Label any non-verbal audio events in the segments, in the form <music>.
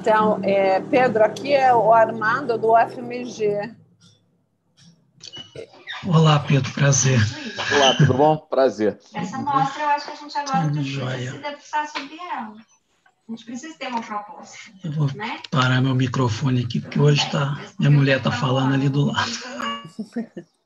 Então, é, Pedro, aqui é o Armando do FMG. Olá, Pedro, prazer. Olá, tudo bom? Prazer. Essa mostra eu acho que a gente agora precisa se debruçar sobre ela. A gente precisa ter uma proposta. Eu vou né? parar meu microfone aqui, porque hoje tá, minha mulher está falando ali do lado. <laughs>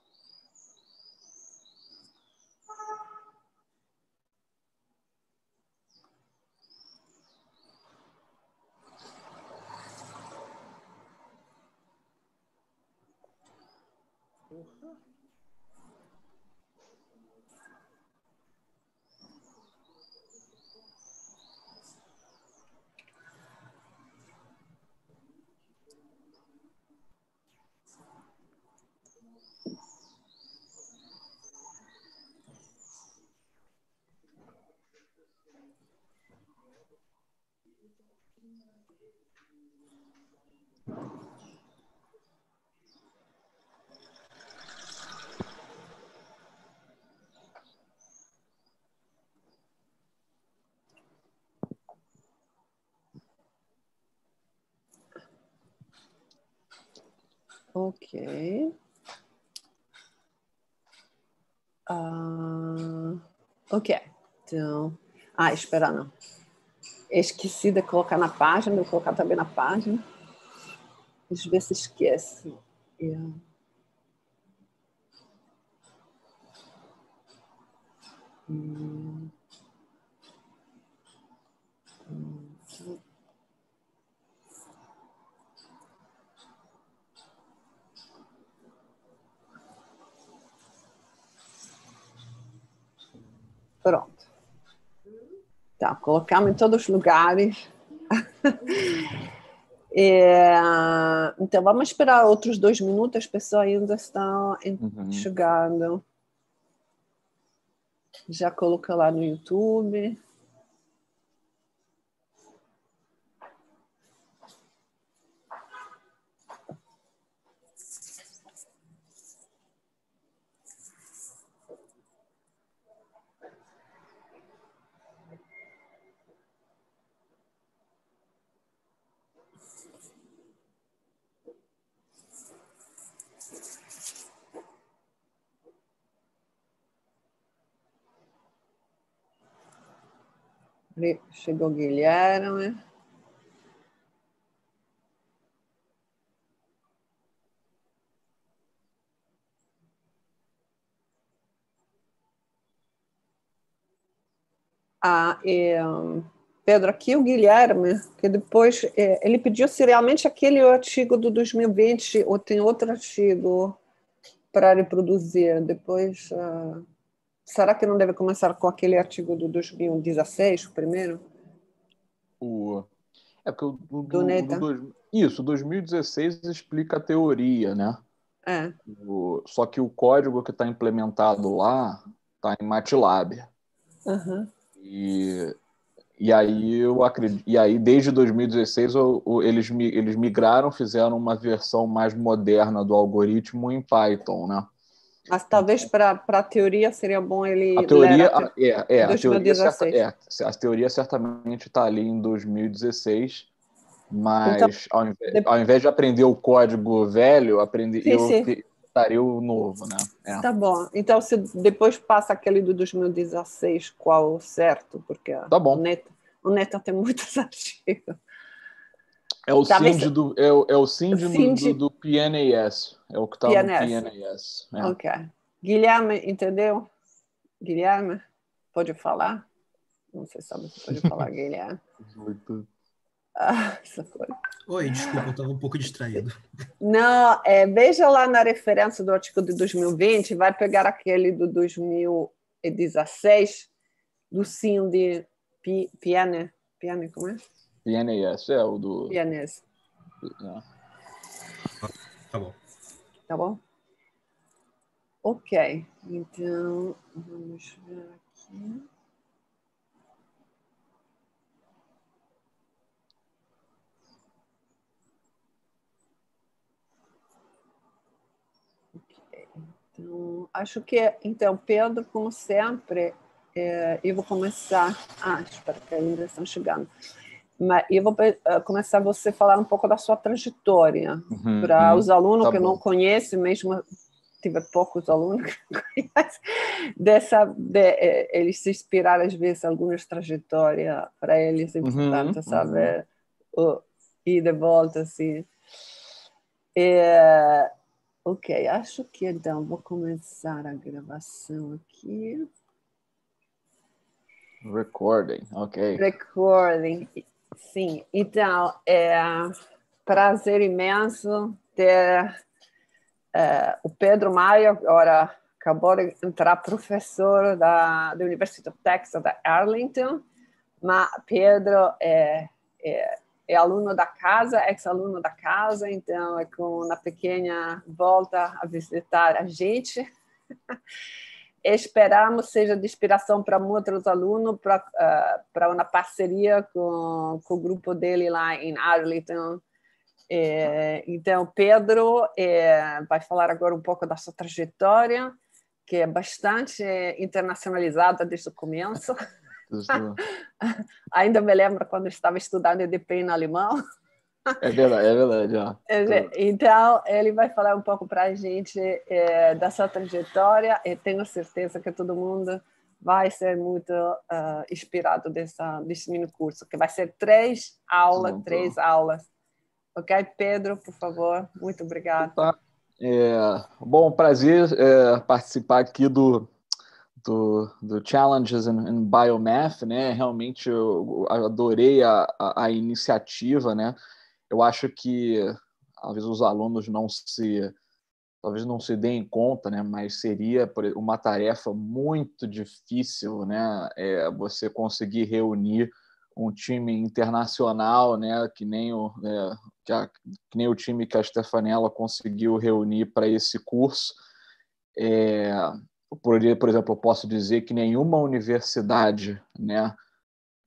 Ok. Uh, ok. Então. Ah, espera, não. Esqueci de colocar na página, vou colocar também na página. Deixa eu ver se esquece. Yeah. Hum. Pronto. Tá, colocamos em todos os lugares. <laughs> é, então, vamos esperar outros dois minutos, as pessoas ainda estão uhum. Já coloca lá no YouTube. Chegou Guilherme. Ah, é, Pedro, aqui o Guilherme, que depois é, ele pediu se realmente aquele artigo do 2020 ou tem outro artigo para reproduzir. Depois. Uh será que não deve começar com aquele artigo do 2016, primeiro? O... É porque o do, do, do, do, Isso, 2016 explica a teoria, né? É. O, só que o código que está implementado lá está em MATLAB. Uhum. E, e aí eu acredito. E aí, desde 2016, eu, eu, eles, eles migraram, fizeram uma versão mais moderna do algoritmo em Python, né? Mas talvez para a teoria seria bom ele. A teoria, a, é, é, a teoria, é certa, é, a teoria certamente está ali em 2016, mas então, ao, invés, depois... ao, invés, de aprender o código velho, aprender, sim, eu estaria o novo, né? É. Tá bom. Então, se depois passa aquele do 2016, qual o certo? Porque tá bom. o Neto, o Neto tem muitos <laughs> artigos. É o Talvez... do, é, é o Cindy... do, do PNAS. É o que está no PNAS. É. Ok. Guilherme, entendeu? Guilherme, pode falar? Não sei se você pode falar, <laughs> Guilherme. Ah, Oi, desculpa, eu estava um pouco distraído. Não, é, veja lá na referência do artigo de 2020, vai pegar aquele do 2016, do Cindy Piane, Piane, como é? VNAS, é o do. VNAS. É. Tá bom. Tá bom? Ok, então vamos ver aqui. Então, acho que, então, Pedro, como sempre, é, eu vou começar. Ah, espero que ainda estão chegando eu vou ah, começar você a falar um pouco da sua trajetória, uhum, para uhum, os alunos tá que bom. não conhecem, mesmo tive poucos alunos que <laughs> conhecem, dessa, de, eh, eles se inspirar às vezes, algumas trajetórias para eles, é uhum, importante uhum, saber uhum. ir de volta, assim. É, ok, acho que então vou começar a gravação aqui. Recording, ok. Recording. Sim, então é prazer imenso ter é, o Pedro Maia, agora acabou de entrar professor da, da Universidade do Texas, da Arlington, mas Pedro é, é, é aluno da casa, ex-aluno da casa, então é com uma pequena volta a visitar a gente. <laughs> Esperamos seja de inspiração para outros alunos, para, uh, para uma parceria com, com o grupo dele lá em Arlington. É, então, Pedro é, vai falar agora um pouco da sua trajetória, que é bastante internacionalizada desde o começo. <laughs> <laughs> Ainda me lembro quando estava estudando EDP em alemão. É verdade, é verdade. Ó. É então, ele vai falar um pouco para a gente é, da sua trajetória e tenho certeza que todo mundo vai ser muito uh, inspirado dessa, desse mini curso, que vai ser três aulas, três aulas. Ok, Pedro, por favor, muito obrigado. Tá. É, bom, prazer é, participar aqui do, do, do Challenges in, in, Biomath, né? Realmente eu adorei a, a, a iniciativa, né? eu acho que às vezes os alunos não se talvez não se deem conta, né? Mas seria uma tarefa muito difícil, né? É você conseguir reunir um time internacional, né? Que nem o é, que, a, que, nem o time que a Stefanella conseguiu reunir para esse curso. É, por, por exemplo, eu posso dizer que nenhuma universidade, né?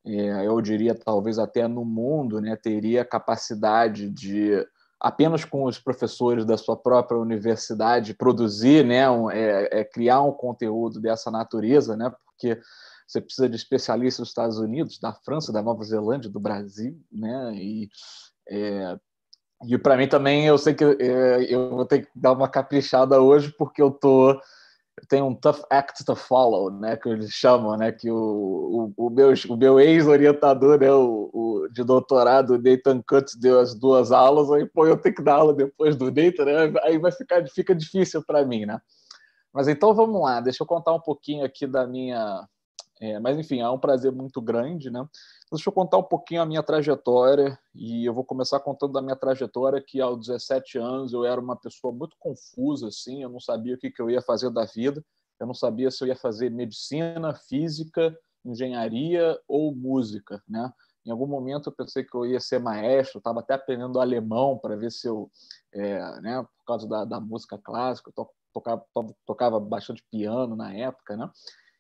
é, eu diria talvez até no mundo, né, teria capacidade de apenas com os professores da sua própria universidade produzir, né, um, é, é, criar um conteúdo dessa natureza, né, porque você precisa de especialistas dos Estados Unidos, da França, da Nova Zelândia, do Brasil, né, e é, e para mim também eu sei que é, eu vou ter que dar uma caprichada hoje porque eu tô tem um tough act to follow, né? Que eles chamam, né? Que o, o, o meu, o meu ex-orientador, né? O, o, de doutorado, Nathan Cutts, deu as duas aulas, aí pô, eu tenho que dar aula depois do Nathan, né? Aí vai ficar, fica difícil para mim, né? Mas então vamos lá, deixa eu contar um pouquinho aqui da minha. É, mas enfim, é um prazer muito grande, né? Deixa eu contar um pouquinho a minha trajetória e eu vou começar contando da minha trajetória que aos 17 anos eu era uma pessoa muito confusa assim, eu não sabia o que que eu ia fazer da vida, eu não sabia se eu ia fazer medicina, física, engenharia ou música, né? Em algum momento eu pensei que eu ia ser maestro, estava até aprendendo alemão para ver se eu, é, né, por causa da, da música clássica, eu to, tocava, to, tocava bastante piano na época, né?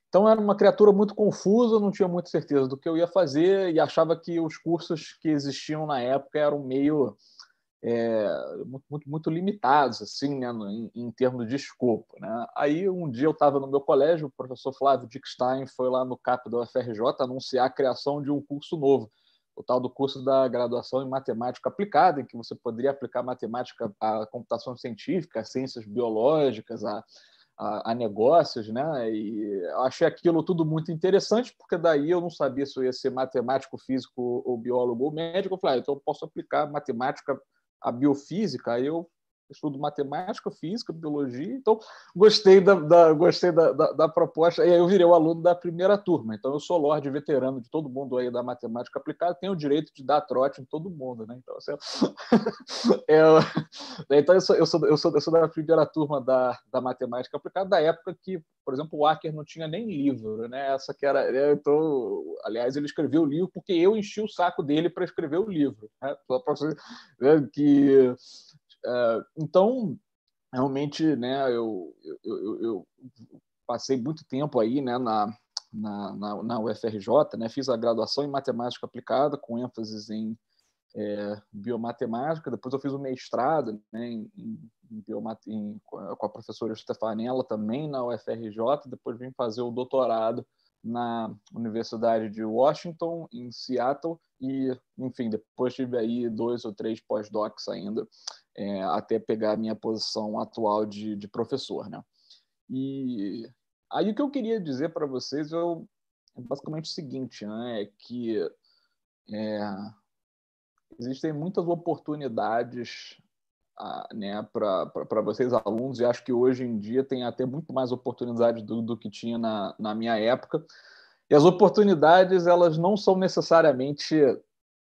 Então era uma criatura muito confusa, não tinha muita certeza do que eu ia fazer e achava que os cursos que existiam na época eram meio é, muito, muito, limitados assim, né, em, em, termos de escopo. Né? Aí um dia eu estava no meu colégio, o professor Flávio Dickstein foi lá no CAP da UFRJ anunciar a criação de um curso novo, o tal do curso da graduação em matemática aplicada, em que você poderia aplicar matemática à computação científica, às ciências biológicas, a à a, a negócios, né? E achei aquilo tudo muito interessante, porque daí eu não sabia se eu ia ser matemático, físico, ou biólogo ou médico. Eu falei, ah, então eu posso aplicar matemática à biofísica. Aí eu estudo matemática, física, biologia, então gostei da, da gostei da, da, da, proposta, e aí eu virei o aluno da primeira turma, então eu sou lorde veterano de todo mundo aí da matemática aplicada, tenho o direito de dar trote em todo mundo, né? Então, assim, <laughs> eu, <laughs> então eu, sou, eu, sou, eu, sou, eu sou da primeira turma da, da matemática aplicada, da época que, por exemplo, o Acker não tinha nem livro, né? Essa que era, né? então, aliás, ele escreveu o livro porque eu enchi o saco dele para escrever o livro, né? que é, então, realmente, né, eu, eu, eu, passei muito tempo aí né, na, na, na, UFRJ, né, fiz a graduação em matemática aplicada, com ênfase em é, biomatemática, depois eu fiz o mestrado né, em, em, em, com a professora Stefanella também na UFRJ, depois vim fazer o doutorado na Universidade de Washington, em Seattle, e, enfim, depois tive aí dois ou três pós-docs ainda é, até pegar a minha posição atual de, de professor, né? E aí o que eu queria dizer para vocês é basicamente o seguinte, né? É que é, existem muitas oportunidades né, para vocês alunos, e acho que hoje em dia tem até muito mais oportunidades do, do que tinha na, na minha época. E as oportunidades, elas não são necessariamente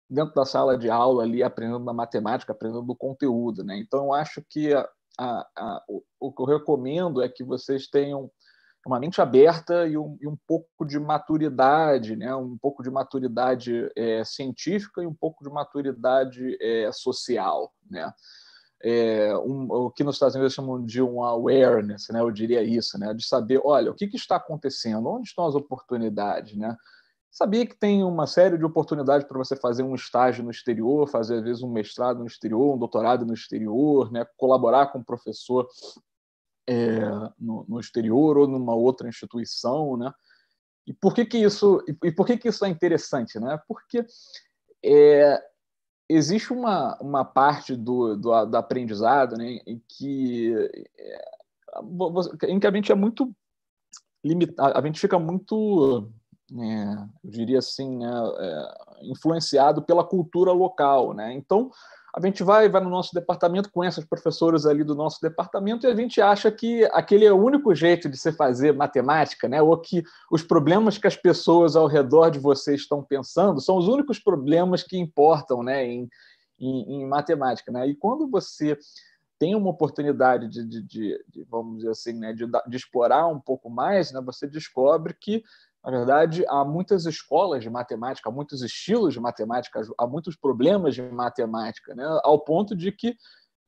dentro da sala de aula ali aprendendo na matemática, aprendendo do conteúdo, né? Então eu acho que a, a, a, o, o, que eu recomendo é que vocês tenham uma mente aberta e um, e um pouco de maturidade, né? Um pouco de maturidade é, científica e um pouco de maturidade é, social, né? É, um, o que nos Estados Unidos chamam de um awareness, né? Eu diria isso, né? De saber, olha, o que, que está acontecendo, onde estão as oportunidades, né? Sabia que tem uma série de oportunidades para você fazer um estágio no exterior, fazer às vezes um mestrado no exterior, um doutorado no exterior, né? colaborar com um professor é, no, no, exterior ou numa outra instituição, né? E por que que isso e por que que isso é interessante, né? Porque é, existe uma, uma parte do, do, do aprendizado, né, em que é, em que a gente é muito limitado, a gente fica muito né, eu diria assim, né, é, influenciado pela cultura local. Né? Então, a gente vai, vai no nosso departamento, conhece os professores ali do nosso departamento e a gente acha que aquele é o único jeito de se fazer matemática, né? ou que os problemas que as pessoas ao redor de você estão pensando são os únicos problemas que importam né? em, em, em matemática. Né? E quando você tem uma oportunidade de, de, de, de vamos dizer assim, né? de, de explorar um pouco mais, né? você descobre que na verdade, há muitas escolas de matemática, há muitos estilos de matemática, há muitos problemas de matemática, né? ao ponto de que,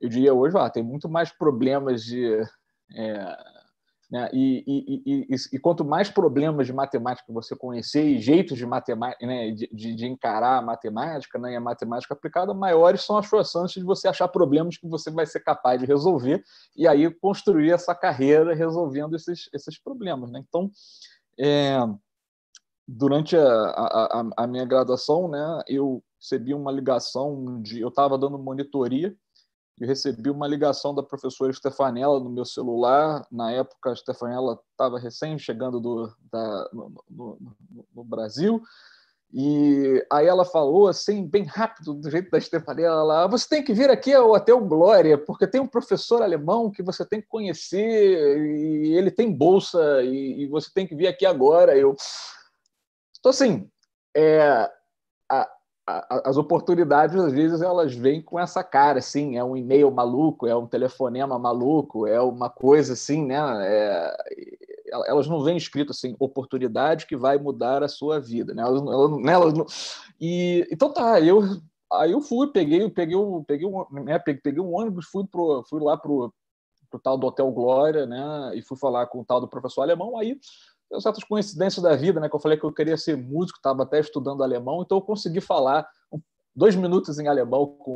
eu diria hoje, ah, tem muito mais problemas de. É, né? e, e, e, e, quanto mais problemas de matemática você conhecer e jeitos de, matemática, né? de, de, de, encarar a matemática né? e a matemática aplicada, maiores são as suas chances de você achar problemas que você vai ser capaz de resolver e aí construir essa carreira resolvendo esses, esses problemas. Né? Então, é, durante a, a, a, minha graduação, né, eu recebi uma ligação de, eu estava dando monitoria e recebi uma ligação da professora Stefanella no meu celular. Na época, a Stefanella estava recém chegando do, da, no, no, no, no, Brasil. E aí ela falou assim, bem rápido, do jeito da Stefanella, lá, você tem que vir aqui ao Hotel Glória, porque tem um professor alemão que você tem que conhecer, e ele tem bolsa, e, e você tem que vir aqui agora. Eu, então, assim, é, a, a, as oportunidades, às vezes, elas vêm com essa cara, assim, é um e-mail maluco, é um telefonema maluco, é uma coisa assim, né? É, elas não vêm escrito assim, oportunidade que vai mudar a sua vida, né? Elas, elas, né, elas não... e, então tá, eu aí eu fui, peguei, peguei, peguei, um, né, peguei um ônibus, fui, pro, fui lá pro, tal do Hotel Glória, né? E fui falar com o tal do professor alemão, aí tem certas coincidências da vida, né? Que eu falei que eu queria ser músico, estava até estudando alemão, então eu consegui falar dois minutos em alemão com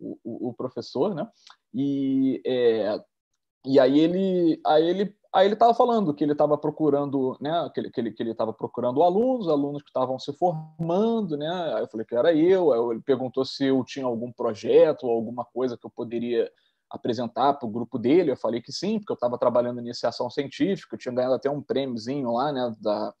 o, o, o professor, né? E, é, e aí ele, aí ele aí ele estava falando que ele estava procurando, né, que ele que ele que ele procurando alunos, alunos que estavam se formando, né? Aí eu falei que era eu, aí ele perguntou se eu tinha algum projeto, alguma coisa que eu poderia apresentar para o grupo dele. Eu falei que sim, porque eu estava trabalhando em iniciação científica, eu tinha ganhado até um prêmiozinho lá, né, da,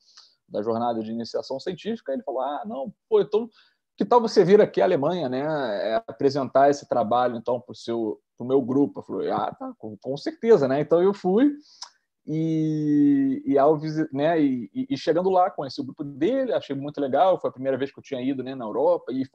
da jornada de iniciação científica. Ele falou: ah, não, pô, então que tal você vir aqui à Alemanha, né, é, apresentar esse trabalho então para o seu, meu grupo? Eu falei: ah, tá, com, com certeza, né? Então eu fui. E, e, ao, né, e, e, chegando lá, conheci o grupo dele, achei muito legal. Foi a primeira vez que eu tinha ido né, na Europa, e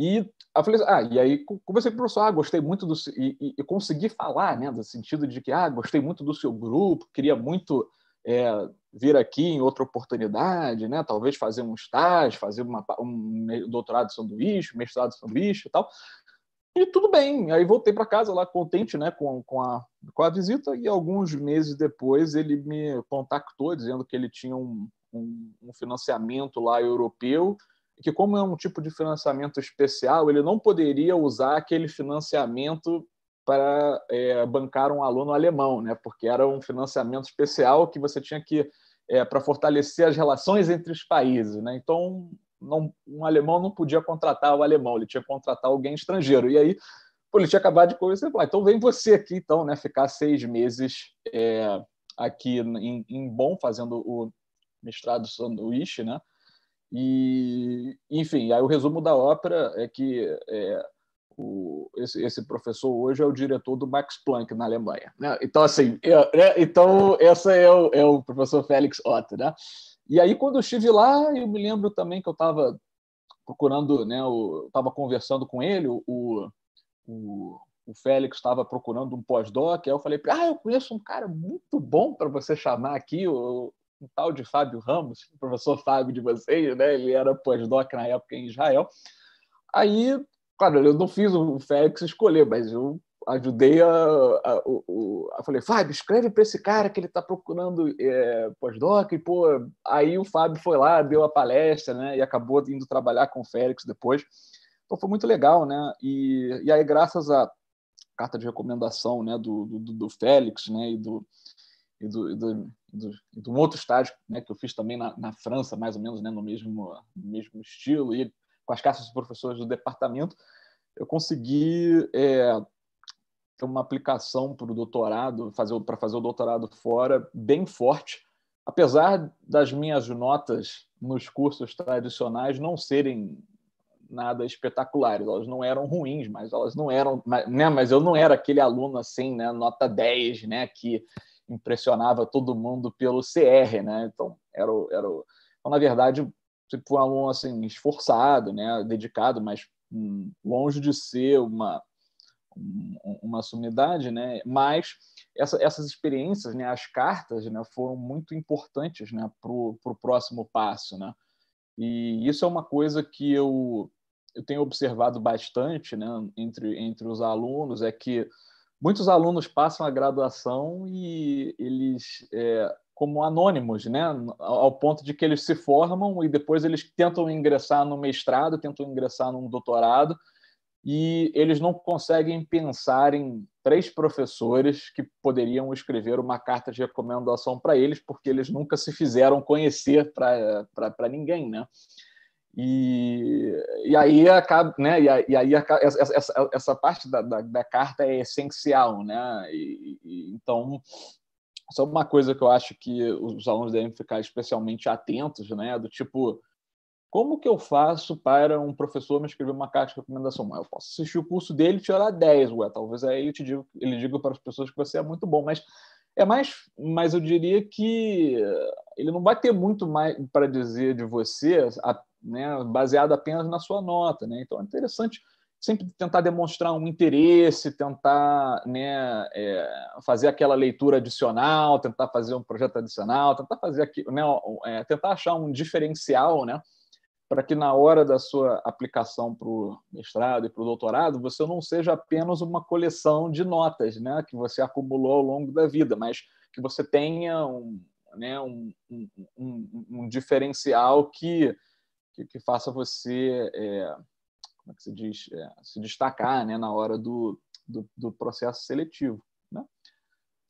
e eu falei, ah, e aí conversei com o professor, ah, gostei muito do. E, e, e, consegui falar, né, no sentido de que, ah, gostei muito do seu grupo, queria muito é, vir aqui em outra oportunidade, né, talvez fazer um estágio, fazer uma, um doutorado de sanduíche, mestrado de sanduíche e tal. E tudo bem, aí voltei para casa lá contente né, com, com, a, com a visita, e alguns meses depois ele me contactou dizendo que ele tinha um, um, um financiamento lá europeu que como é um tipo de financiamento especial, ele não poderia usar aquele financiamento para é, bancar um aluno alemão, né? porque era um financiamento especial que você tinha que é, para fortalecer as relações entre os países. Né? Então, não, um alemão não podia contratar o alemão, ele tinha que contratar alguém estrangeiro. E aí, pô, ele tinha acabado de conversar, ah, então vem você aqui, então, né? ficar seis meses é, aqui em, em Bonn, fazendo o mestrado sanduíche, né? E, enfim, aí o resumo da ópera é que é, o, esse, esse, professor hoje é o diretor do Max Planck na Alemanha. Né? Então, assim, eu, né? É, então, essa é o, é o professor Félix Otto, né? E aí, quando eu estive lá, eu me lembro também que eu estava procurando, né, eu estava conversando com ele, o, o, o Félix estava procurando um pós-doc, aí eu falei, ah, eu conheço um cara muito bom para você chamar aqui, o, um tal de Fábio Ramos, o <laughs> professor Fábio de vocês, né? Ele era pós-doc na época em Israel. Aí, claro, eu não fiz o Félix escolher, mas eu ajudei a. a, o, a, a falei, Fábio, escreve para esse cara que ele está procurando é, pós-doc. E, pô, aí o Fábio foi lá, deu a palestra, né? E acabou indo trabalhar com o Félix depois. Então foi muito legal, né? E, e aí, graças à carta de recomendação né, do, do, do Félix né, e do, e do, e do do, de um outro estágio né, que eu fiz também na, na França, mais ou menos, né, no, mesmo, no mesmo estilo, e com as caixas de professores do departamento, eu consegui é, ter uma aplicação para o doutorado, fazer, para fazer o doutorado fora, bem forte, apesar das minhas notas nos cursos tradicionais não serem nada espetaculares, elas não eram ruins, mas elas não eram, né, mas eu não era aquele aluno assim, né, nota 10, né, que impressionava todo mundo pelo CR, né? Então, era, o, era o... Então, na verdade, tipo, um aluno assim, esforçado, né? dedicado, mas hum, longe de ser uma, uma sumidade, né? Mas essa, essas experiências, né, as cartas, né, foram muito importantes, né, pro, pro próximo passo, né? E isso é uma coisa que eu eu tenho observado bastante, né, entre entre os alunos é que muitos alunos passam a graduação e eles é, como anônimos, né? ao ponto de que eles se formam e depois eles tentam ingressar no mestrado, tentam ingressar num doutorado e eles não conseguem pensar em três professores que poderiam escrever uma carta de recomendação para eles, porque eles nunca se fizeram conhecer para ninguém. Né? E, e aí acaba, né? E, aí essa, essa, essa, parte da, da, da, carta é essencial, né? E, e, então isso é uma coisa que eu acho que os alunos devem ficar especialmente atentos, né? Do tipo, como que eu faço para um professor me escrever uma carta de recomendação? Eu posso assistir o curso dele e tirar 10, ué. Talvez aí ele te diga, ele diga para as pessoas que você é muito bom, mas é mais, mas eu diria que eh, ele não vai ter muito mais para dizer de você, a, né, baseado apenas na sua nota, né? Então é interessante sempre tentar demonstrar um interesse, tentar né, é, fazer aquela leitura adicional, tentar fazer um projeto adicional, tentar fazer aqui, né, é, tentar achar um diferencial, né? para que na hora da sua aplicação para o mestrado e para o doutorado você não seja apenas uma coleção de notas né, que você acumulou ao longo da vida, mas que você tenha um, né, um, um, um, um diferencial que, que, que, faça você, é, como é que se diz, é, se destacar né, na hora do, do, do processo seletivo.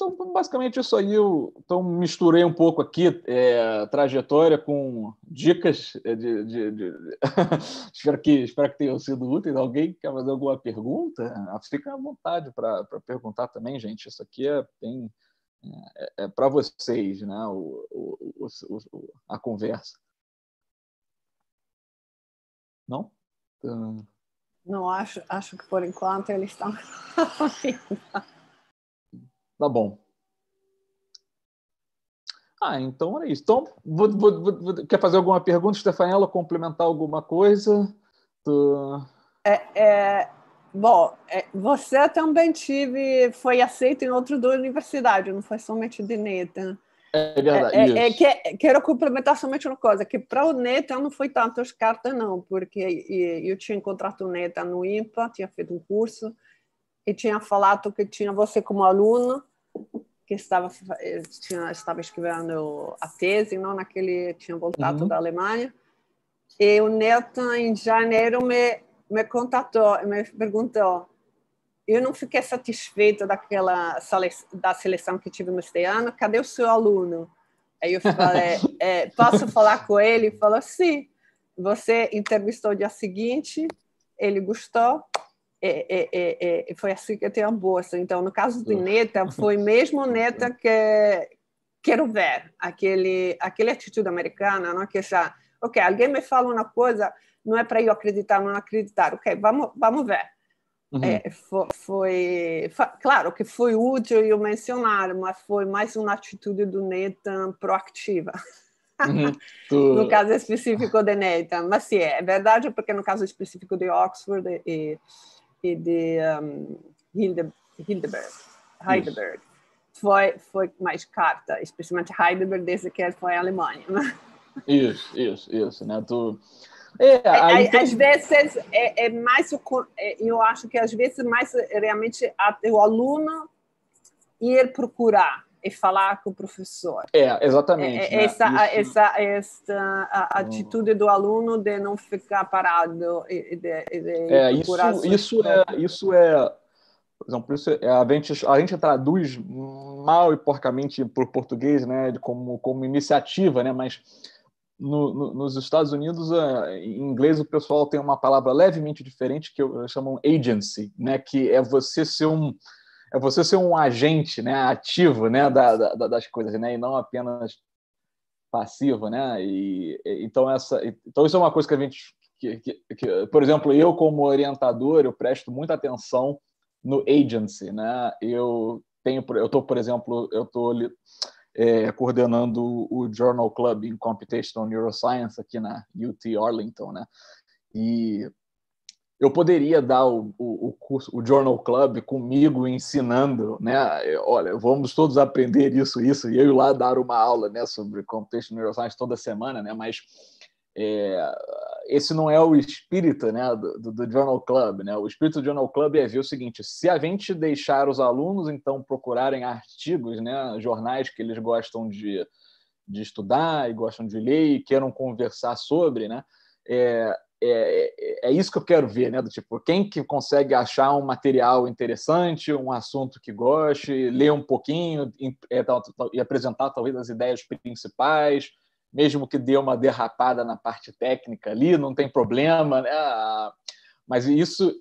Então, basicamente é isso aí. Eu, então, misturei um pouco aqui é, trajetória com dicas. É, de, de, de... <laughs> espero, que, espero que tenham sido úteis. Alguém quer fazer alguma pergunta? Ah, fica à vontade para perguntar também, gente. Isso aqui é, é, é, é para vocês, né? O, o, o, a conversa. Não? Hum. Não, acho, acho que por enquanto eles estão. <laughs> Tá bom. Ah, então é isso. Então, vou, vou, vou, quer fazer alguma pergunta, Stefanela? Complementar alguma coisa? É, é, bom, é, você também tive, foi aceito em outra universidade, não foi somente de Neta. É verdade. É, é, é que, quero complementar somente uma coisa, que para o Neta não foi as cartas, não, porque eu tinha o Neta no IMPA, tinha feito um curso, e tinha falado que tinha você como aluno, que estava eh, tinha, estava escrevendo a tese, não naquele tinha voltado uhum. da Alemanha. E o Neto em janeiro me me contatou, me perguntou. Eu não fiquei satisfeito daquela da seleção que tivemos este ano. Cadê o seu aluno? Aí eu falei, <laughs> é, posso falar com ele? Ele falou, sim. Você entrevistou dia seguinte, ele gostou, é é, é, é, foi assim que eu tenho a bolsa. Então, no caso do hum. Neta, foi mesmo <laughs> Neta que quero ver aquele aquele atitude americana, não é que já, ok, alguém me fala uma coisa, não é para eu acreditar, não acreditar, ok, vamos vamos ver. Uhum. É, foi, foi, claro que foi útil eu mencionar, mas foi mais uma atitude do Nathan proativa. Uhum. <laughs> no caso específico de Nathan, mas sim, é verdade porque no caso específico de Oxford e, e de um, Hilde, Hildeberg, Heidelberg. Isso. Foi, foi mais carta, especialmente Heidelberg, desde que foi à Alemanha. Isso, isso, isso. Né? Tu... É, é aí... É, às vezes, é, é mais, é, eu acho que às vezes mais realmente o aluno ir procurar e falar com o professor. É, exatamente. É, é né? Essa, essa, essa a hum. atitude do aluno de não ficar parado e de, de é, isso, isso é isso é por exemplo, isso é, a, gente, a gente traduz mal e porcamente para o português, né, como, como iniciativa, né, mas no, no, nos Estados Unidos, é, em inglês, o pessoal tem uma palavra levemente diferente que eu, eu chamam agency, né, que é você ser um, é você ser um agente né, ativo né, da, da, das coisas, né, e não apenas passivo, né? E, então essa, então isso é uma coisa que a gente, que, que, que, por exemplo, eu como orientador eu presto muita atenção no agency, né? Eu tenho, eu estou, por exemplo, eu estou é, coordenando o Journal Club in Computational Neuroscience aqui na UT Arlington, né? E eu poderia dar o, o, o, curso, o Journal Club comigo ensinando, né? É, olha, vamos todos aprender isso, isso, e eu ir lá dar uma aula, né, sobre computational neuroscience toda semana, né? Mas é, esse não é o espírito, né, do, do, Journal Club, né? O espírito do Journal Club é ver o seguinte: se a gente deixar os alunos então procurarem artigos, né, jornais que eles gostam de de estudar e gostam de ler e queiram conversar sobre, né? É, é, é, é isso que eu quero ver, né? Do tipo, quem que consegue achar um material interessante, um assunto que goste, ler um pouquinho e, é, e apresentar talvez as ideias principais, mesmo que dê uma derrapada na parte técnica ali, não tem problema, né? Mas isso,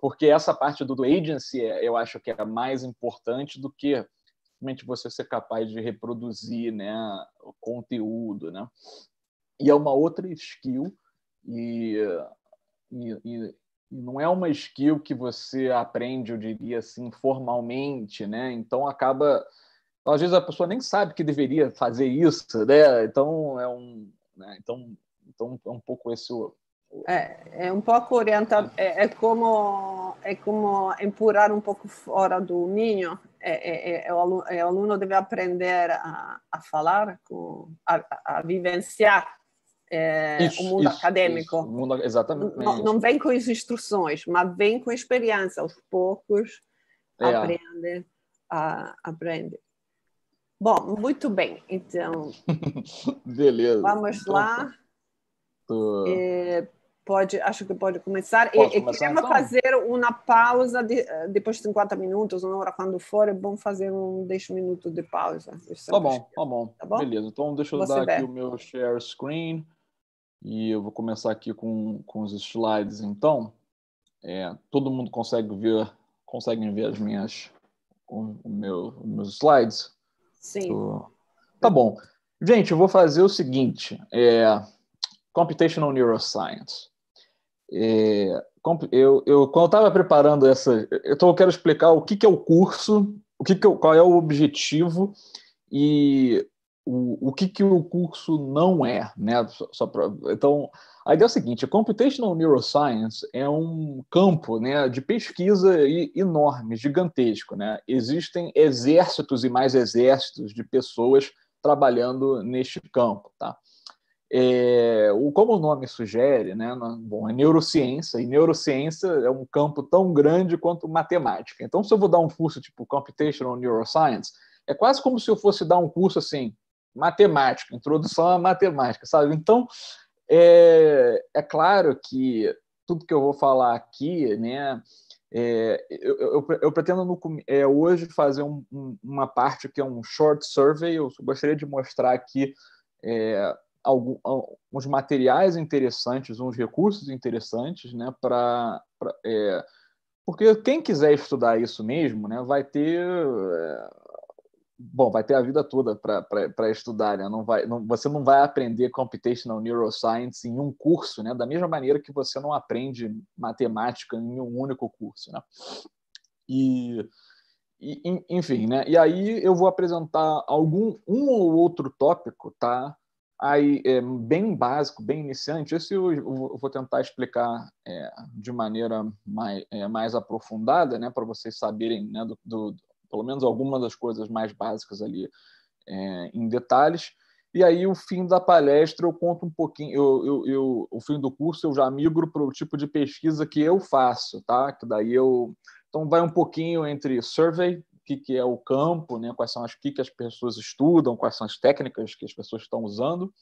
porque essa parte do, agency é, eu acho que é mais importante do que simplesmente você ser capaz de reproduzir né, o conteúdo, né? E é uma outra skill e, e, e, não é uma skill que você aprende, eu diria assim, formalmente, né? Então acaba. Às vezes a pessoa nem sabe que deveria fazer isso, né? Então é um. Né? Então, então é um pouco esse o, é, é um pouco orientado, é, é, como é como empurrar um pouco fora do ninho. É, é, é, é o, aluno, é o, aluno, deve aprender a, a falar, com, a, a, vivenciar é, isso, o mundo isso, acadêmico. Isso, mundo, exatamente. Não, não, vem com as instruções, mas vem com experiência. Aos poucos é. aprende. A, aprende. Bom, muito bem. Então, <laughs> beleza. Vamos então, lá. Tá. Tô... É, pode, acho que pode começar. Posso e, começar, queremos então? fazer uma pausa de, depois de 50 minutos, uma hora quando for, é bom fazer um 10 minutos de pausa. É tá bom, tá bom, tá bom. Beleza, então deixa eu Você dar aqui o meu share screen. E eu vou começar aqui com, com os slides, então. É, todo mundo consegue ver, conseguem ver as minhas, o, o meu, os meus slides? Sim. Tô... Tá bom. Gente, eu vou fazer o seguinte: é, Computational Neuroscience. É, eu, eu, quando eu estava preparando essa, então eu quero explicar o que, que é o curso, o que, que eu, qual é o objetivo e o, que, que o curso não é, né? Só, só pra, então, a ideia é a seguinte: computational neuroscience é um campo, né, de pesquisa enorme, gigantesco, né? Existem exércitos e mais exércitos de pessoas trabalhando neste campo, tá? É, o, como o nome sugere, né, bom, é neurociência, e neurociência é um campo tão grande quanto matemática. Então, se eu vou dar um curso tipo Computational Neuroscience, é quase como se eu fosse dar um curso assim, matemática, introdução à matemática, sabe? Então, é, é claro que tudo que eu vou falar aqui, né? É, eu, eu, eu, pretendo no, é, hoje fazer um, um, uma parte que é um short survey. Eu gostaria de mostrar aqui é, materiais interessantes, uns recursos interessantes, né? Pra, pra é, porque quem quiser estudar isso mesmo, né, vai ter é, bom, vai ter a vida toda para estudar, né? Não vai, não, você não vai aprender computational neuroscience em um curso, né? Da mesma maneira que você não aprende matemática em um único curso, né? E, e enfim, né? E aí eu vou apresentar algum um ou outro tópico, tá? Aí é bem básico, bem iniciante. Esse eu, vou tentar explicar é, de maneira mais, é, mais aprofundada, né? Para vocês saberem né, do, do pelo menos algumas das coisas mais básicas ali é, em detalhes. E aí, o fim da palestra, eu conto um pouquinho. Eu, eu, eu o fim do curso, eu já migro para o tipo de pesquisa que eu faço, tá? Que daí eu. Então, vai um pouquinho entre survey, o que é o campo, né? quais são as que, que as pessoas estudam, quais são as técnicas que as pessoas estão usando.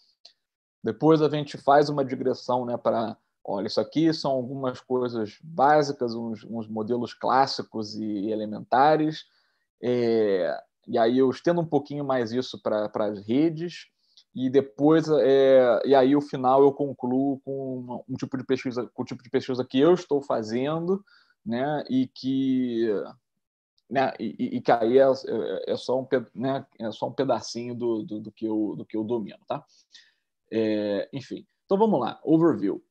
Depois a gente faz uma digressão né, para, olha, isso aqui são algumas coisas básicas, uns, uns modelos clássicos e elementares. É, e aí eu estendo um pouquinho mais isso para as redes e depois é, e aí o final eu concluo com uma, um tipo de pesquisa com o tipo de pesquisa que eu estou fazendo né e que né, e, e que aí é, é, é só um né, é só um pedacinho do, do, do que eu do que eu domino tá é, enfim então vamos lá overview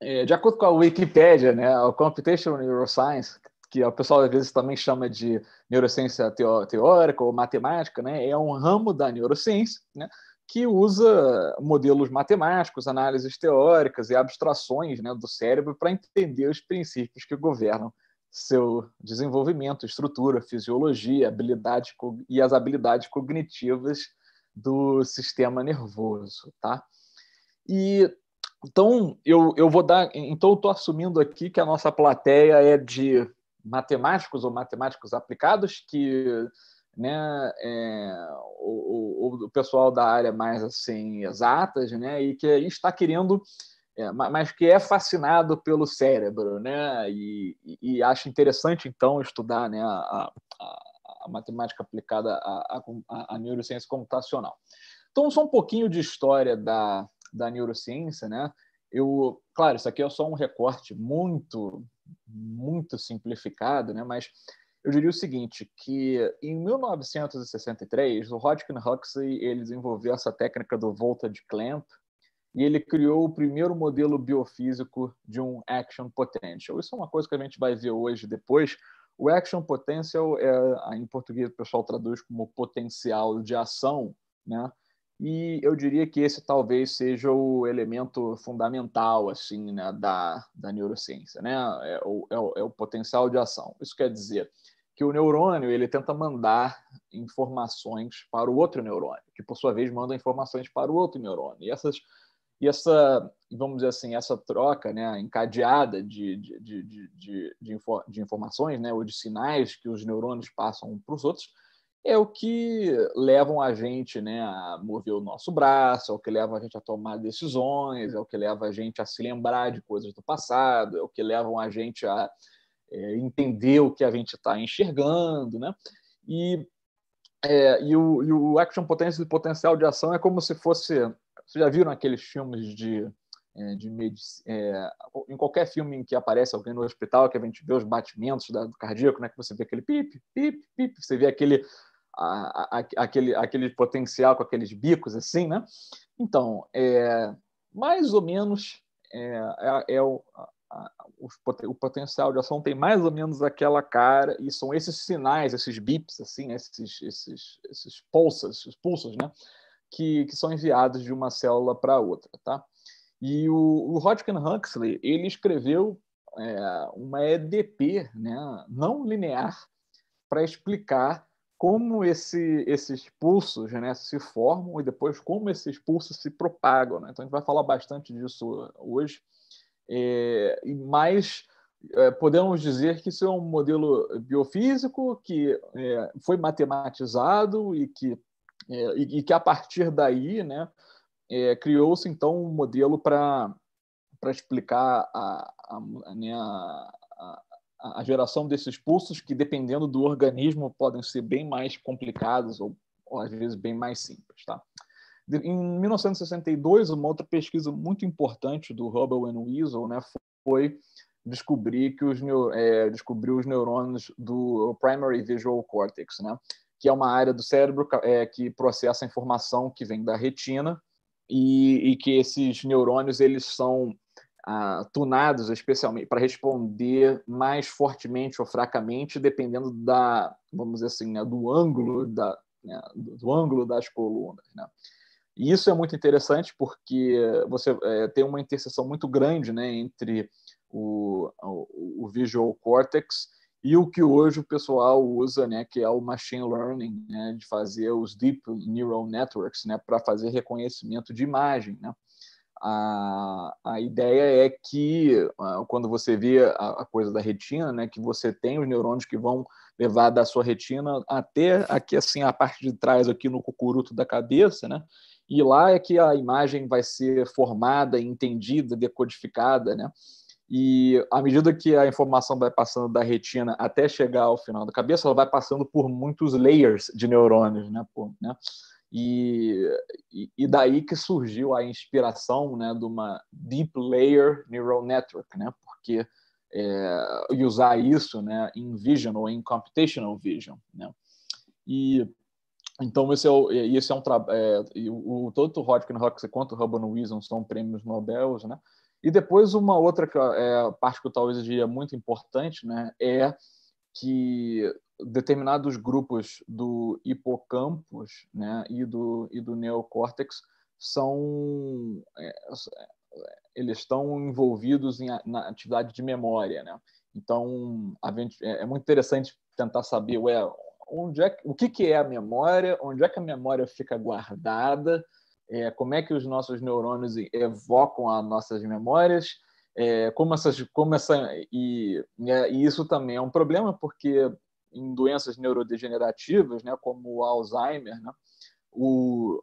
é, de acordo com a Wikipedia né a computational neuroscience que o pessoal às vezes também chama de neurociência teórica ou matemática, né? é um ramo da neurociência né? que usa modelos matemáticos, análises teóricas e abstrações né, do cérebro para entender os princípios que governam seu desenvolvimento, estrutura, fisiologia, habilidade e as habilidades cognitivas do sistema nervoso, tá? E então eu, eu vou dar, então eu estou assumindo aqui que a nossa plateia é de matemáticos ou matemáticos aplicados que né, é, o, o, o, pessoal da área mais assim exatas, né, e que está querendo, é, mas que é fascinado pelo cérebro, né, e, e acha interessante então estudar, né, a, a, a matemática aplicada à, neurociência computacional. Então, só um pouquinho de história da, da neurociência, né, eu, claro, isso aqui é só um recorte muito muito simplificado, né? mas eu diria o seguinte, que em 1963, o Hodgkin Huxley ele desenvolveu essa técnica do volta de clamp, e ele criou o primeiro modelo biofísico de um action potential. Isso é uma coisa que a gente vai ver hoje depois. O action potential é, em português o pessoal traduz como potencial de ação, né? E eu diria que esse talvez seja o elemento fundamental assim né, da, da neurociência, né? É o, é, o, é o potencial de ação. Isso quer dizer que o neurônio ele tenta mandar informações para o outro neurônio, que por sua vez manda informações para o outro neurônio. E essas e essa, vamos dizer assim, essa troca né, encadeada de, de, de, de, de, de informações né, ou de sinais que os neurônios passam para os outros é o que levam a gente né, a mover o nosso braço, é o que leva a gente a tomar decisões, é o que leva a gente a se lembrar de coisas do passado, é o que levam a gente a é, entender o que a gente está enxergando. Né? E, é, e, o, e o action potential, potencial de ação é como se fosse. Vocês já viram aqueles filmes de. É, de é, em qualquer filme em que aparece alguém no hospital, que a gente vê os batimentos do cardíaco, né, que você vê aquele pip, pip, pip, você vê aquele a, a, aquele, aquele potencial com aqueles bicos, assim, né? Então, é, mais ou menos é, é, é o, a, o, o potencial de ação tem mais ou menos aquela cara e são esses sinais, esses bips, assim, esses, esses, esses pulsos, esses pulsos, né? Que, que são enviados de uma célula para outra, tá? E o, o Hodgkin Huxley ele escreveu é, uma EDP, né, não linear, para explicar como esse, esses pulsos né, se formam e depois como esses pulsos se propagam. Né? Então, a gente vai falar bastante disso hoje. É, mais é, podemos dizer que isso é um modelo biofísico que é, foi matematizado e que, é, e, e, que, a partir daí, né, é, criou-se, então, um modelo para explicar a, a, né, a, a geração desses pulsos, que dependendo do organismo podem ser bem mais complicados ou, ou às vezes bem mais simples. Tá? Em 1962, uma outra pesquisa muito importante do Hubble e Weasel né, foi descobrir que os, é, descobriu os neurônios do primary visual cortex, né, que é uma área do cérebro é, que processa a informação que vem da retina e, e que esses neurônios eles são ah, tunados especialmente para responder mais fortemente ou fracamente, dependendo da, vamos dizer assim, né, do ângulo da, né, do ângulo das colunas. Né? E isso é muito interessante porque você é, tem uma interseção muito grande né, entre o, o, o, Visual Cortex e o que hoje o pessoal usa, né, que é o Machine Learning, né, de fazer os Deep Neural Networks né, para fazer reconhecimento de imagem. Né? a, a ideia é que, quando você vê a, a, coisa da retina, né, que você tem os neurônios que vão levar da sua retina até aqui, assim, a parte de trás, aqui no cucuruto da cabeça, né? E lá é que a imagem vai ser formada, entendida, decodificada, né? E à medida que a informação vai passando da retina até chegar ao final da cabeça, ela vai passando por muitos layers de neurônios, né? Por, né? E, e daí que surgiu a inspiração né, de uma Deep Layer Neural Network, né, porque é, e usar isso né, em vision ou em computational vision. Né? E então esse é, o, esse é um trabalho. É, o, tanto o Hodgkin Huxley quanto o Hubble Wilson são prêmios Nobel, né? E depois uma outra é, parte que eu talvez diria muito importante, né, é que determinados grupos do hipocampus né, e, do, e do neocórtex são é, é eles estão envolvidos em, na atividade de memória, né? Então gente, é, é muito interessante tentar saber ué, onde é o que, que é a memória, onde é que a memória fica guardada, é, como é que os nossos neurônios evocam as nossas memórias, é, como essas, como essa e, e, isso também é um problema porque em doenças neurodegenerativas, né, como o Alzheimer, né, o,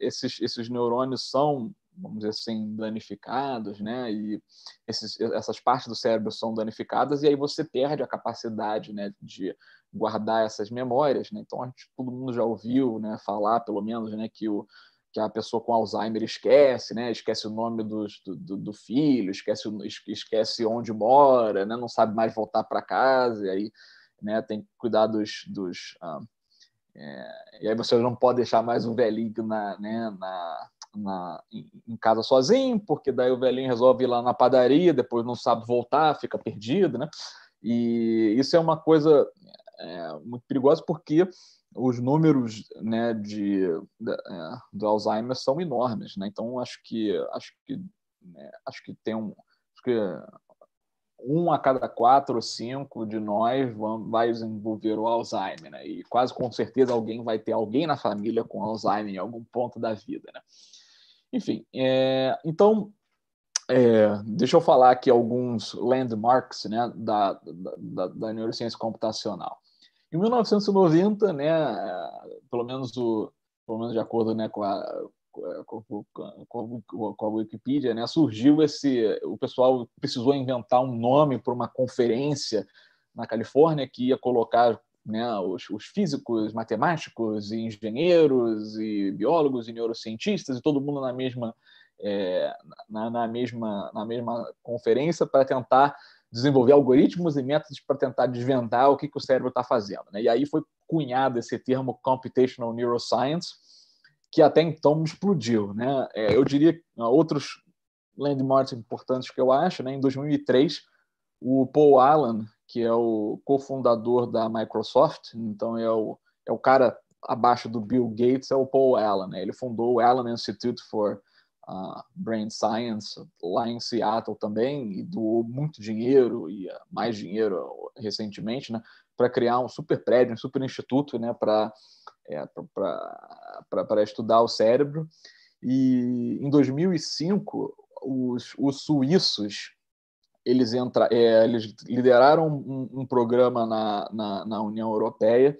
esses, esses neurônios são, vamos dizer assim, danificados, né, e esses, essas partes do cérebro são danificadas, e aí você perde a capacidade né, de guardar essas memórias. Né? Então, a gente, todo mundo já ouviu né, falar, pelo menos, né, que o, que a pessoa com Alzheimer esquece, né? Esquece o nome dos, do, do, filho, esquece, esquece onde mora, né? Não sabe mais voltar para casa, e aí né? Tem que cuidar dos, dos ah, é, e aí você não pode deixar mais um velhinho na, né, na, na, em casa sozinho, porque daí o velhinho resolve ir lá na padaria, depois não sabe voltar, fica perdido, né? E isso é uma coisa é, muito perigosa porque os números né, de, de é, do Alzheimer são enormes, né? Então acho que acho que né, acho que tem um acho que um a cada quatro ou cinco de nós vai desenvolver o Alzheimer, né? E quase com certeza alguém vai ter alguém na família com Alzheimer em algum ponto da vida, né? Enfim, é, então é, deixa eu falar aqui alguns landmarks né, da, da, da neurociência computacional. Em 1990, né, é, pelo menos o, pelo menos de acordo né, com, a, com, com, com a Wikipedia, né, surgiu esse. O pessoal precisou inventar um nome para uma conferência na Califórnia que ia colocar né, os, os, físicos, matemáticos, e engenheiros, e biólogos e neurocientistas, e todo mundo na mesma, é, na, na, mesma, na mesma conferência para tentar desenvolver algoritmos e métodos para tentar desvendar o que, que o cérebro está fazendo. Né? E aí foi cunhado esse termo computational neuroscience, que até então explodiu. Né? É, eu diria ah, outros landmarks importantes que eu acho, né? em 2003, o Paul Allen, que é o cofundador da Microsoft, então é o, é o cara abaixo do Bill Gates, é o Paul Allen. Né? Ele fundou o Allen Institute for uh, Brain Science lá em Seattle também, e doou muito dinheiro, e ah, mais dinheiro recentemente, né? para criar um super prédio, um super instituto né, para é, para estudar o cérebro. E em 2005, os, os suíços eles, entra, é, eles lideraram um, um programa na, na, na União Europeia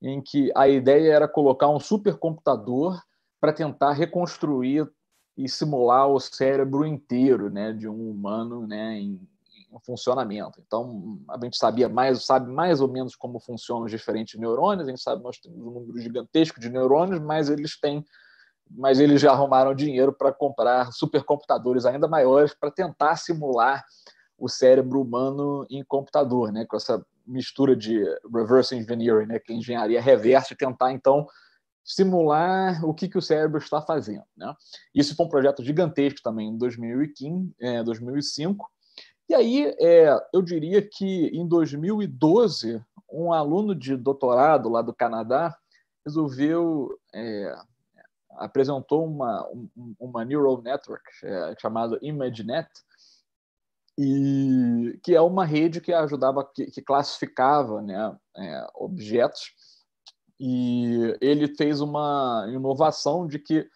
em que a ideia era colocar um supercomputador para tentar reconstruir e simular o cérebro inteiro né, de um humano né, em, funcionamento. Então, a gente sabia mais, sabe mais ou menos como funcionam os diferentes neurônios, a gente sabe nós temos um número gigantesco de neurônios, mas eles têm mas eles já arrumaram dinheiro para comprar supercomputadores ainda maiores para tentar simular o cérebro humano em computador, né, com essa mistura de reverse engineering, né, que é engenharia reversa, tentar então simular o que, que o cérebro está fazendo. Né? Isso foi um projeto gigantesco também em 2015, é, 2005, e aí, é, eu diria que em 2012, um aluno de doutorado lá do Canadá resolveu é, apresentou uma uma neural network é, chamada ImageNet e que é uma rede que ajudava que, que classificava né, é, objetos e ele fez uma inovação de que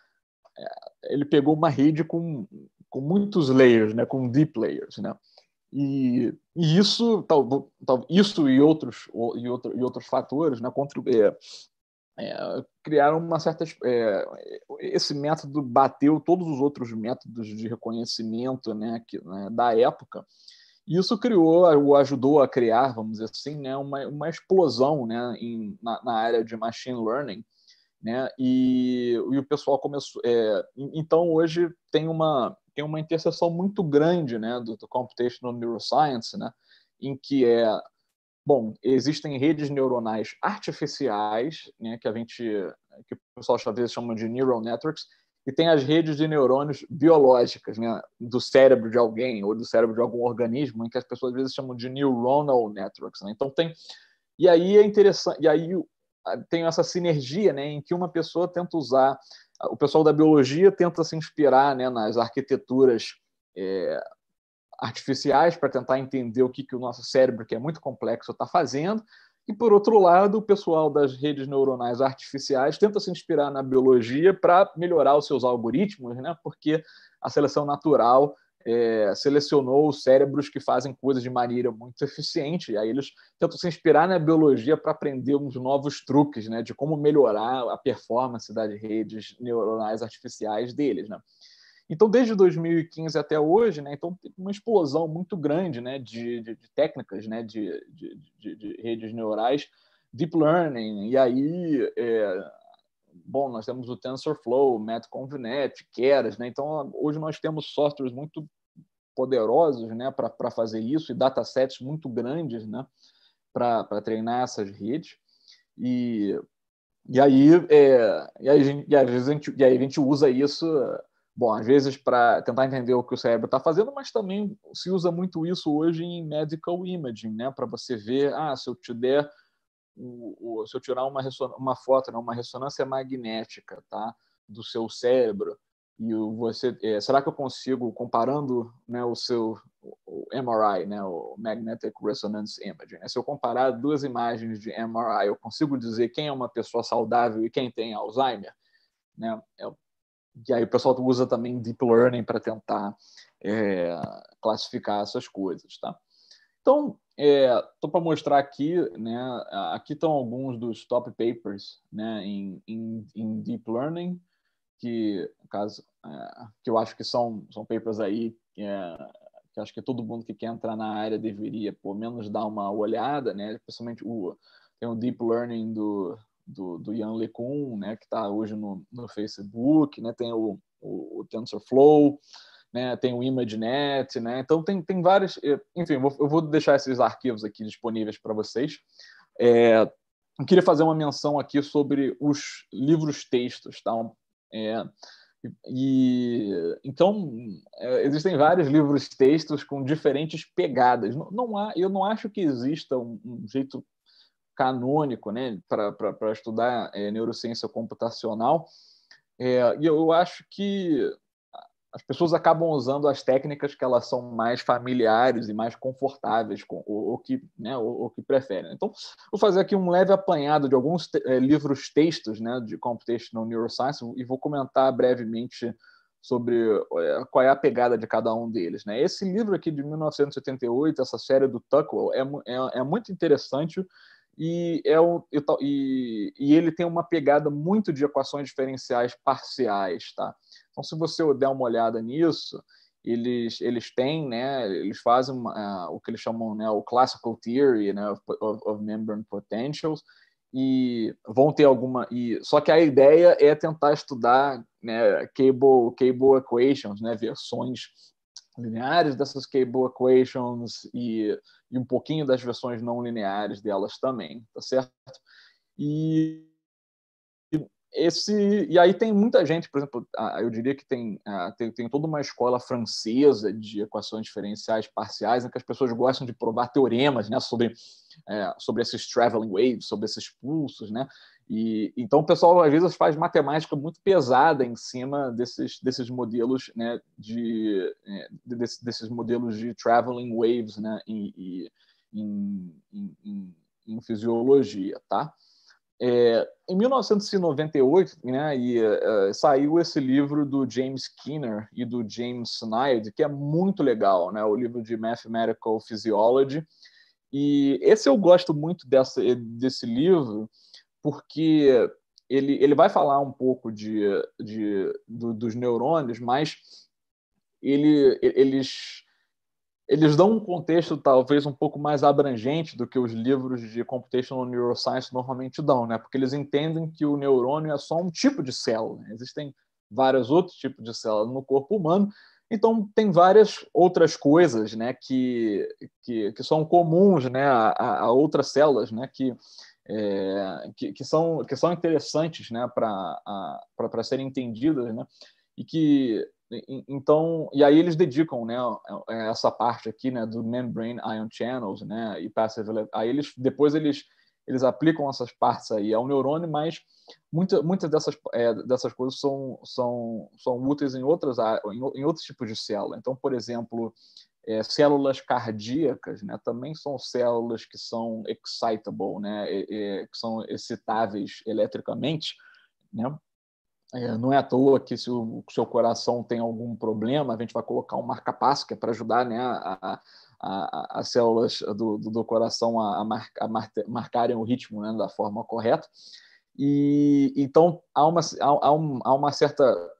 é, ele pegou uma rede com, com muitos layers né com deep layers né e, e isso, tal, tal, isso e outros, e, outro, e outros fatores né, contribuem. É, é, criaram uma certa é, esse método bateu todos os outros métodos de reconhecimento né, que, né, da época e isso criou ou ajudou a criar vamos dizer assim né, uma, uma explosão né, em, na, na, área de machine learning né, e, e o pessoal começou é, então hoje tem uma tem uma interseção muito grande né, do, do computational neuroscience, né, em que é bom existem redes neuronais artificiais, né, que a gente que o pessoal às vezes chama de neural networks, e tem as redes de neurônios biológicas, né, do cérebro de alguém ou do cérebro de algum organismo, em que as pessoas às vezes chamam de neuronal networks. Né? Então tem e aí é interessante e aí tem essa sinergia, né, em que uma pessoa tenta usar o pessoal da biologia tenta se inspirar né, nas arquiteturas é, artificiais para tentar entender o que, que o nosso cérebro, que é muito complexo, está fazendo. E, por outro lado, o pessoal das redes neuronais artificiais tenta se inspirar na biologia para melhorar os seus algoritmos, né, porque a seleção natural é, selecionou cérebros que fazem coisas de maneira muito eficiente. e aí eles tentam se inspirar na biologia para aprender uns novos truques né, de como melhorar a performance das redes neuronais artificiais deles. Né? Então, desde 2015 até hoje, né, então, tem uma explosão muito grande né, de, de, de técnicas né, de, de, redes neurais, deep learning, e aí é, bom, nós temos o TensorFlow, MatConvNet, Keras, né? Então, hoje nós temos softwares muito poderosos, né, para fazer isso e datasets muito grandes, né, para treinar essas redes. E, e aí, é, e aí, e às vezes a gente, e aí a gente usa isso, bom, às vezes para tentar entender o que o cérebro está fazendo, mas também se usa muito isso hoje em medical imaging, né, para você ver, ah, se eu te der o, o, se eu tirar uma, uma foto, né, uma ressonância magnética tá, do seu cérebro, e o, você, é, será que eu consigo, comparando né, o seu o MRI, né, o Magnetic Resonance Imaging, né, se eu comparar duas imagens de MRI, eu consigo dizer quem é uma pessoa saudável e quem tem Alzheimer? Né? É e aí o pessoal usa também Deep Learning para tentar é, classificar essas coisas. Tá? Então, Estou é, para mostrar aqui, né? Aqui estão alguns dos top papers, né? Em, em, em deep learning, que caso é, que eu acho que são são papers aí é, que acho que todo mundo que quer entrar na área deveria pelo menos dar uma olhada, né? Principalmente o tem o deep learning do do, do Yan LeCun, né? Que está hoje no, no Facebook, né? Tem o, o, o TensorFlow né? Tem o ImageNet, né? Então tem, tem várias. Eh, enfim, eu vou deixar esses arquivos aqui disponíveis para vocês. É, eu queria fazer uma menção aqui sobre os livros-textos, tá? É, e então é, existem vários livros textos com diferentes pegadas. Não, não há, eu não acho que exista um, um jeito canônico, né, para estudar é, neurociência computacional. É, e eu acho que as pessoas acabam usando as técnicas que elas são mais familiares e mais confortáveis com o, que né o, que preferem então vou fazer aqui um leve apanhado de alguns te eh, livros textos né de computational neuroscience e vou comentar brevemente sobre eh, qual é a pegada de cada um deles né esse livro aqui de 1978 essa série do Tuckwell é, é, é muito interessante e, é o, e, e, ele tem uma pegada muito de equações diferenciais parciais, tá? Então, se você der uma olhada nisso, eles, eles têm, né, eles fazem uh, o que eles chamam né, o classical theory né, of, of, membrane potentials e vão ter alguma e só que a ideia é tentar estudar né, cable cable equations né versões lineares dessas Cable Equations e, e um pouquinho das versões não lineares delas também, tá certo? E esse e aí tem muita gente por exemplo eu diria que tem, tem, tem toda uma escola francesa de equações diferenciais parciais em que as pessoas gostam de provar teoremas né sobre é, sobre esses traveling waves sobre esses pulsos né e, então, o pessoal, às vezes, faz matemática muito pesada em cima desses, desses modelos, né, de, é, desse, desses modelos de traveling waves né, em, em, em, em fisiologia. Tá? É, em 1998, né, e, uh, saiu esse livro do James Skinner e do James Snyder, que é muito legal, né, o livro de Mathematical Physiology. E esse eu gosto muito dessa, desse livro, porque ele, ele vai falar um pouco de, de, do, dos neurônios, mas ele, eles, eles dão um contexto talvez um pouco mais abrangente do que os livros de computational neuroscience normalmente dão, né? porque eles entendem que o neurônio é só um tipo de célula, né? existem vários outros tipos de célula no corpo humano, então, tem várias outras coisas né, que, que, que são comuns né, a, a outras células, né, que é, que, que, são, que são interessantes né, para serem entendidas. Né? E que então e aí eles dedicam né é, é, essa parte aqui né do membrane ion channels né e passive aí eles depois eles eles aplicam essas partes aí ao neurônio mas muitas muitas dessas é, dessas coisas são são são úteis em outras em, outros tipos de célula então por exemplo é, células cardíacas né, também são células que são excitable, né, é, é, que são excitáveis eletricamente. Né? É, não é à toa que se o seu coração tem algum problema, a gente vai colocar um marca-passo, que é para ajudar né, a, a, as células do, do, do coração a, mar, a, marcarem o ritmo né, da forma correta. E, então, há uma, há, há uma certa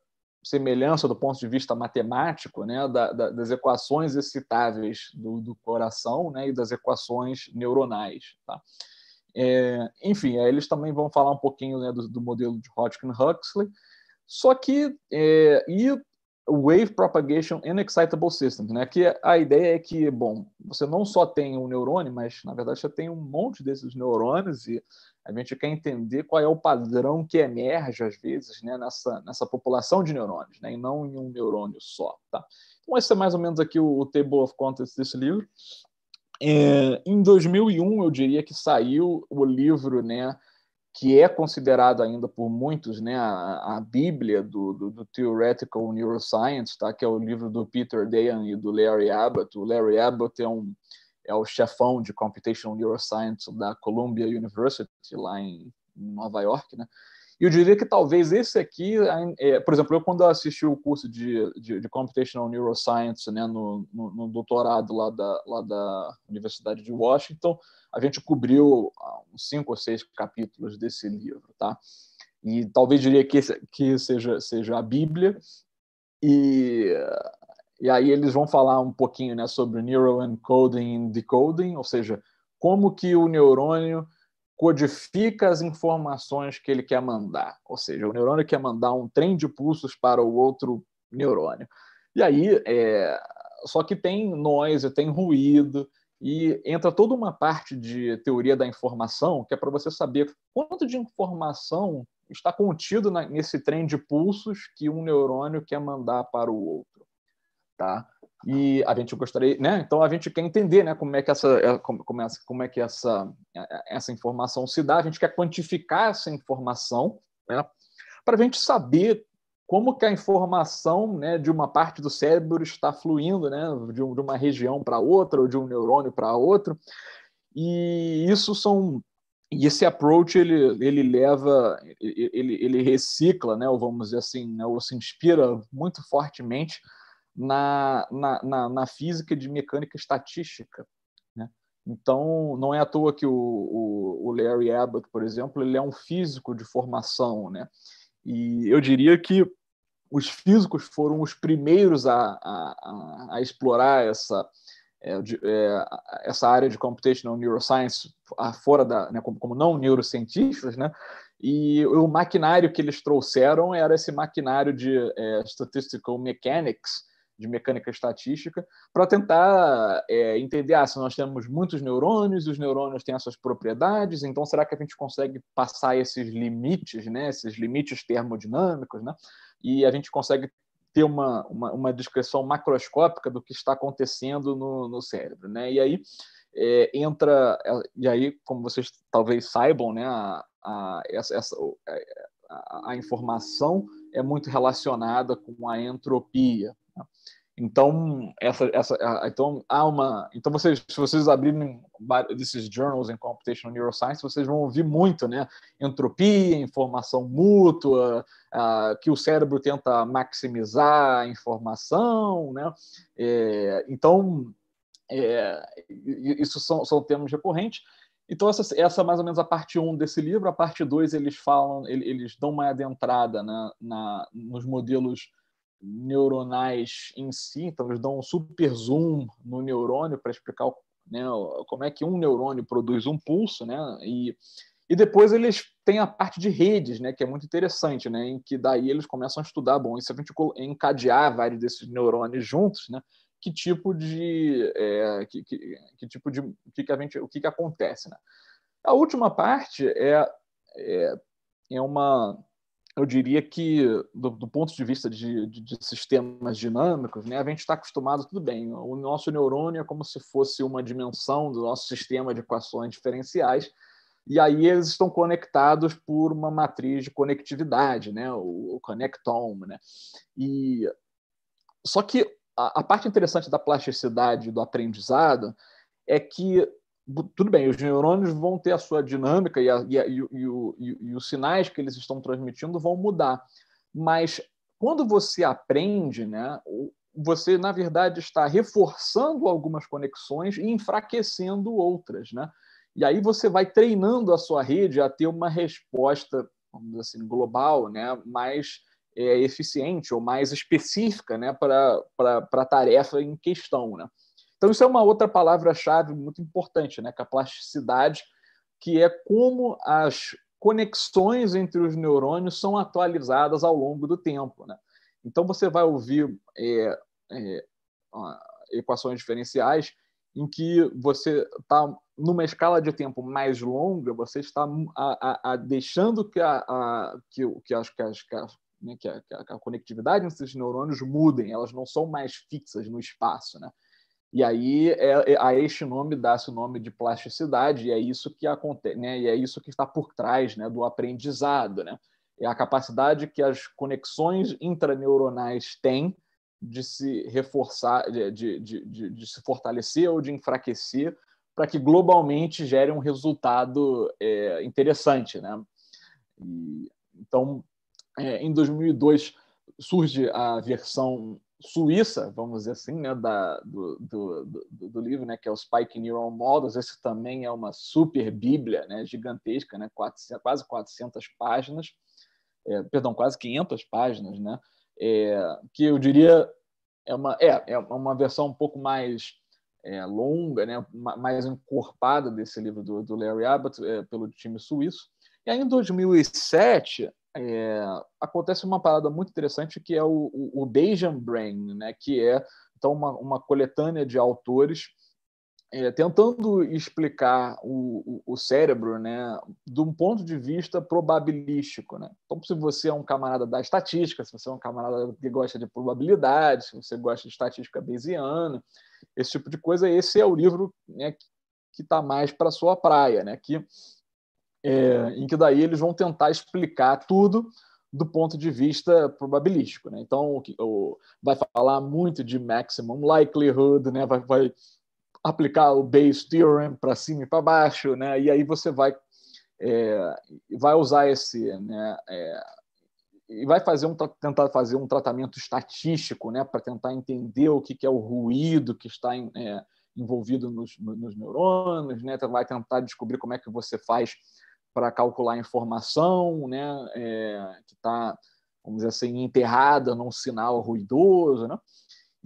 semelhança do ponto de vista matemático, né, da, da, das equações excitáveis do, do, coração né, e das equações neuronais. Tá? É, enfim, eles também vão falar um pouquinho né, do, do modelo de Hodgkin-Huxley, só que, é, e Wave Propagation in Excitable Systems, né? Que a ideia é que, bom, você não só tem um neurônio, mas na verdade você tem um monte desses neurônios e a gente quer entender qual é o padrão que emerge às vezes, né, nessa, nessa população de neurônios, né, e não em um neurônio só, tá? Então esse é mais ou menos aqui o, o table of contents desse livro. É, em 2001, eu diria que saiu o livro, né, que é considerado ainda por muitos né, a, a bíblia do, do, do, Theoretical Neuroscience, tá? que é o livro do Peter Dayan e do Larry Abbott. O Larry Abbott é, um, é o chefão de Computational Neuroscience da Columbia University, lá em Nova York. Né? E eu diria que talvez esse aqui, é, por exemplo, eu quando assisti o curso de, de, de Computational Neuroscience né, no, no, no, doutorado lá da, lá da Universidade de Washington, a gente cobriu ah, uns cinco ou seis capítulos desse livro, tá? E talvez diria que, esse, que seja, seja a Bíblia. E e aí eles vão falar um pouquinho né, sobre Encoding e decoding, ou seja, como que o neurônio codifica as informações que ele quer mandar. Ou seja, o neurônio quer mandar um trem de pulsos para o outro neurônio. E aí, é... só que tem noise, tem ruído, e entra toda uma parte de teoria da informação, que é para você saber quanto de informação está contido nesse trem de pulsos que um neurônio quer mandar para o outro. Tá? e a gente gostaria, né? Então a gente quer entender, né, como é que essa é, como, essa, é, como é que essa é, essa informação se dá, a gente quer quantificar essa informação, né? Para a gente saber como que a informação, né, de uma parte do cérebro está fluindo, né, de, uma região para outra ou de um neurônio para outro. E isso são e esse approach ele, ele leva ele, ele recicla, né, ou vamos dizer assim, né, ou se inspira muito fortemente na, na, na, na física de mecânica estatística. Né? Então, não é à toa que o, o, o, Larry Abbott, por exemplo, ele é um físico de formação. Né? E eu diria que os físicos foram os primeiros a, a, a explorar essa, é, é, essa área de computational neuroscience fora da né, como, como, não neurocientistas, né? E o maquinário que eles trouxeram era esse maquinário de é, statistical mechanics de mecânica estatística, para tentar é, entender ah, se nós temos muitos neurônios, os neurônios têm essas propriedades, então será que a gente consegue passar esses limites, né, esses limites termodinâmicos, né, e a gente consegue ter uma, uma, uma descrição macroscópica do que está acontecendo no, no cérebro. Né? E aí é, entra, é, e aí, como vocês talvez saibam, né, a, a essa, essa é, a, a informação é muito relacionada com a entropia, então, essa, essa, então há uma, então vocês, se vocês abrirem esses journals em computational neuroscience, vocês vão ouvir muito, né? Entropia, informação mútua, que o cérebro tenta maximizar a informação, né? É, então, é, isso são, são termos recorrentes. Então, essa, essa é mais ou menos a parte 1 um desse livro. A parte 2, eles falam, eles dão uma adentrada né, na, nos modelos neuronais em si, então eles dão um super zoom no neurônio para explicar né, como é que um neurônio produz um pulso, né? E, e depois eles têm a parte de redes, né, que é muito interessante, né, em que daí eles começam a estudar, bom, e se a gente encadear vários desses neurônios juntos, né, que tipo de é, que, que, que, tipo de que, que a gente, o que, que acontece, né? A última parte é, é, é uma eu diria que, do, do ponto de vista de, de, de, sistemas dinâmicos, né, a gente está acostumado, tudo bem, o nosso neurônio é como se fosse uma dimensão do nosso sistema de equações diferenciais, e aí eles estão conectados por uma matriz de conectividade, né, o, o conectome. Né? E, só que a, a parte interessante da plasticidade do aprendizado é que tudo bem, os neurônios vão ter a sua dinâmica e, a, e, a, e, o, e, os sinais que eles estão transmitindo vão mudar. Mas quando você aprende, né, você, na verdade, está reforçando algumas conexões e enfraquecendo outras. Né? E aí você vai treinando a sua rede a ter uma resposta, vamos dizer assim, global, né, mais é, eficiente ou mais específica né, para a tarefa em questão. Né? Então, isso é uma outra palavra-chave muito importante, né? que é a plasticidade, que é como as conexões entre os neurônios são atualizadas ao longo do tempo. Né? Então, você vai ouvir é, é, equações diferenciais em que você está numa escala de tempo mais longa, você está a, a, a deixando que, a, que, que, acho que, as, que, a, né, que, a, que a conectividade entre esses neurônios mudem, elas não são mais fixas no espaço. Né? E aí é, é, a este nome dá-se o nome de plasticidade, e é isso que acontece, né? E é isso que está por trás né, do aprendizado. Né? É a capacidade que as conexões intraneuronais têm de se reforçar, de, de, de, de se fortalecer ou de enfraquecer para que globalmente gere um resultado é, interessante. Né? E, então, é, em 2002 surge a versão suíça, vamos dizer assim, né, da, do, do, do, do, livro, né, que é o Spike Neural Models. Esse também é uma super bíblia né, gigantesca, né, 400, quase 400 páginas, é, perdão, quase 500 páginas, né, é, que eu diria é uma, é, é uma versão um pouco mais é, longa, né, mais encorpada desse livro do, do Larry Abbott, é, pelo time suíço. E aí, em 2007, é, acontece uma parada muito interessante que é o, o, o Bayesian Brain, né? que é então, uma, uma coletânea de autores é, tentando explicar o, o, o, cérebro né, de um ponto de vista probabilístico. Né? Então, se você é um camarada da estatística, se você é um camarada que gosta de probabilidade, se você gosta de estatística bayesiana, esse tipo de coisa, esse é o livro né, que está mais para sua praia, né? que é, em que daí eles vão tentar explicar tudo do ponto de vista probabilístico. Né? Então, o, o, vai falar muito de maximum likelihood, né? vai, vai aplicar o Bayes Theorem para cima e para baixo, né? e aí você vai, é, vai usar esse... Né? É, e vai fazer um, tentar fazer um tratamento estatístico né? para tentar entender o que, que, é o ruído que está em, é, envolvido nos, nos, neurônios, né? Então, vai tentar descobrir como é que você faz para calcular informação, né, é, que está, vamos dizer assim, enterrada num sinal ruidoso, né?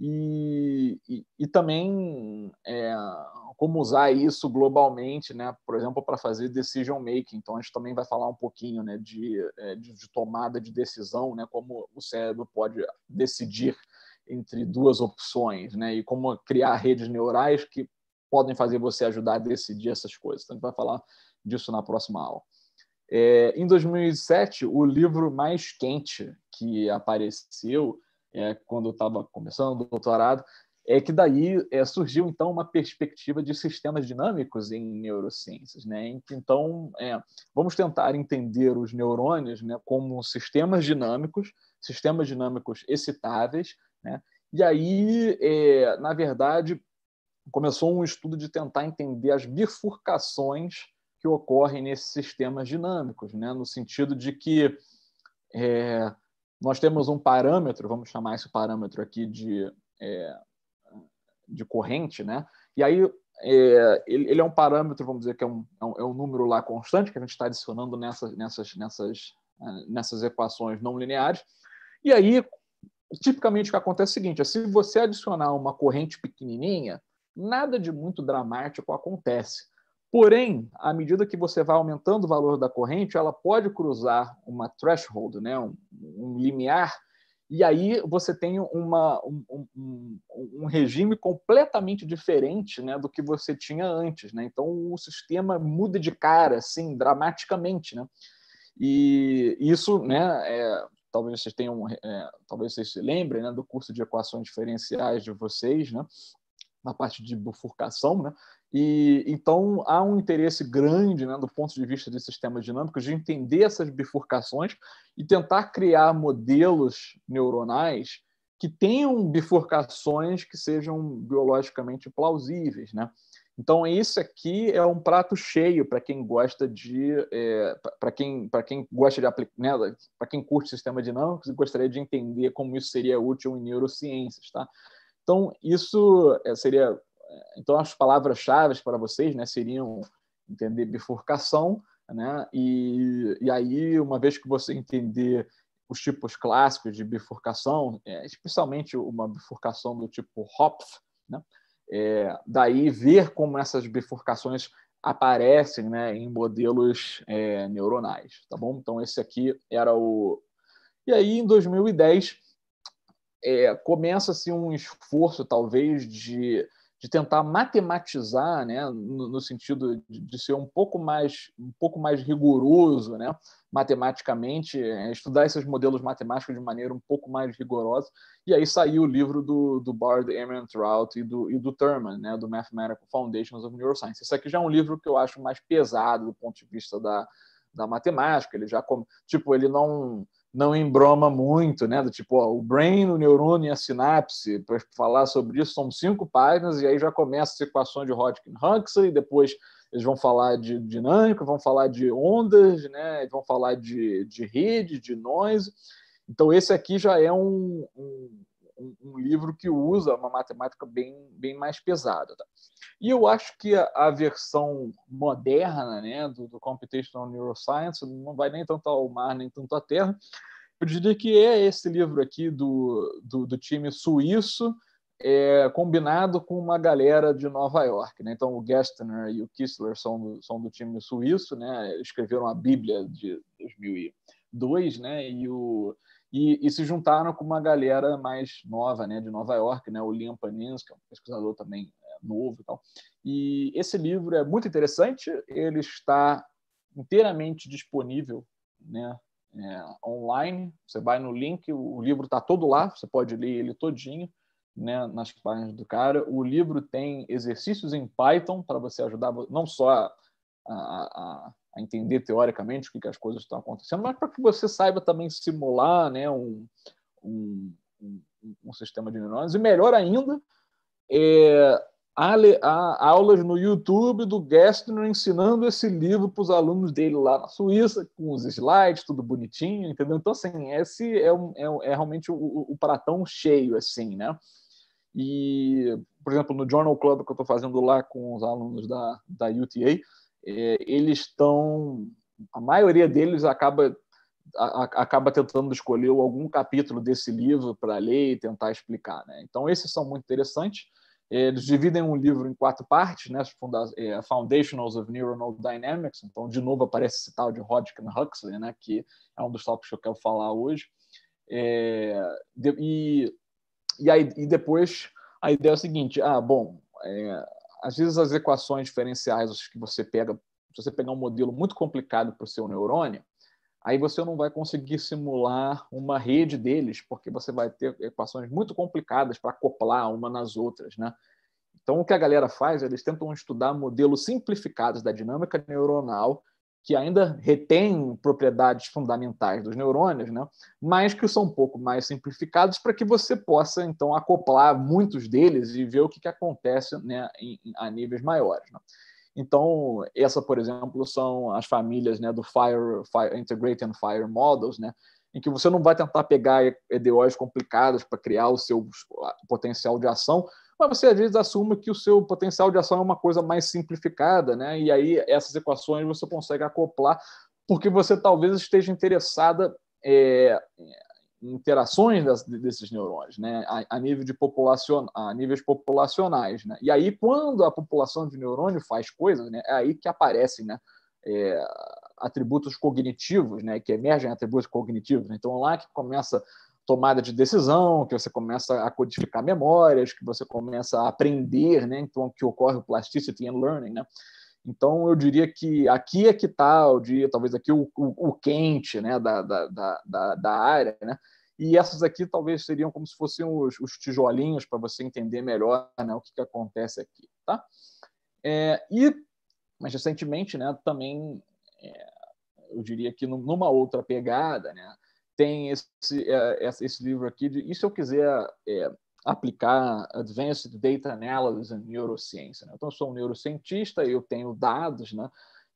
E, e, e também é, como usar isso globalmente, né? Por exemplo, para fazer decision making. Então a gente também vai falar um pouquinho, né, de, é, de, de tomada de decisão, né? Como o cérebro pode decidir entre duas opções, né? E como criar redes neurais que podem fazer você ajudar a decidir essas coisas. Então, a gente vai falar disso na próxima aula. É, em 2007, o livro mais quente que apareceu, é, quando eu estava começando o doutorado, é que daí é, surgiu então uma perspectiva de sistemas dinâmicos em neurociências, né? Então é, vamos tentar entender os neurônios, né, como sistemas dinâmicos, sistemas dinâmicos excitáveis, né? E aí, é, na verdade, começou um estudo de tentar entender as bifurcações que ocorrem nesses sistemas dinâmicos, né? no sentido de que é, nós temos um parâmetro, vamos chamar esse parâmetro aqui de, é, de corrente, né? e aí é, ele, ele, é um parâmetro, vamos dizer que é um, é um, é número lá constante que a gente está adicionando nessas, nessas, nessas, é, nessas equações não lineares, e aí tipicamente o que acontece é o seguinte, é, se você adicionar uma corrente pequenininha, nada de muito dramático acontece. Porém, à medida que você vai aumentando o valor da corrente, ela pode cruzar uma threshold, né? um, um limiar, e aí você tem uma, um, um, um, regime completamente diferente né, do que você tinha antes. Né? Então o sistema muda de cara, assim, dramaticamente. Né? E isso, né, é, talvez vocês tenham, é, talvez vocês se lembrem né, do curso de equações diferenciais de vocês, né? na parte de bifurcação, né? E então há um interesse grande, né, do ponto de vista de sistemas dinâmicos, de entender essas bifurcações e tentar criar modelos neuronais que tenham bifurcações que sejam biologicamente plausíveis, né? Então isso aqui é um prato cheio para quem gosta de, é, para quem, para quem gosta de né, para quem curte sistemas dinâmicos e gostaria de entender como isso seria útil em neurociências, tá? Então, isso é, seria. É, então, as palavras-chave para vocês né, seriam entender bifurcação, né? E, e aí, uma vez que você entender os tipos clássicos de bifurcação, é, especialmente uma bifurcação do tipo Hopf, né? É, daí ver como essas bifurcações aparecem né, em modelos é, neuronais, tá bom? Então esse aqui era o... E aí, em 2010, é, começa-se assim, um esforço, talvez, de, de tentar matematizar, né, no, no sentido de, de, ser um pouco mais, um pouco mais rigoroso né, matematicamente, é, estudar esses modelos matemáticos de maneira um pouco mais rigorosa. E aí saiu o livro do, do Bard Ehrmantraut e do, e do Thurman, né, do Mathematical Foundations of Neuroscience. Isso aqui já é um livro que eu acho mais pesado do ponto de vista da, da matemática. Ele já, tipo, ele não não embroma muito, né? Do tipo, ó, o brain, o neurônio e a sinapse, para falar sobre isso, são cinco páginas, e aí já começa as equações de Hodgkin-Huxley, depois eles vão falar de dinâmica, vão falar de ondas, né? vão falar de, de rede, de noise. Então, esse aqui já é um, um um, um, livro que usa uma matemática bem, bem mais pesada. Tá? E eu acho que a, a versão moderna né, do, do, Computational Neuroscience não vai nem tanto ao mar, nem tanto à terra. Eu diria que é esse livro aqui do, do, do time suíço, é, combinado com uma galera de Nova York. Né? Então, o gestner e o Kistler são do, são do time suíço, né? escreveram a Bíblia de 2002, né? e o e, e, se juntaram com uma galera mais nova, né, de Nova York, né, o Liam Panins, que é um pesquisador também é, novo e tal. E esse livro é muito interessante, ele está inteiramente disponível, né, é, online. Você vai no link, o livro está todo lá, você pode ler ele todinho, né, nas páginas do cara. O livro tem exercícios em Python para você ajudar não só a, a, a a entender teoricamente o que, que as coisas estão acontecendo, mas para que você saiba também simular né, um, um, um, um sistema de neurônios. E melhor ainda, é, há, aulas no YouTube do Gestner ensinando esse livro para os alunos dele lá na Suíça, com os slides, tudo bonitinho, entendeu? Então, assim, esse é, um, é, é realmente o, o pratão cheio, assim, né? E, por exemplo, no Journal Club que eu estou fazendo lá com os alunos da, da UTA, é, eles estão. A maioria deles acaba, a, acaba tentando escolher algum capítulo desse livro para ler e tentar explicar. Né? Então, esses são muito interessantes. É, eles dividem um livro em quatro partes, né? É, Foundationals of Neuronal Dynamics. Então, de novo, aparece esse tal de Hodgkin Huxley, né? que é um dos tópicos que eu quero falar hoje. É, de, e, e, aí, e depois a ideia é a seguinte: ah, bom, é, às vezes as equações diferenciais que você pega, se você pegar um modelo muito complicado para o seu neurônio, aí você não vai conseguir simular uma rede deles, porque você vai ter equações muito complicadas para acoplar uma nas outras, né? Então, o que a galera faz, eles tentam estudar modelos simplificados da dinâmica neuronal que ainda retêm propriedades fundamentais dos neurônios, né? mas que são um pouco mais simplificados para que você possa, então, acoplar muitos deles e ver o que, que acontece né, em, a níveis maiores. Né? Então, essa, por exemplo, são as famílias né, do Fire, Fire Integrated Fire Models, né, em que você não vai tentar pegar EDOs complicados para criar o seu potencial de ação, mas você às vezes assume que o seu potencial de ação é uma coisa mais simplificada, né? E aí essas equações você consegue acoplar, porque você talvez esteja interessada é, em interações das, desses neurônios, né? A, a, nível de populacion, a níveis populacionais, né? E aí quando a população de neurônio faz coisas, né? É aí que aparecem, né? É, atributos cognitivos, né? Que emergem atributos cognitivos. Né? Então lá que começa tomada de decisão, que você começa a codificar memórias, que você começa a aprender, né? Então, que ocorre o plasticity and learning, né? Então, eu diria que aqui é que está o dia, talvez aqui o, o, o quente né, da, da, da, da, área, né? E essas aqui talvez seriam como se fossem os, os tijolinhos para você entender melhor né, o que, que acontece aqui, tá? É, e, mais recentemente, né, também, é, eu diria que numa outra pegada, né, tem esse, é, esse livro aqui de, e se eu quiser é, aplicar Advanced Data Analysis em neurociência. Né? Então, eu sou um neurocientista, eu tenho dados, né?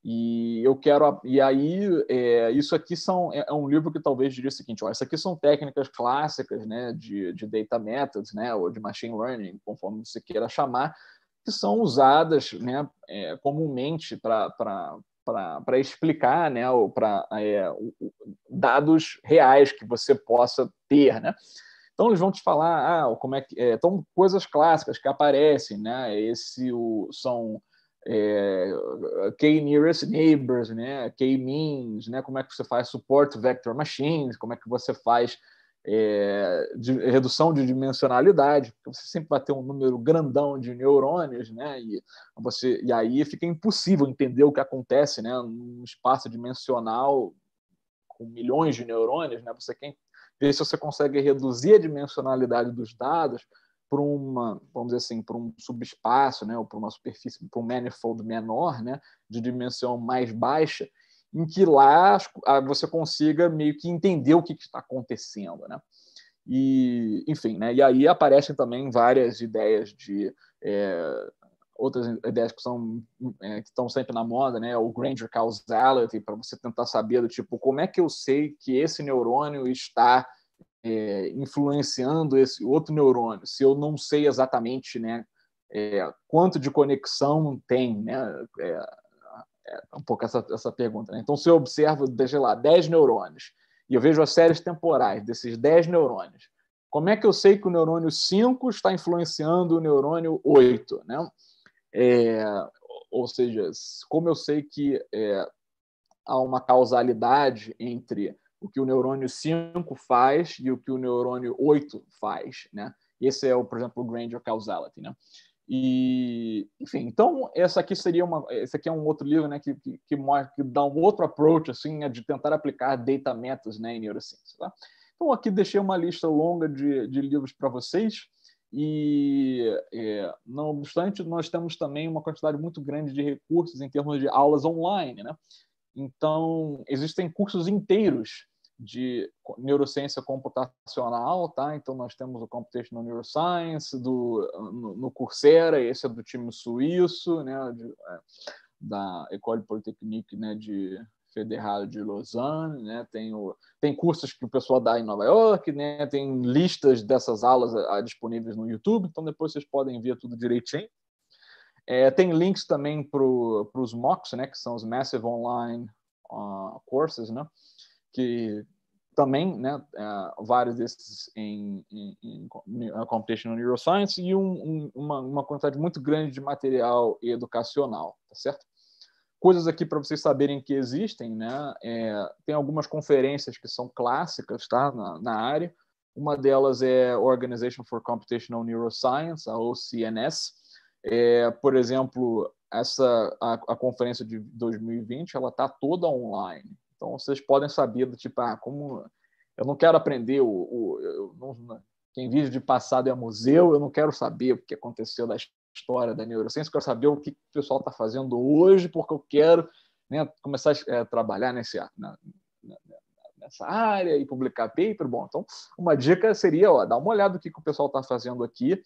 E eu quero. E aí, é, isso aqui são, é, é, um livro que talvez diria o seguinte: ó, isso aqui são técnicas clássicas né, de, de data methods, né, ou de machine learning, conforme você queira chamar, que são usadas né, é, comumente para para explicar né, para é, dados reais que você possa ter. Né? Então eles vão te falar ah, como é que. É, então, coisas clássicas que aparecem, né? Esse o, são é, K nearest neighbors, né? K means, né? Como é que você faz support vector machines, como é que você faz é, de, redução de dimensionalidade, porque você sempre vai ter um número grandão de neurônios, né? E, você, e aí fica impossível entender o que acontece, né? Num espaço dimensional com milhões de neurônios, né? Você quer ver se você consegue reduzir a dimensionalidade dos dados para uma, vamos dizer assim, para um subespaço, né, ou para uma superfície, para um manifold menor, né, de dimensão mais baixa, em que lá ah, você consiga meio que entender o que está acontecendo, né? E, enfim, né? E aí aparecem também várias ideias de é, outras ideias que são é, que estão sempre na moda, né? O Granger causality para você tentar saber do tipo como é que eu sei que esse neurônio está é, influenciando esse outro neurônio, se eu não sei exatamente, né? É, quanto de conexão tem, né? É, é um pouco essa, essa pergunta. Né? Então, se eu observo, deixa lá, 10 neurônios, e eu vejo as séries temporais desses 10 neurônios, como é que eu sei que o neurônio 5 está influenciando o neurônio 8? Né? É, ou seja, como eu sei que é, há uma causalidade entre o que o neurônio 5 faz e o que o neurônio 8 faz? Né? Esse é, o, por exemplo, o Granger Causality. Né? E, enfim, então essa aqui seria uma, esse aqui é um outro livro, né, que que, que, mostra, que dá um outro approach assim, é de tentar aplicar data metas, né, em neurociência. Tá? Então aqui deixei uma lista longa de, de livros para vocês e, é, não obstante, nós temos também uma quantidade muito grande de recursos em termos de aulas online, né? Então existem cursos inteiros de neurociência computacional, tá? Então nós temos o Computational Neuroscience do no, no Coursera, esse é do time suíço, né, de, é, da École Polytechnique, né, de Federal de Lausanne, né? Tem, o, tem cursos que o pessoal dá em Nova York, né? Tem listas dessas aulas a, é, a, disponíveis no YouTube, então depois vocês podem ver tudo direitinho. É, tem links também para os MOOCs, né? Que são os Massive Online uh, Courses, né? que também, né, uh, vários desses em, em, em, Computational Neuroscience e um, um, uma, uma quantidade muito grande de material educacional, tá certo? coisas aqui para vocês saberem que existem, né? É, tem algumas conferências que são clássicas, tá? Na, na, área. Uma delas é Organization for Computational Neuroscience, a OCNS. É, por exemplo, essa a, a conferência de 2020, ela está toda online, então vocês podem saber do tipo, ah, como eu não quero aprender o, o eu não, quem vive de passado é museu, eu não quero saber o que aconteceu da história da neurociência, eu quero saber o que o pessoal está fazendo hoje, porque eu quero né, começar a é, trabalhar nesse, na, na, nessa área e publicar paper. Bom, então uma dica seria ó, dar uma olhada no que, que o pessoal está fazendo aqui,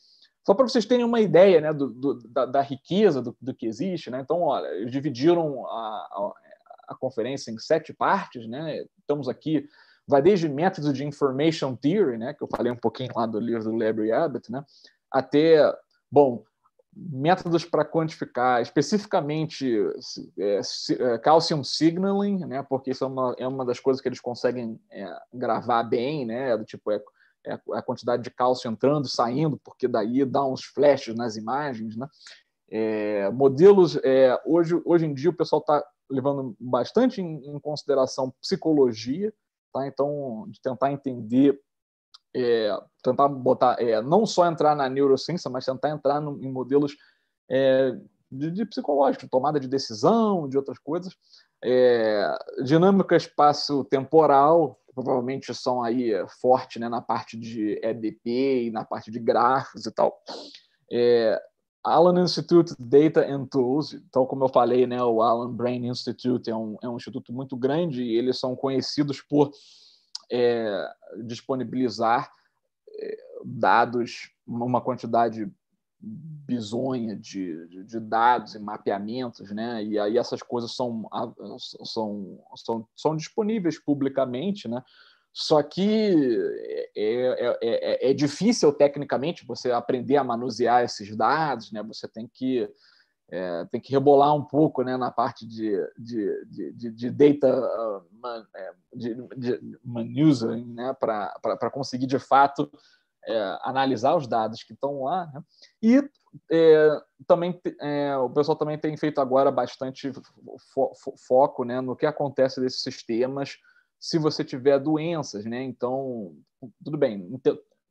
só para vocês terem uma ideia né, do, do, da, da, riqueza do, do, que existe. Né? Então, olha, eles dividiram a, a, a conferência em sete partes, né? Estamos aqui, vai desde métodos de information theory, né? Que eu falei um pouquinho lá do livro do Larry Abbott, né? Até, bom, métodos para quantificar especificamente é, é, calcium signaling, né? Porque isso é uma, é uma das coisas que eles conseguem é, gravar bem, né? Do tipo, é, é a quantidade de cálcio entrando e saindo, porque daí dá uns flashes nas imagens, né? É, modelos, é, hoje, hoje em dia o pessoal está levando bastante em, em consideração psicologia, tá? Então, de tentar entender, é, tentar botar, é, não só entrar na neurociência, mas tentar entrar no, em modelos é, de, de psicológico, tomada de decisão, de outras coisas. É, dinâmica espaço-temporal, provavelmente são aí é, forte né, na parte de EDP e na parte de grafos e tal. É, Alan Institute Data and Tools, então como eu falei, né, o Alan Brain Institute é um, é um instituto muito grande e eles são conhecidos por é, disponibilizar é, dados, uma quantidade bizonha de, de, de, dados e mapeamentos, né? E aí essas coisas são, são, são, são disponíveis publicamente, né? Só que é é, é, é, é, difícil tecnicamente você aprender a manusear esses dados, né? Você tem que é, tem que rebolar um pouco né, na parte de, de, de, de data ah, man, é, de, de manusing né, para conseguir de fato é, analisar os dados que estão lá. Né? E é, também é, o pessoal também tem feito agora bastante fo fo foco né, no que acontece desses sistemas se você tiver doenças, né? Então, tudo bem.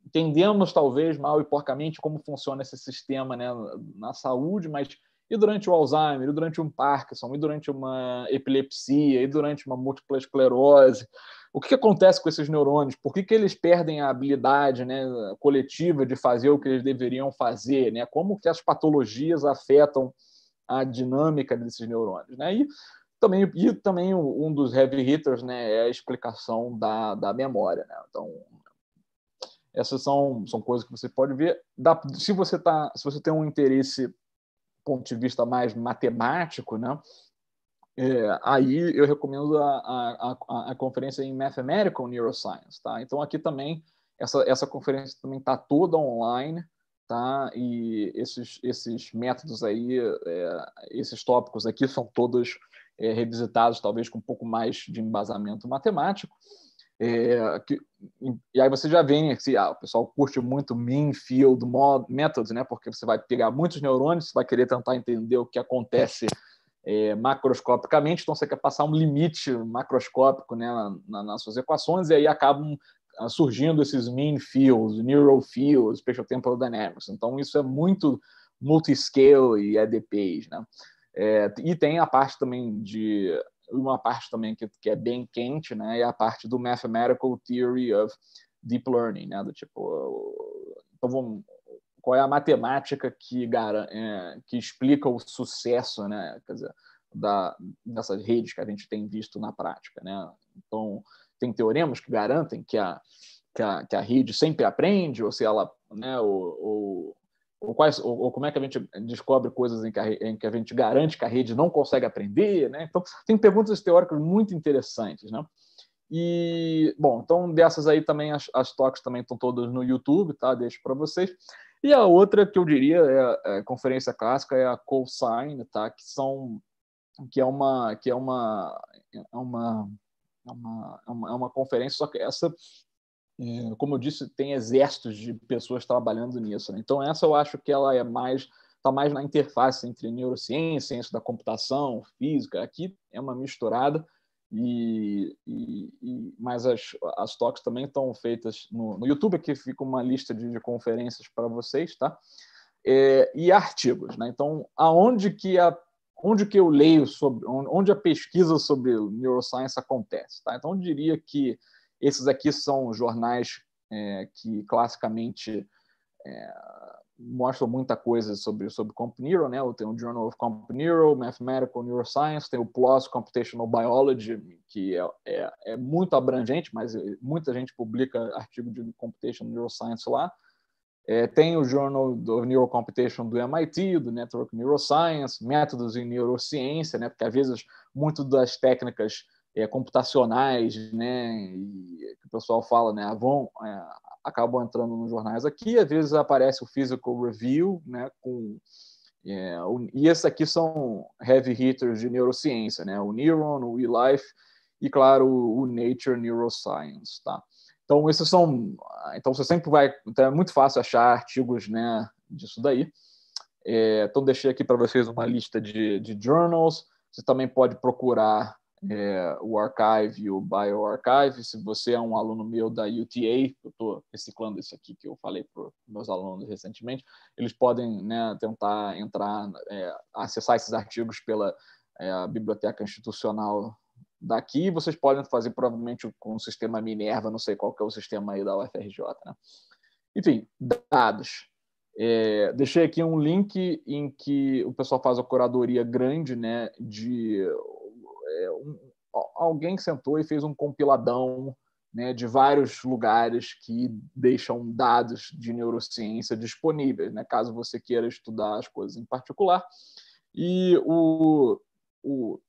Entendemos, talvez, mal e porcamente, como funciona esse sistema né, na saúde, mas e durante o Alzheimer, e durante um Parkinson, e durante uma epilepsia, e durante uma múltipla esclerose? O que, acontece com esses neurônios? Por que, que eles perdem a habilidade né, coletiva de fazer o que eles deveriam fazer? Né? Como que as patologias afetam a dinâmica desses neurônios? Né? E também, e também um dos heavy hitters né, é a explicação da, da memória. Né? Então, essas são, são coisas que você pode ver. Dá, se, você tá, se você tem um interesse ponto de vista mais matemático, né, é, aí eu recomendo a, a, a, a, conferência em Mathematical Neuroscience, tá? Então aqui também essa, essa conferência também está toda online, tá? E esses, esses métodos aí, é, esses tópicos aqui são todos é, revisitados, talvez com um pouco mais de embasamento matemático. É, que, e aí você já vem assim, ah, o pessoal curte muito mean field methods, né? Porque você vai pegar muitos neurônios, você vai querer tentar entender o que acontece é, macroscopicamente, então você quer passar um limite macroscópico né, na, na, nas suas equações, e aí acabam ah, surgindo esses mean fields, neural fields, spatial temporal dynamics. Então isso é muito multiscale e EDPs, né? É, e tem a parte também de uma parte também que, que é bem quente, né? É a parte do Mathematical Theory of Deep Learning, né? Do tipo, então vamos, qual é a matemática que, é, que explica o sucesso, né? Quer dizer, da, dessas redes que a gente tem visto na prática, né? Então, tem teoremas que garantem que a, que a, que a rede sempre aprende, ou se ela, né, ou, ou ou, quais, ou, ou, como é que a gente descobre coisas em que a, em que a, gente garante que a rede não consegue aprender, né? Então, tem perguntas teóricas muito interessantes, né? E, bom, então dessas aí também, as, as toques também estão todas no YouTube, tá? Deixo para vocês. E a outra que eu diria é, é conferência clássica é a Cosign, tá? Que são que é uma que é uma é uma é uma, é uma, é uma conferência só que essa é, como eu disse, tem exércitos de pessoas trabalhando nisso. Né? Então, essa eu acho que ela é mais está mais na interface entre neurociência, ciência da computação, física. Aqui é uma misturada, e, e, e mas as, as toques também estão feitas no, no, YouTube. Aqui fica uma lista de, de conferências para vocês, tá? É, e artigos, né? Então, aonde que a onde que eu leio sobre onde a pesquisa sobre neuroscience acontece, tá? Então, eu diria que esses aqui são jornais é, que classicamente é, mostram muita coisa sobre sobre Comp Neuro, né? Tem o Journal of Comp Mathematical Neuroscience, tem o PLOS Computational Biology, que é, é, é muito abrangente, mas é, muita gente publica artigo de Computational Neuroscience lá. É, tem o Journal of Neurocomputation do MIT, do Network Neuroscience, métodos em neurociência, né? porque às vezes muito das técnicas é, computacionais, né, e, que o pessoal fala, né, ah, vão, é, acabam entrando nos jornais aqui, às vezes aparece o Physical Review, né, com é, o, e esses aqui são heavy hitters de neurociência, né, o Neuron, o eLife e, claro, o, Nature Neuroscience, tá? Então, esses são. Então, você sempre vai. Então, é muito fácil achar artigos né, disso daí. É, então, deixei aqui para vocês uma lista de, de journals. Você também pode procurar é, o Archive e o BioArchive. Se você é um aluno meu da UTA, eu estou reciclando isso aqui que eu falei para meus alunos recentemente, eles podem né, tentar entrar, é, acessar esses artigos pela é, biblioteca institucional daqui. Vocês podem fazer provavelmente com o sistema Minerva, não sei qual que é o sistema aí da UFRJ. Né? Enfim, dados. É, deixei aqui um link em que o pessoal faz a curadoria grande né, de é, um, alguém sentou e fez um compiladão né, de vários lugares que deixam dados de neurociência disponíveis, né, caso você queira estudar as coisas em particular. E o, o,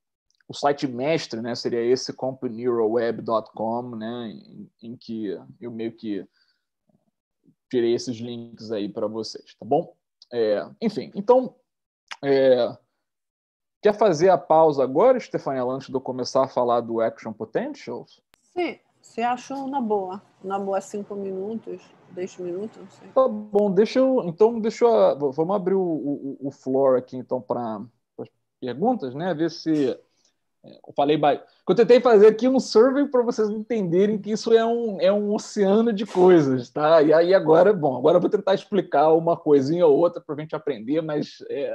o site mestre né, seria esse compuneuroweb.com, né, em, em que eu meio que tirei esses links aí para vocês, tá bom? É, enfim, então é, Quer fazer a pausa agora, Stefania, antes de eu começar a falar do Action Potentials? Sim, se achou na boa. Na boa, cinco minutos, dez minutos, não sei. Tá bom, deixa eu. Então, deixa eu, ah, Vamos abrir o, o, o floor aqui, então, para as perguntas, né? Ver se. É, eu falei. Eu tentei fazer aqui um survey para vocês entenderem que isso é um, é um oceano de coisas, tá? E aí agora, bom, agora eu vou tentar explicar uma coisinha ou outra para a gente aprender, mas é,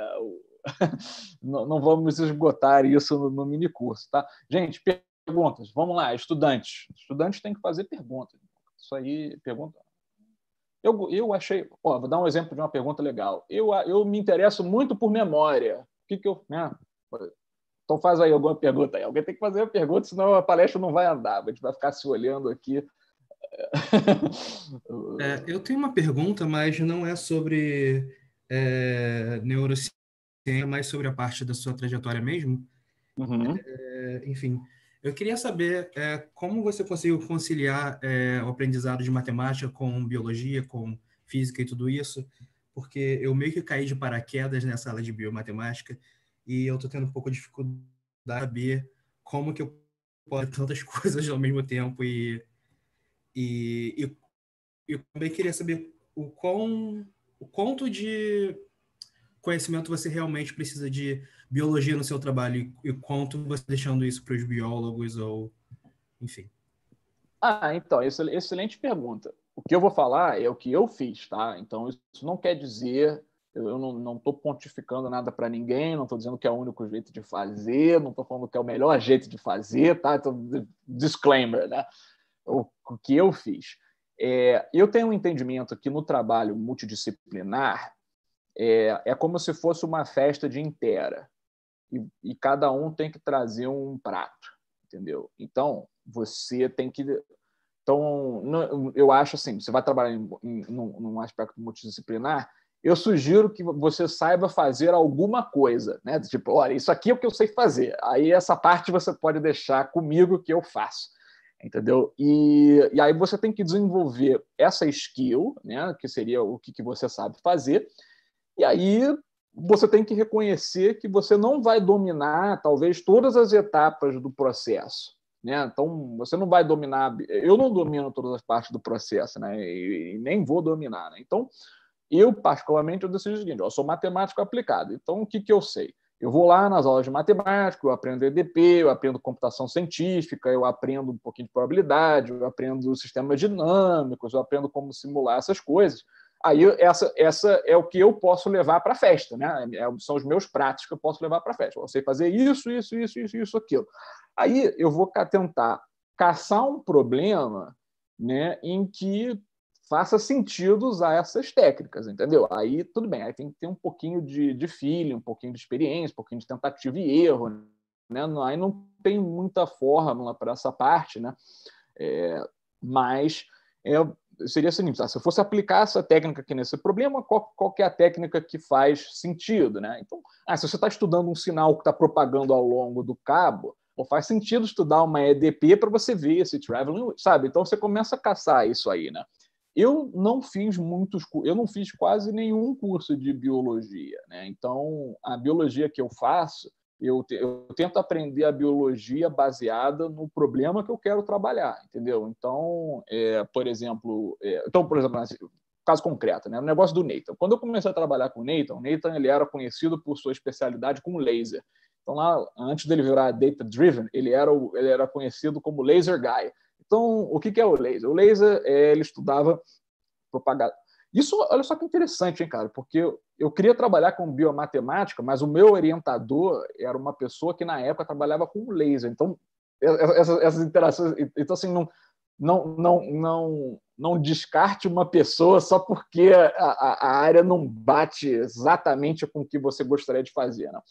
<laughs> não, vamos esgotar isso no, no mini curso, tá? Gente, perguntas. Vamos lá, estudantes. Estudantes têm que fazer perguntas. Isso aí, pergunta. Eu, eu achei. Ó, vou dar um exemplo de uma pergunta legal. Eu, eu me interesso muito por memória. O que, que eu. Né? Então faz aí alguma pergunta aí. Alguém tem que fazer a pergunta, senão a palestra não vai andar. A gente vai ficar se olhando aqui. É, eu tenho uma pergunta, mas não é sobre é, neurociência tenha mais sobre a parte da sua trajetória mesmo. Uhum. É, enfim, eu queria saber é, como você conseguiu conciliar é, o aprendizado de matemática com biologia, com física e tudo isso, porque eu meio que caí de paraquedas nessa sala de biomatemática e eu tô tendo um pouco de dificuldade de saber como que eu posso tantas <laughs> coisas ao mesmo tempo e e, e eu também queria saber o quão o quanto de conhecimento você realmente precisa de biologia no seu trabalho e quanto você tá deixando isso para os biólogos ou enfim. Ah, então, excelente pergunta. O que eu vou falar é o que eu fiz, tá? Então, isso não quer dizer, eu não estou pontificando nada para ninguém, não estou dizendo que é o único jeito de fazer, não estou falando que é o melhor jeito de fazer, tá? Então, disclaimer, né? O, o que eu fiz. É, eu tenho um entendimento que no trabalho multidisciplinar, é, é como se fosse uma festa de inteira. E, e cada um tem que trazer um prato, entendeu? Então, você tem que então, eu acho assim, você vai trabalhar em, em, num, num, aspecto multidisciplinar, eu sugiro que você saiba fazer alguma coisa, né? Tipo, olha, isso aqui é o que eu sei fazer. Aí essa parte você pode deixar comigo que eu faço, entendeu? E, e aí você tem que desenvolver essa skill, né? Que seria o que, que você sabe fazer, e aí você tem que reconhecer que você não vai dominar, talvez, todas as etapas do processo. Né? Então, você não vai dominar. Eu não domino todas as partes do processo, né? e, e nem vou dominar. Né? Então, eu, particularmente, eu decidi o seguinte: eu sou matemático aplicado. Então, o que, que eu sei? Eu vou lá nas aulas de matemática, eu aprendo EDP, eu aprendo computação científica, eu aprendo um pouquinho de probabilidade, eu aprendo sistemas dinâmicos, eu aprendo como simular essas coisas. Aí essa, essa é o que eu posso levar para a festa, né? É, são os meus pratos que eu posso levar para a festa. Eu sei fazer isso, isso, isso, isso, isso, aquilo. Aí eu vou tentar caçar um problema, né, em que faça sentido usar essas técnicas, entendeu? Aí tudo bem, aí tem que ter um pouquinho de, de feeling, um pouquinho de experiência, um pouquinho de tentativa e erro, né? Aí não tem muita fórmula para essa parte, né? É, mas é, seria simples. Ah, se eu fosse aplicar essa técnica aqui nesse problema, qual, qual é a técnica que faz sentido? Né? Então, ah, se você está estudando um sinal que está propagando ao longo do cabo, ou faz sentido estudar uma EDP para você ver esse traveling, sabe? Então você começa a caçar isso aí, né? Eu não fiz muitos, eu não fiz quase nenhum curso de biologia, né? Então a biologia que eu faço eu, eu, tento aprender a biologia baseada no problema que eu quero trabalhar, entendeu? Então, é, por exemplo, é, então, por exemplo, caso concreto, né? O negócio do Nathan. Quando eu comecei a trabalhar com o Nathan, o Nathan ele era conhecido por sua especialidade com laser. Então lá, antes dele virar data driven, ele era o, ele era conhecido como laser guy. Então, o que que é o laser? O laser é, ele estudava propagação isso, olha só que interessante, hein, cara? Porque eu queria trabalhar com biomatemática, mas o meu orientador era uma pessoa que, na época, trabalhava com laser. Então, essas, essas interações... Então, assim, não, não, não, não, não descarte uma pessoa só porque a, a área não bate exatamente com o que você gostaria de fazer. Não.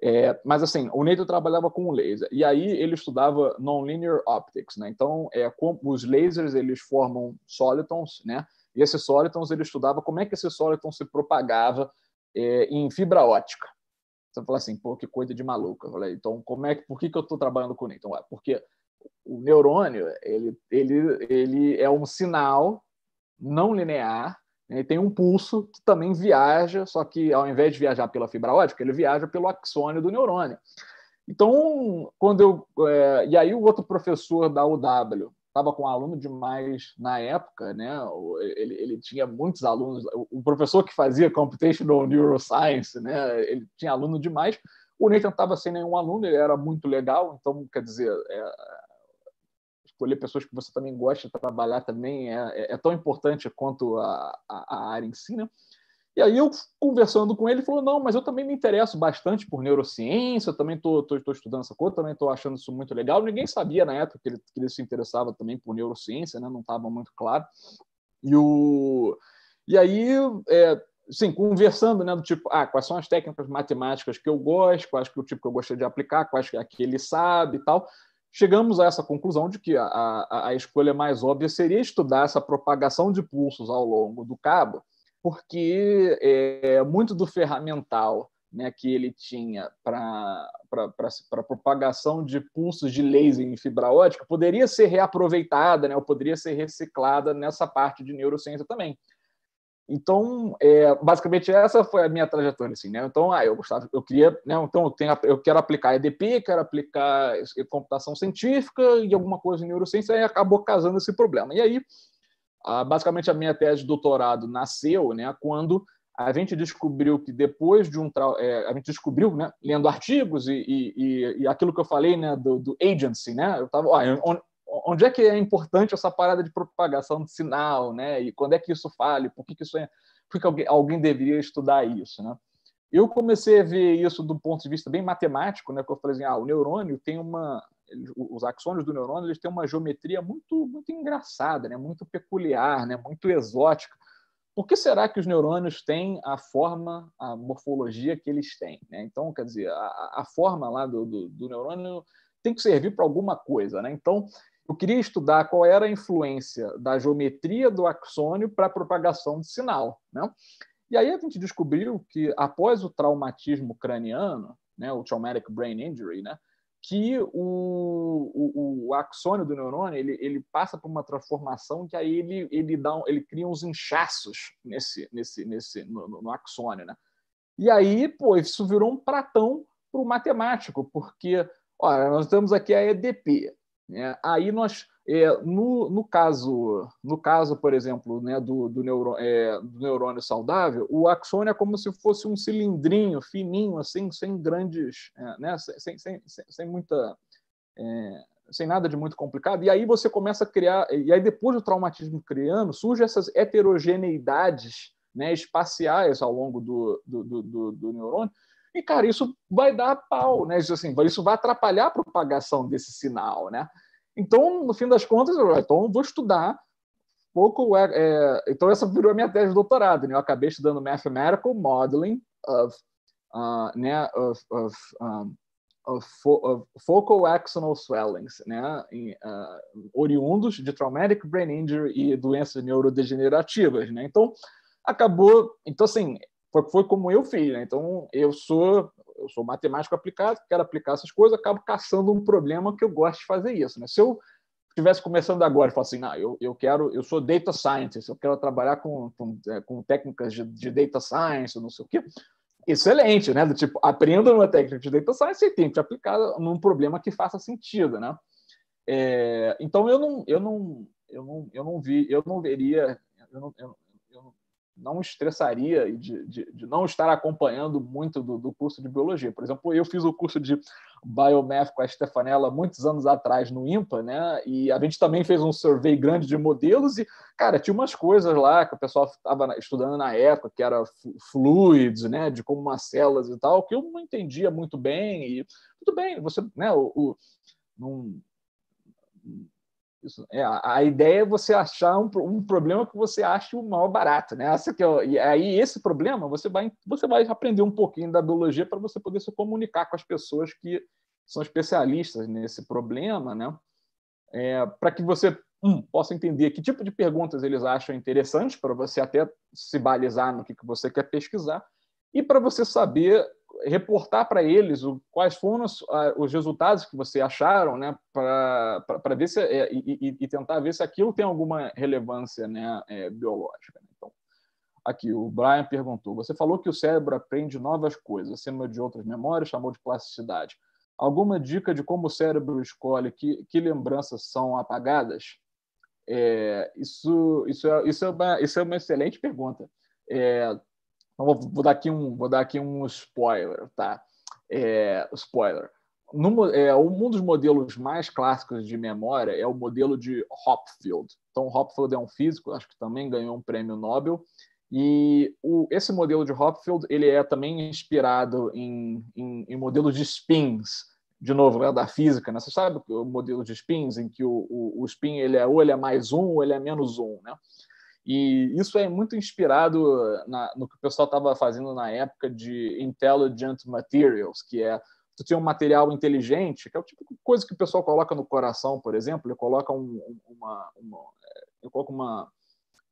É, mas assim, o Neito trabalhava com laser e aí ele estudava nonlinear optics, né? Então, é, os lasers eles formam solitons, né? E esse Solitons, ele estudava como é que esse Soliton se propagava é, em fibra ótica. Você então, fala assim, pô, que coisa de maluca. Eu falei, então, como é que, por que, que eu estou trabalhando com ele? Então, ah, porque o neurônio, ele, ele, ele é um sinal não linear, Ele né, tem um pulso que também viaja, só que ao invés de viajar pela fibra ótica, ele viaja pelo axônio do neurônio. Então, quando eu. É, e aí, o outro professor da UW, estava com um aluno demais na época, né? Ele, ele tinha muitos alunos. O professor que fazia computational neuroscience, né? Ele tinha aluno demais. O Nathan estava sem nenhum aluno, ele era muito legal. Então, quer dizer, é, escolher pessoas que você também gosta de trabalhar também é, é, é tão importante quanto a, a, a área ensina. né? E aí eu conversando com ele, ele falou, não, mas eu também me interesso bastante por neurociência, também estou estudando essa coisa, também estou achando isso muito legal. Ninguém sabia na época que ele, que ele se interessava também por neurociência, né? não estava muito claro. E, o... e aí, é, sim, conversando, né, do tipo, ah, quais são as técnicas matemáticas que eu gosto, quais que é o tipo que eu gostaria de aplicar, quais que é aqui ele sabe e tal. Chegamos a essa conclusão de que a, a, a escolha mais óbvia seria estudar essa propagação de pulsos ao longo do cabo, porque é, muito do ferramental né, que ele tinha para propagação de pulsos de laser em fibra ótica poderia ser reaproveitada, né, ou poderia ser reciclada nessa parte de neurociência também. Então, é, basicamente essa foi a minha trajetória, assim, né? Então, ah, eu gostava, eu queria, né? Então, eu, tenho, eu quero aplicar EDP, quero aplicar eh, computação científica e alguma coisa em neurociência, e acabou casando esse problema. E aí, ah, basicamente a minha tese de doutorado nasceu, né, quando a gente descobriu que depois de um é, a gente descobriu, né, lendo artigos e, e, e, aquilo que eu falei, né, do, do agency, né, eu tava, onde, onde é que é importante essa parada de propagação de sinal, né, e quando é que isso falha, por que, que isso é, por que alguém, alguém deveria estudar isso, né? Eu comecei a ver isso do ponto de vista bem matemático, né, porque eu falei assim, ah, o neurônio tem uma eles, os axônios do neurônio eles têm uma geometria muito, muito engraçada, né? muito peculiar, né? muito exótica. Por que será que os neurônios têm a forma, a morfologia que eles têm? Né? Então, quer dizer, a, a forma lá do, do, do, neurônio tem que servir para alguma coisa. Né? Então, eu queria estudar qual era a influência da geometria do axônio para a propagação de sinal. Né? E aí a gente descobriu que, após o traumatismo craniano, né, o traumatic brain injury, né, que o, o, o axônio do neurônio ele, ele passa por uma transformação que aí ele, ele, dá ele cria uns inchaços nesse, nesse, nesse, no, no, no axônio. Né? E aí, pô, isso virou um pratão para o matemático, porque, olha, nós temos aqui a EDP. Né? Aí nós é, no, no, caso, no caso, por exemplo, né, do, do, neuro, é, do, neurônio saudável, o axônio é como se fosse um cilindrinho fininho, assim, sem grandes, é, né, sem, sem, sem, sem, muita, é, sem nada de muito complicado. E aí você começa a criar, e aí depois do traumatismo criando surgem essas heterogeneidades né, espaciais ao longo do, do, do neurônio. E cara, isso vai dar pau, né? Assim, isso vai atrapalhar a propagação desse sinal, né? Então, no fim das contas, eu, ah, então vou estudar pouco. É, é, então, essa virou a minha tese de doutorado. Né? Eu acabei estudando Mathematical Modeling of, uh, né, of, of, um, ah, of, fo of, Focal Axonal Swellings, né? Em, uh, oriundos de Traumatic Brain Injury e doenças neurodegenerativas. Né? Então, acabou. Então, assim, foi, foi como eu fiz. Né? Então, eu sou eu sou matemático aplicado, quero aplicar essas coisas, acabo caçando um problema que eu gosto de fazer isso. Né? Se eu estivesse começando agora e falasse assim, não, eu, eu quero, eu sou data scientist, eu quero trabalhar com, com, é, com técnicas de, de, data science, não sei o quê, excelente, né? Do tipo, aprenda uma técnica de data science e tente aplicar num problema que faça sentido, né? É, então eu não, eu não, eu não, eu não vi, eu não veria, eu não, eu, não estressaria de, de, de, não estar acompanhando muito do, do, curso de biologia. Por exemplo, eu fiz o curso de biomath com a Stefanella muitos anos atrás no IMPA, né? E a gente também fez um survey grande de modelos e, cara, tinha umas coisas lá que o pessoal estava estudando na época, que era fluidos, né? De como as células e tal, que eu não entendia muito bem. E tudo bem, você, né? O, o, num, isso, é, a ideia é você achar um, um problema que você acha o maior barato, né? Essa que é, e aí esse problema você vai, você vai aprender um pouquinho da biologia para você poder se comunicar com as pessoas que são especialistas nesse problema, né? É, para que você um, possa entender que tipo de perguntas eles acham interessantes para você até se balizar no que, que você quer pesquisar e para você saber reportar para eles o, quais foram os, os, resultados que você acharam, né, para ver se é, e, e, tentar ver se aquilo tem alguma relevância, né, é, biológica. Né. Então, aqui o Brian perguntou: você falou que o cérebro aprende novas coisas, acima de outras memórias, chamou de plasticidade. Alguma dica de como o cérebro escolhe que, que lembranças são apagadas? É, isso, isso, é, isso, é uma, isso é uma excelente pergunta. É, então, vou, vou, dar aqui um, vou dar aqui um spoiler, tá? É, spoiler. No, é, um dos modelos mais clássicos de memória é o modelo de Hopfield. Então, Hopfield é um físico, acho que também ganhou um prêmio Nobel. E o, esse modelo de Hopfield ele é também inspirado em, em, em modelos de spins, de novo, né, da física. Né? Você sabe o modelo de spins, em que o, o, o spin ele é, ou ele é mais um ou ele é menos um. Né? E isso é muito inspirado eh, na, no que o pessoal estava fazendo na época de Intelligent Materials, que é tu tem um material inteligente, que é o tipo de coisa que o pessoal coloca no coração, por exemplo, ele coloca um, uma, uma, eh, ele coloca uma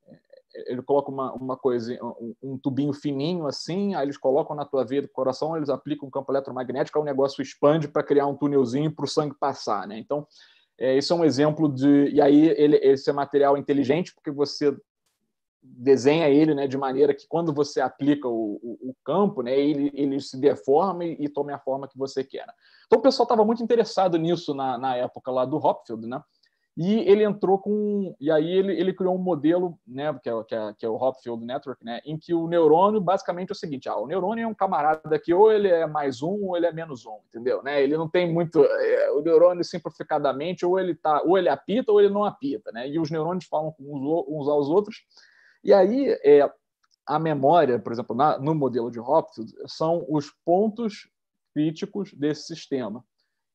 eh, ele coloca uma, uma coisa, um, um, tubinho fininho assim, aí eles colocam na tua veia do coração, eles aplicam um campo eletromagnético, aí o negócio expande para criar um túnelzinho para o sangue passar, né? Então, é, esse é um exemplo de. E aí, ele, esse é material inteligente, porque você desenha ele né, de maneira que quando você aplica o, o, o campo, né, ele, ele se deforma e, e tome a forma que você quer. Então o pessoal estava muito interessado nisso na, na época lá do Hopfield, né? E ele entrou com. E aí ele, ele criou um modelo, né, que é, que, é, que é o Hopfield Network, né, em que o neurônio basicamente é o seguinte: ah, o neurônio é um camarada que ou ele é mais um ou ele é menos um, entendeu? Né? Ele não tem muito. É, o neurônio simplificadamente, ou ele tá, ou ele apita ou ele não apita, né? E os neurônios falam uns, uns aos outros e aí, é, a memória, por exemplo, na, no modelo de Hopfield, são os pontos críticos desse sistema.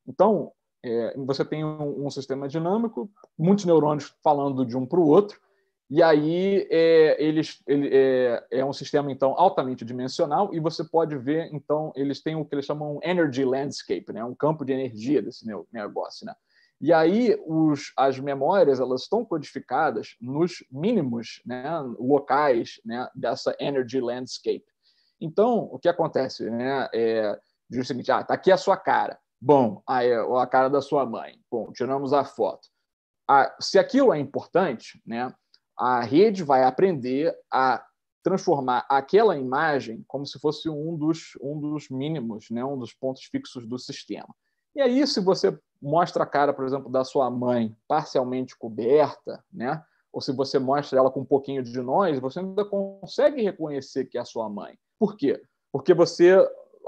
Então, é, você tem um, um, sistema dinâmico, muitos neurônios falando de um para o outro, e aí é, eles, ele, é, é, um sistema então altamente dimensional, e você pode ver, então, eles têm o que eles chamam de energy landscape, né? um campo de energia desse negócio. Né? E aí os, as memórias elas estão codificadas nos mínimos né, locais né, dessa energy landscape. Então, o que acontece? Né, é, o seguinte, ah, tá aqui a sua cara. Bom, aí, a cara da sua mãe. Bom, tiramos a foto. Ah, se aquilo é importante, né, a rede vai aprender a transformar aquela imagem como se fosse um dos, um dos mínimos, né, um dos pontos fixos do sistema. E aí, se você mostra a cara, por exemplo, da sua mãe parcialmente coberta, né? ou se você mostra ela com um pouquinho de nós, você ainda consegue reconhecer que é a sua mãe. Por quê? Porque você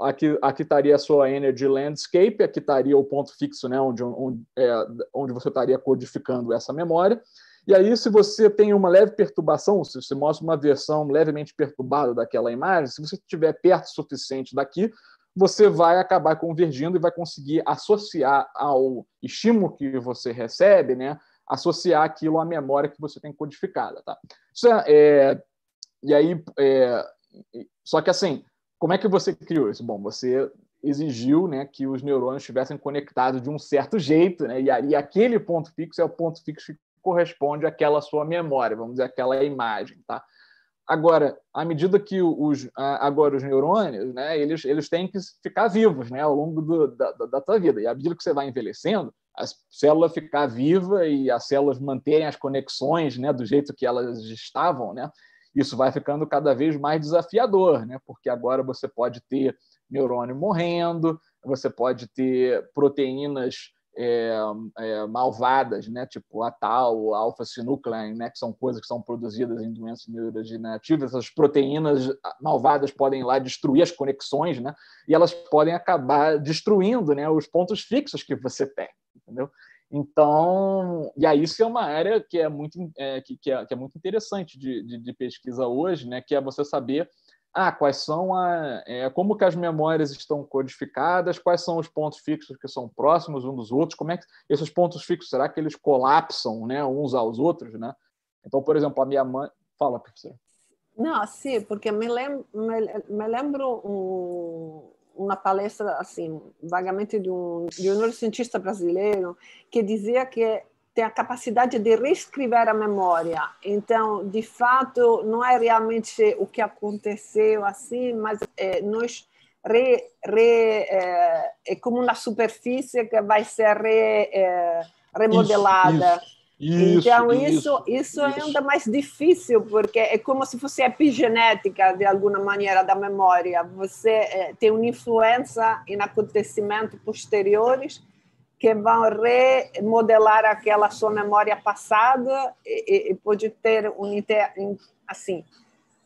aqui, aqui estaria a sua energy landscape, aqui estaria o ponto fixo, né, onde, onde, é, onde você estaria codificando essa memória. E aí, se você tem uma leve perturbação, se você mostra uma versão levemente perturbada daquela imagem, se você estiver perto o suficiente daqui, você vai acabar convergindo e vai conseguir associar ao estímulo que você recebe, né? Associar aquilo à memória que você tem codificada, tá? É, é, e aí, é, só que assim, como é que você criou isso? Bom, você exigiu, né, que os neurônios estivessem conectados de um certo jeito, né? E aí aquele ponto fixo é o ponto fixo que corresponde àquela sua memória, vamos dizer, àquela imagem, tá? Agora, à medida que os, agora os neurônios, né, eles, eles têm que ficar vivos né, ao longo do, da, da tua vida. E à medida que você vai envelhecendo, a célula ficar viva e as células manterem as conexões né, do jeito que elas estavam, né, isso vai ficando cada vez mais desafiador, né, porque agora você pode ter neurônio morrendo, você pode ter proteínas é, é, malvadas, né? tipo a tal, a alfa-sinuclein, né? que são coisas que são produzidas em doenças neurodegenerativas. Essas proteínas malvadas podem ir lá destruir as conexões né? e elas podem acabar destruindo né? os pontos fixos que você tem. Entendeu? Então, e aí isso é uma área que é muito, é, que, que, é, que é muito interessante de, de, de pesquisa hoje, né? que é você saber ah, quais são a, é, como que as memórias estão codificadas, quais são os pontos fixos que são próximos uns dos outros, como é que esses pontos fixos, será que eles colapsam né, uns aos outros? Né? Então, por exemplo, a minha mãe... Fala, professor. Não, sim, porque me lembro, me, me lembro um, uma palestra, assim, vagamente de um, de um neurocientista brasileiro que dizia que tem a capacidade de reescrever a memória. Então, de fato, não é realmente o que aconteceu assim, mas é, nós re, re, é, é, como uma superfície que vai ser re, é, remodelada. Isso, isso, então, isso, isso, isso, é ainda mais difícil, porque é como se fosse epigenética, de alguma maneira, da memória. Você é, tem uma influência em acontecimentos posteriores que vão remodelar aquela sua memória passada e, e pode ter um inter, assim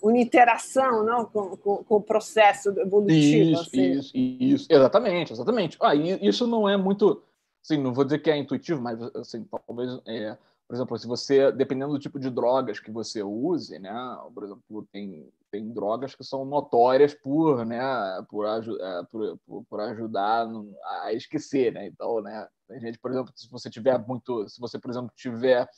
uma interação não com, com, com o processo evolutivo isso, assim. isso, isso exatamente exatamente ah, isso não é muito assim, não vou dizer que é intuitivo mas assim talvez é, por exemplo se você dependendo do tipo de drogas que você use né por exemplo tem tem drogas que são notórias por, né, por, é, por, por, por ajudar a esquecer, né? Então, né, tem gente, por exemplo, se você tiver muito, se você, por exemplo, tiver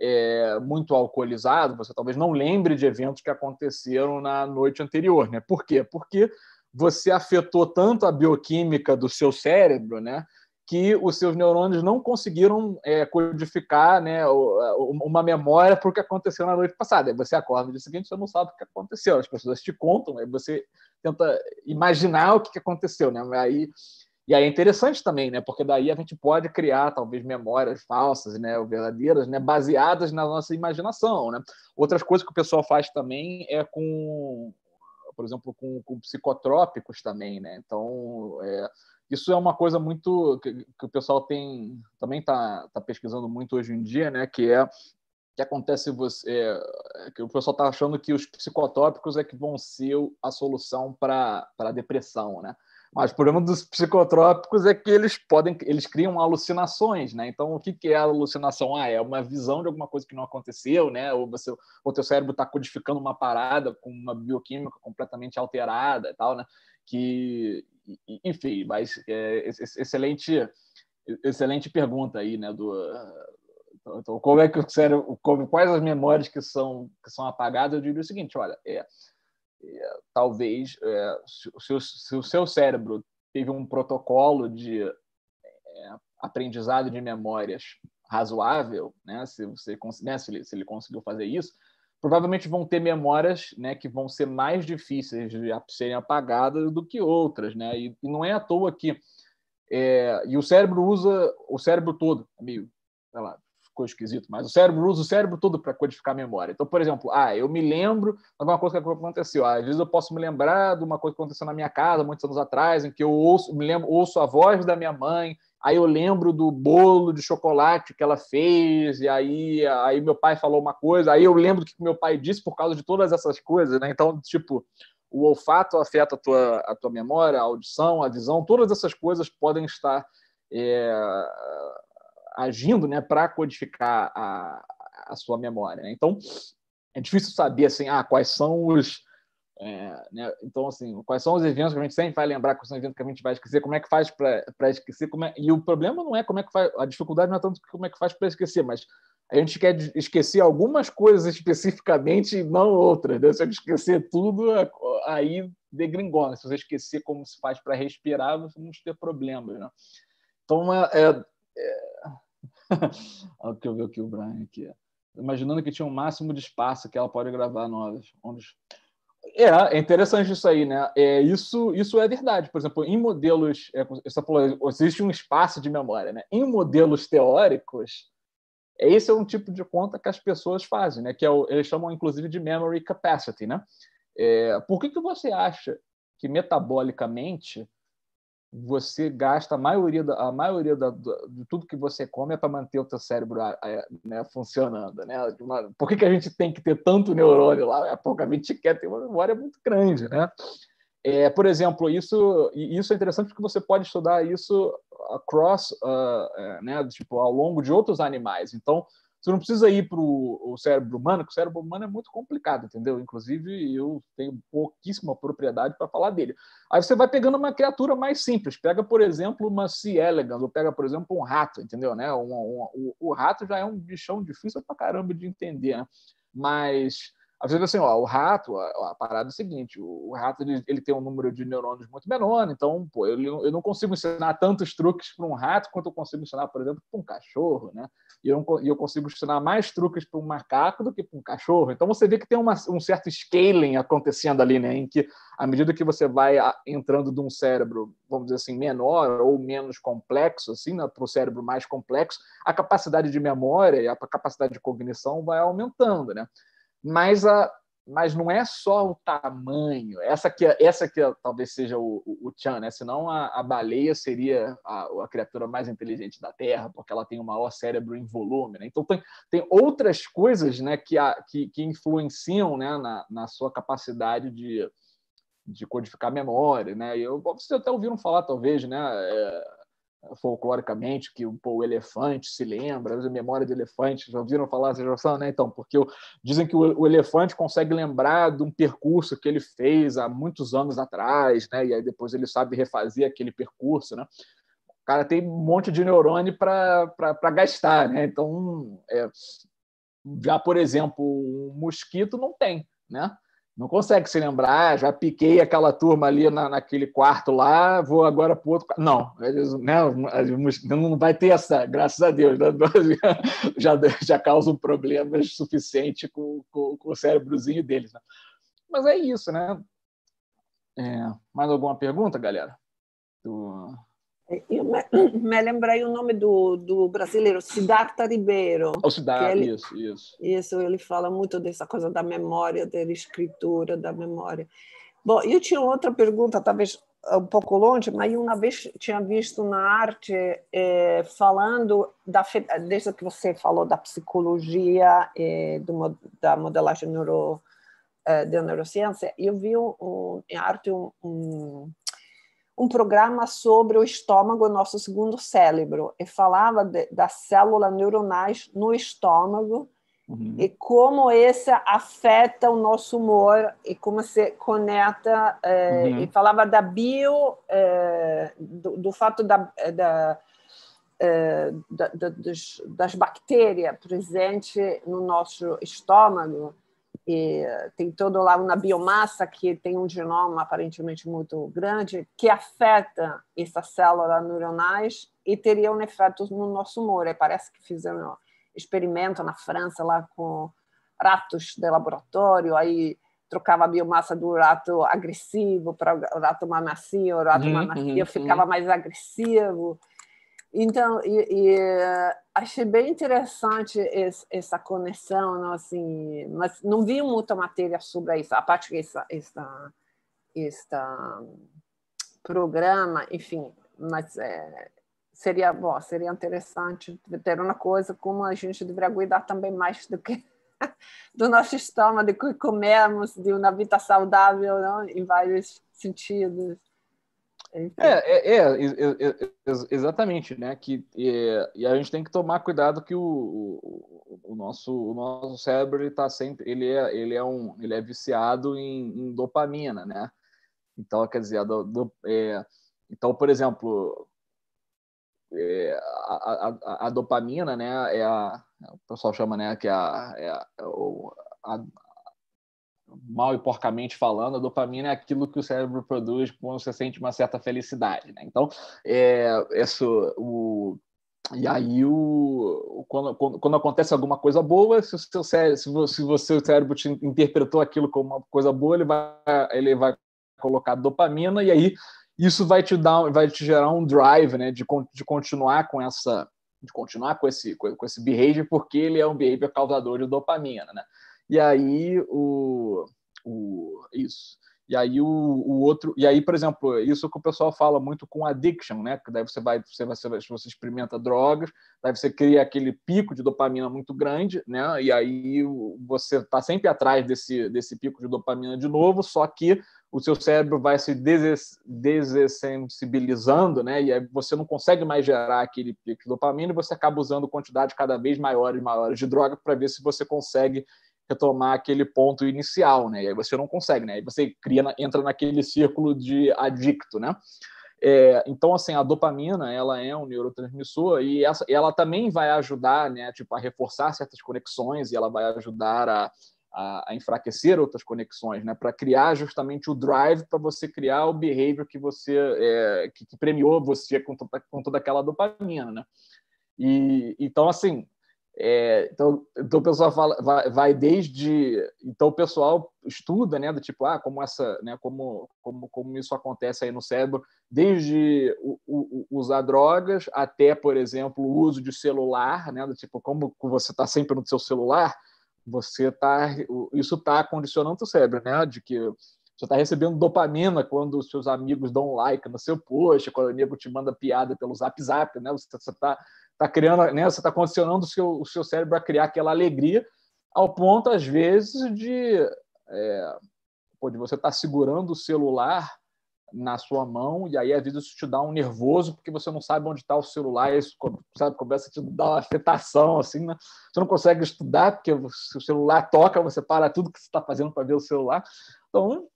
é, muito alcoolizado, você talvez não lembre de eventos que aconteceram na noite anterior, né? Por quê? Porque você afetou tanto a bioquímica do seu cérebro, né? que os seus neurônios não conseguiram é, codificar né, uma memória para o que aconteceu na noite passada. Aí você acorda no dia seguinte, você não sabe o que aconteceu. As pessoas te contam, aí você tenta imaginar o que aconteceu. Né? Aí, e aí é interessante também, né? porque daí a gente pode criar talvez memórias falsas né, ou verdadeiras, né, baseadas na nossa imaginação. Né? Outras coisas que o pessoal faz também é com, por exemplo, com, com psicotrópicos também. Né? Então... É, isso é uma coisa muito que, que o pessoal tem também está tá pesquisando muito hoje em dia, né? Que é que acontece você é, que o pessoal está achando que os psicotrópicos é que vão ser a solução para a depressão, né? Mas o problema dos psicotrópicos é que eles podem, eles criam alucinações, né? Então, o que, que é a alucinação? Ah, é uma visão de alguma coisa que não aconteceu, né? Ou você, o teu cérebro está codificando uma parada com uma bioquímica completamente alterada e tal, né? Que enfim, mas é, excelente, excelente pergunta aí, né? Do, então, então, como é que o cérebro, como, quais as memórias que são, que são apagadas? Eu diria o seguinte: olha, é, é talvez é, se, se, o seu cérebro teve um protocolo de é, aprendizado de memórias razoável, né? Se você né, se ele, se ele conseguiu fazer isso, provavelmente vão ter memórias né, que vão ser mais difíceis de serem apagadas do que outras, né? E, e não é à toa que é, e o cérebro usa o cérebro todo, amigo, sei lá, ficou esquisito, mas o cérebro usa o cérebro todo para codificar a memória. Então, por exemplo, ah, eu me lembro de alguma coisa que aconteceu. Ah, às vezes eu posso me lembrar de uma coisa que aconteceu na minha casa muitos anos atrás, em que eu ouço, me lembro, ouço a voz da minha mãe, aí eu lembro do bolo de chocolate que ela fez, e aí, aí meu pai falou uma coisa, aí eu lembro do que meu pai disse por causa de todas essas coisas, né? Então, tipo, o olfato afeta a tua, a tua memória, a audição, a visão, todas essas coisas podem estar é, agindo né, para codificar a, a sua memória. Né? Então, é difícil saber assim, ah, quais são os. É, né? Então, assim, quais são os eventos que a gente sempre vai lembrar, quais são os eventos que a gente vai esquecer, como é que faz para esquecer, é... e o problema não é como é que faz, a dificuldade não é tanto como é que faz para esquecer, mas a gente quer esquecer algumas coisas especificamente e não outras. Né? Se eu esquecer tudo, é, aí degringola. Se você esquecer como se faz para respirar, vamos ter problemas. Né? Então, é, é, é <laughs> o que eu vi aqui o Brian aqui. Imaginando que tinha um máximo de espaço que ela pode gravar novas. É, é interessante isso aí, né? É, isso, isso é verdade. Por exemplo, em modelos. É, existe um espaço de memória, né? Em modelos teóricos, é, esse é um tipo de conta que as pessoas fazem, né? Que é o, eles chamam, inclusive, de memory capacity, né? É, por que, que você acha que metabolicamente você gasta a maioria, da, a maioria da, de tudo que você come é para manter o teu cérebro né, funcionando. Né? Tipo, por que, que a gente tem que ter tanto neurônio lá? É porque a gente quer ter uma memória muito grande. Né? É, por exemplo, isso, isso é interessante porque você pode estudar isso across, uh, né, tipo, ao longo de outros animais. Então, você não precisa ir para o cérebro humano, porque o cérebro humano é muito complicado, entendeu? Inclusive, eu tenho pouquíssima propriedade para falar dele. Aí você vai pegando uma criatura mais simples. Pega, por exemplo, uma C. elegans, ou pega, por exemplo, um rato, entendeu? Né? Um, um, um, o rato já é um bichão difícil para caramba de entender, né? Mas. Às vezes, assim, ó, o rato, a, a parada é a seguinte: o, o rato ele, ele, tem um número de neurônios muito menor, então, pô, eu, eu não consigo ensinar tantos truques para um rato quanto eu consigo ensinar, por exemplo, para um cachorro, né? e eu, e eu consigo ensinar mais truques para um macaco do que para um cachorro. Então você vê que tem uma, um certo scaling acontecendo ali, né? Em que, à medida que você vai ah, entrando de um cérebro, vamos dizer assim, menor ou menos complexo, assim, né, para o cérebro mais complexo, a capacidade de memória e a capacidade de cognição vai aumentando, né? Mas a, mas não é só o tamanho. Essa que, essa que talvez seja o, o, o Chan, né? Senão a, a baleia seria a, a, criatura mais inteligente da Terra, porque ela tem o maior cérebro em volume. Né? Então tem, tem outras coisas né, que, a, que, que influenciam né, na, na sua capacidade de, de codificar memória. Né? eu, vocês até ouviram falar, talvez, né? É, folcloricamente, que pô, o elefante se lembra, a memória de elefante, já ouviram falar essa geração, né? Então, porque o, dizem que o, o, elefante consegue lembrar de um percurso que ele fez há muitos anos atrás, né? E aí depois ele sabe refazer aquele percurso, né? O cara tem um monte de neurônio para gastar, né? Então, é, já, por exemplo, o um mosquito não tem, né? Não consegue se lembrar, já piquei aquela turma ali na, naquele quarto lá, vou agora para outro. Não, eles, né, não vai ter essa, graças a Deus. Né? <laughs> Já, já causam problemas suficiente com, com, com o cérebrozinho deles. Né? Mas é isso, né? É, mais alguma pergunta, galera? Do... Eu me, <clears throat> me, lembrei o nome do, do brasileiro, Siddhartha Ribeiro. O oh, Siddhartha, ele, isso, isso. Isso, ele fala muito dessa coisa da memória, da escritura, da memória. Bom, eu tinha outra pergunta, talvez um pouco longe, mas uma vez tinha visto na arte eh, falando, da, desde que você falou da psicologia, eh, do, da modelagem neuro, eh, da neurociência, eu vi um, em arte um, um um programa sobre o estômago, nosso segundo cérebro, e falava de, das células neuronais no estômago uhum. e como esse afeta o nosso humor e como se conecta. Eh, uhum. E falava da bio, eh, do, do, fato da, eh, da das, bactérias presentes no nosso estômago tem todo lá uma biomassa que tem um genoma aparentemente muito grande, que afeta essas células neuronais e teria um efeito no nosso humor. E parece que fizeram um experimento na França lá com ratos de laboratório, aí trocava a biomassa do rato agressivo para o rato mais macio, o rato mais uhum, macio uhum, ficava uhum. mais agressivo. Então, e, e, eh, achei bem interessante esse, essa conexão, não, né, assim, mas não vi muita matéria sobre isso. A parte que essa, programa, enfim, mas é, seria bom, seria interessante ter uma coisa como a gente deveria cuidar também mais do que <laughs> do nosso estômago, do que comemos, de uma vida saudável, não, em vários sentidos. É, é, é, é, é, exatamente, né? Que, é, e a gente tem que tomar cuidado que o, o, o nosso, o nosso cérebro está sempre, ele é, ele é um, ele é viciado em, em dopamina, né? Então, quer dizer, do, do, é, então, por exemplo, a, a, a, dopamina, né? É a, o pessoal chama, né? Que é a, a, mal e porcamente falando, a dopamina é aquilo que o cérebro produz quando você sente uma certa felicidade. Né? Então, é, isso, o, e aí, o, quando, quando, quando, acontece alguma coisa boa, se o seu cérebro, se você, se você, o cérebro te interpretou aquilo como uma coisa boa, ele vai, ele vai colocar dopamina, e aí isso vai te dar, vai te gerar um drive né, de, de continuar com essa de continuar com esse, com esse behavior, porque ele é um behavior causador de dopamina, né? E aí o, o isso. E aí o, o outro, e aí, por exemplo, isso que o pessoal fala muito com addiction, né? Que daí você vai, você vai, você experimenta drogas, daí você cria aquele pico de dopamina muito grande, né? E aí você está sempre atrás desse, desse pico de dopamina de novo, só que o seu cérebro vai se desessensibilizando, né? E aí você não consegue mais gerar aquele pico de dopamina e você acaba usando quantidades cada vez maiores, maiores de droga para ver se você consegue retomar aquele ponto inicial, né? E aí você não consegue, né? E você cria, entra naquele círculo de adicto, né? É, então, assim, a dopamina, ela é um neurotransmissor e essa, ela também vai ajudar, né, tipo, a reforçar certas conexões e ela vai ajudar a, a, a enfraquecer outras conexões, né, para criar justamente o drive para você criar o behavior que você, é, que, que, premiou você com, com toda aquela dopamina, né. E, então, assim, é, então, então o pessoal fala, vai, vai, desde. Então o pessoal estuda, né, do tipo, ah, como essa, né, como, como, como isso acontece aí no cérebro, desde o, o, usar drogas até, por exemplo, o uso de celular, né, do tipo, como você está sempre no seu celular, você tá, isso está condicionando o cérebro, né, de que você está recebendo dopamina quando os seus amigos dão like no seu post, quando o amigo te manda piada pelo Zap Zap, né, você está Está criando, né? Você está condicionando o seu, o seu cérebro a criar aquela alegria ao ponto, às vezes, de, é, pô, de você estar tá segurando o celular na sua mão e aí às vezes isso te dá um nervoso porque você não sabe onde está o celular isso sabe começa a te dar uma afetação assim né? você não consegue estudar porque se o celular toca você para tudo que você está fazendo para ver o celular então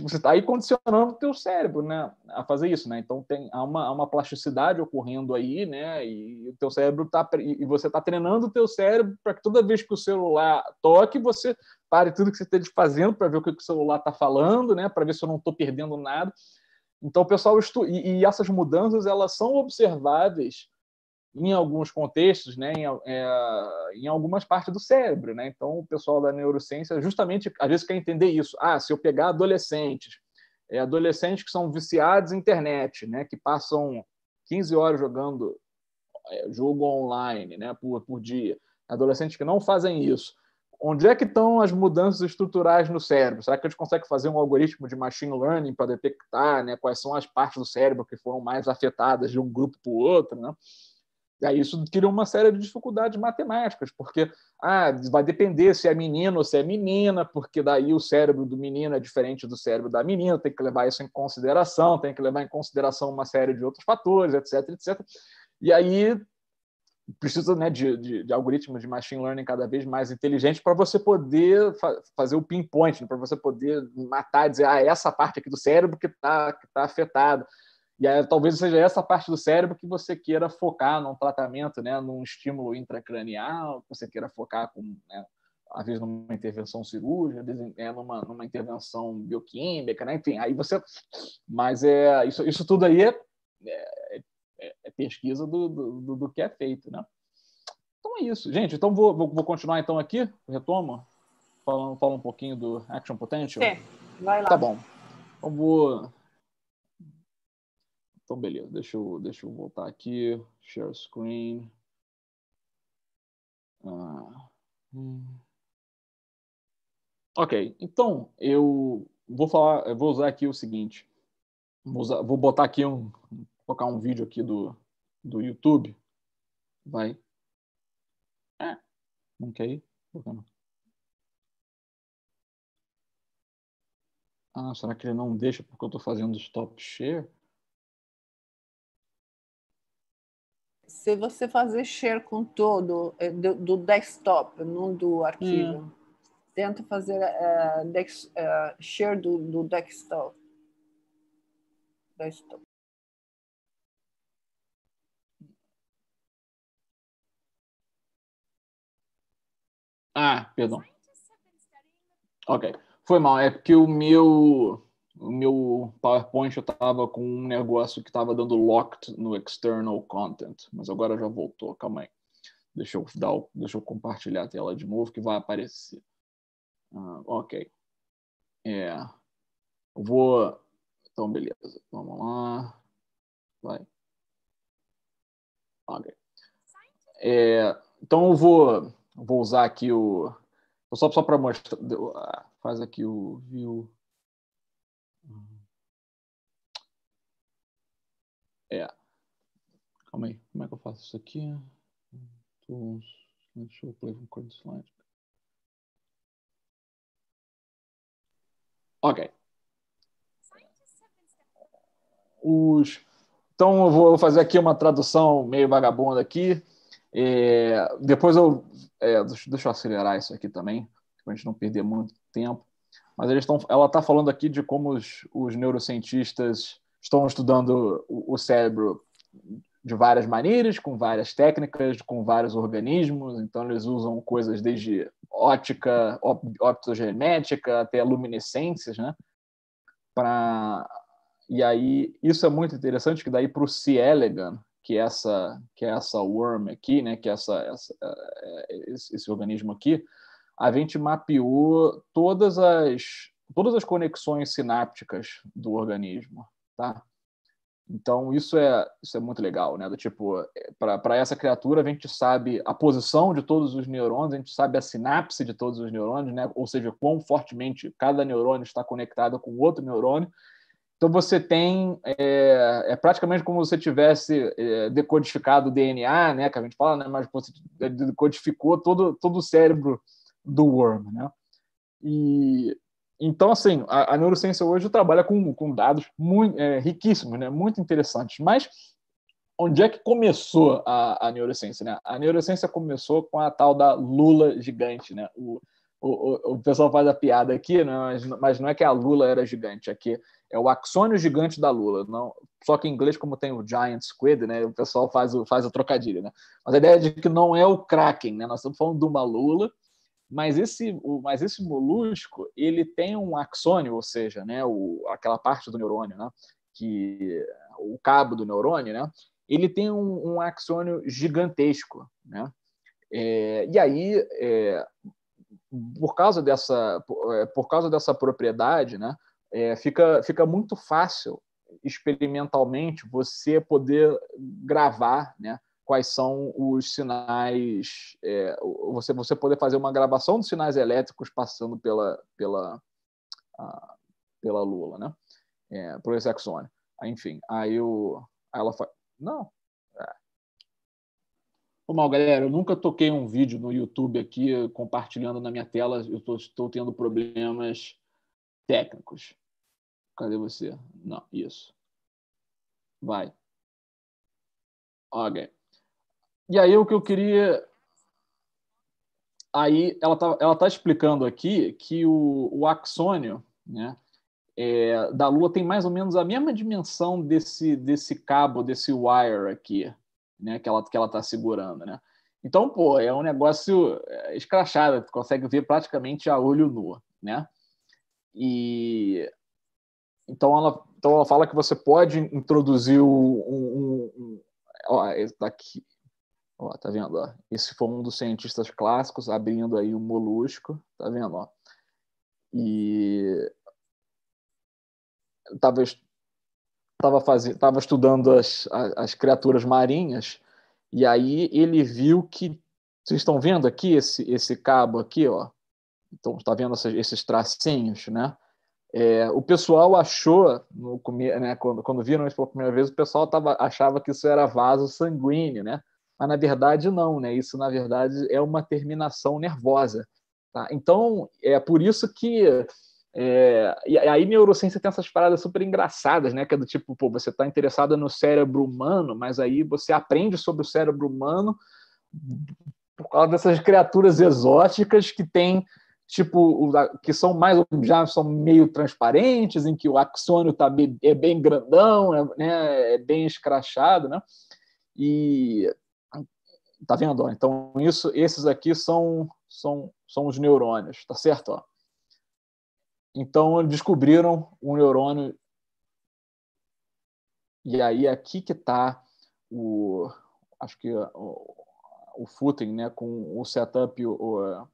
você está aí condicionando o teu cérebro, né, a fazer isso, né? Então tem há uma, há uma plasticidade ocorrendo aí, né? E, o teu cérebro tá e você está treinando o teu cérebro para que toda vez que o celular toque, você pare tudo que você esteja fazendo para ver o que, o celular está falando, né? Para ver se eu não estou perdendo nada. Então o pessoal estu... E, e, essas mudanças elas são observáveis em alguns contextos, né, em, é, em, algumas partes do cérebro. Né? Então, o pessoal da neurociência justamente às vezes quer entender isso. Ah, se eu pegar adolescentes, é, adolescentes que são viciados em internet, né, que passam 15 horas jogando é, jogo online né, por, por dia, adolescentes que não fazem isso. Onde é que estão as mudanças estruturais no cérebro? Será que a gente consegue fazer um algoritmo de machine learning para detectar né, quais são as partes do cérebro que foram mais afetadas de um grupo para o outro? Né? Aí isso cria uma série de dificuldades matemáticas, porque ah, vai depender se é menino ou se é menina, porque daí o cérebro do menino é diferente do cérebro da menina, tem que levar isso em consideração, tem que levar em consideração uma série de outros fatores, etc, etc. E aí precisa né, de, de, de, algoritmos de machine learning cada vez mais inteligentes para você poder fa fazer o pinpoint, né, para você poder matar, dizer, ah, é essa parte aqui do cérebro que está que tá afetada. E aí, talvez seja essa parte do cérebro que você queira focar num tratamento, né, num estímulo intracranial, que você queira focar com, né, às vezes numa intervenção cirúrgica, é numa, numa intervenção bioquímica, né? enfim, aí você, mas é isso, isso tudo aí é, é, é pesquisa do, do, do, que é feito, né? Então é isso, gente. Então vou, vou, vou continuar então aqui, retomo, falando, falo um pouquinho do action potential. É, vai lá. Tá bom. Então vou então, beleza, deixa eu, deixa eu voltar aqui. Share screen. Ah. Hum. Ok, então eu vou falar, eu vou usar aqui o seguinte. Vou, usar, vou botar aqui um. colocar um vídeo aqui do, do YouTube. Vai. É. Não quer ir? Ah, será que ele não deixa porque eu estou fazendo stop share? se você fazer share com todo, eh, do, do desktop, não do arquivo. Hum. Tenta fazer uh, dex, uh, share do, do desktop. desktop. Ah, perdão. Ok. Foi mal, é porque o meu o meu PowerPoint eu tava com um negócio que tava dando locked no external content, mas agora já voltou, calma aí. Deixa eu, dar, deixa eu compartilhar a tela de novo que vai aparecer. Uh, ok. É. Eu vou. Então, beleza. Vamos lá. Vai. Ok. É, então, eu vou, vou usar aqui o. Só, só para mostrar. Ah, faz aqui o view. Calma aí, como é que eu faço isso aqui? Tools, eu play from current slide. Ok. Os... Então eu vou fazer aqui uma tradução meio vagabunda aqui. É... Depois eu. É, deixa, eu acelerar isso aqui também, para a gente não perder muito tempo. Mas eles ela está falando aqui de como os, os neurocientistas estão estudando o, o cérebro de várias maneiras, com várias técnicas, com vários organismos. Então, eles usam coisas desde ótica, optogenética, até luminescências, né? Pra... E aí, isso é muito interessante, que daí para o C. elegans, que é essa, que é essa worm aqui, né? que é essa, essa é, é, esse, esse organismo aqui, a gente mapeou todas as, todas as conexões sinápticas do organismo. Tá? Então, isso é, isso é muito legal, né? Do tipo, é, para essa criatura, a gente sabe a posição de todos os neurônios, a gente sabe a sinapse de todos os neurônios, né? Ou seja, quão fortemente cada neurônio está conectado com outro neurônio. Então, você tem. É, é praticamente como se você tivesse é, decodificado o DNA, né? Que a gente fala, né? Mas você é, decodificou todo, todo o cérebro do worm, né? E então, assim, a, a, neurociência hoje trabalha com, com dados muito, é, riquíssimos, né? muito interessantes. Mas onde é que começou a, a neurociência? Né? A neurociência começou com a tal da Lula gigante. Né? O, o, o, pessoal faz a piada aqui, né? mas, mas não é que a Lula era gigante, aqui é, é o axônio gigante da Lula. Não, só que em inglês, como tem o Giant Squid, né? o pessoal faz o, faz a trocadilho. Né? Mas a ideia é de que não é o Kraken, né? nós estamos falando de uma Lula mas esse, o, mas esse molusco, ele tem um axônio, ou seja, né, o, aquela parte do neurônio, né, que o cabo do neurônio, né, ele tem um, um axônio gigantesco, né? É, e aí, é, por causa dessa, por, é, por, causa dessa propriedade, né, é, fica, fica muito fácil experimentalmente você poder gravar, né, quais são os sinais. É, você, você poder fazer uma gravação dos sinais elétricos passando pela, pela, a, pela Lula, né? É, por esse Enfim, aí, eu, aí ela fala. Não. É. Pô, mal, galera, eu nunca toquei um vídeo no YouTube aqui compartilhando na minha tela. Eu tô, estou tendo problemas técnicos. Cadê você? Não, isso. Vai. Ok. E aí o que eu queria. Aí ela está ela tá explicando aqui que o, o axônio né, é, da Lua tem mais ou menos a mesma dimensão desse, desse cabo, desse wire aqui, né, que ela está que ela tá segurando. Né? Então, pô, é um negócio é, escrachado, tu consegue ver praticamente a olho nu. Né? E então ela, então ela fala que você pode introduzir um, um, um ó, aqui, Ó, tá vendo? Ó? Esse foi um dos cientistas clássicos abrindo aí o um molusco, tá vendo? Ó? E estava tava fazendo, tava estudando as, as, as criaturas marinhas e aí ele viu que vocês estão vendo aqui esse esse cabo aqui, ó. Então está vendo essas, esses tracinhos, né? É, o pessoal achou, no, né, quando, quando viram isso pela primeira vez, o pessoal tava, achava que isso era vaso sanguíneo, né? Mas, na verdade, não, né? Isso, na verdade, é uma terminação nervosa. Tá? Então, é por isso que. É, e aí, neurociência tem essas paradas super engraçadas, né? Que é do tipo, pô, você está interessado no cérebro humano, mas aí você aprende sobre o cérebro humano por causa dessas criaturas exóticas que têm tipo que são mais já são meio transparentes em que o axônio tá bem, é bem grandão é, né, é bem escrachado né e Tá vendo? Ó? Então, isso, esses aqui são, são, são os neurônios, tá certo? Ó? Então, descobriram um neurônio. E aí, aqui que está o. Acho que o, o footing, né? Com o setup, o,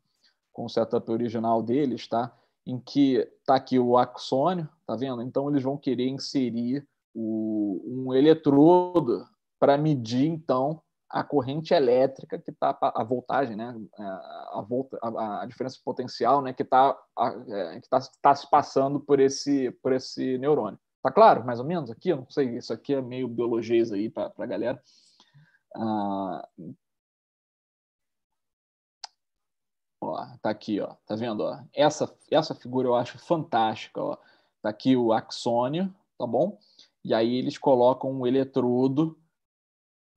com o setup original deles, tá? Em que está aqui o axônio, tá vendo? Então, eles vão querer inserir o, um eletrodo para medir, então, a corrente elétrica que está a voltagem, né, a, volta, a, a diferença potencial, né, que está é, que tá, tá se passando por esse por esse neurônio. Tá claro, mais ou menos aqui. Eu não sei, isso aqui é meio biologês aí para a galera. Ah, ó, tá aqui, ó. Tá vendo, ó? Essa essa figura eu acho fantástica, ó. Tá aqui o axônio, tá bom? E aí eles colocam um eletrodo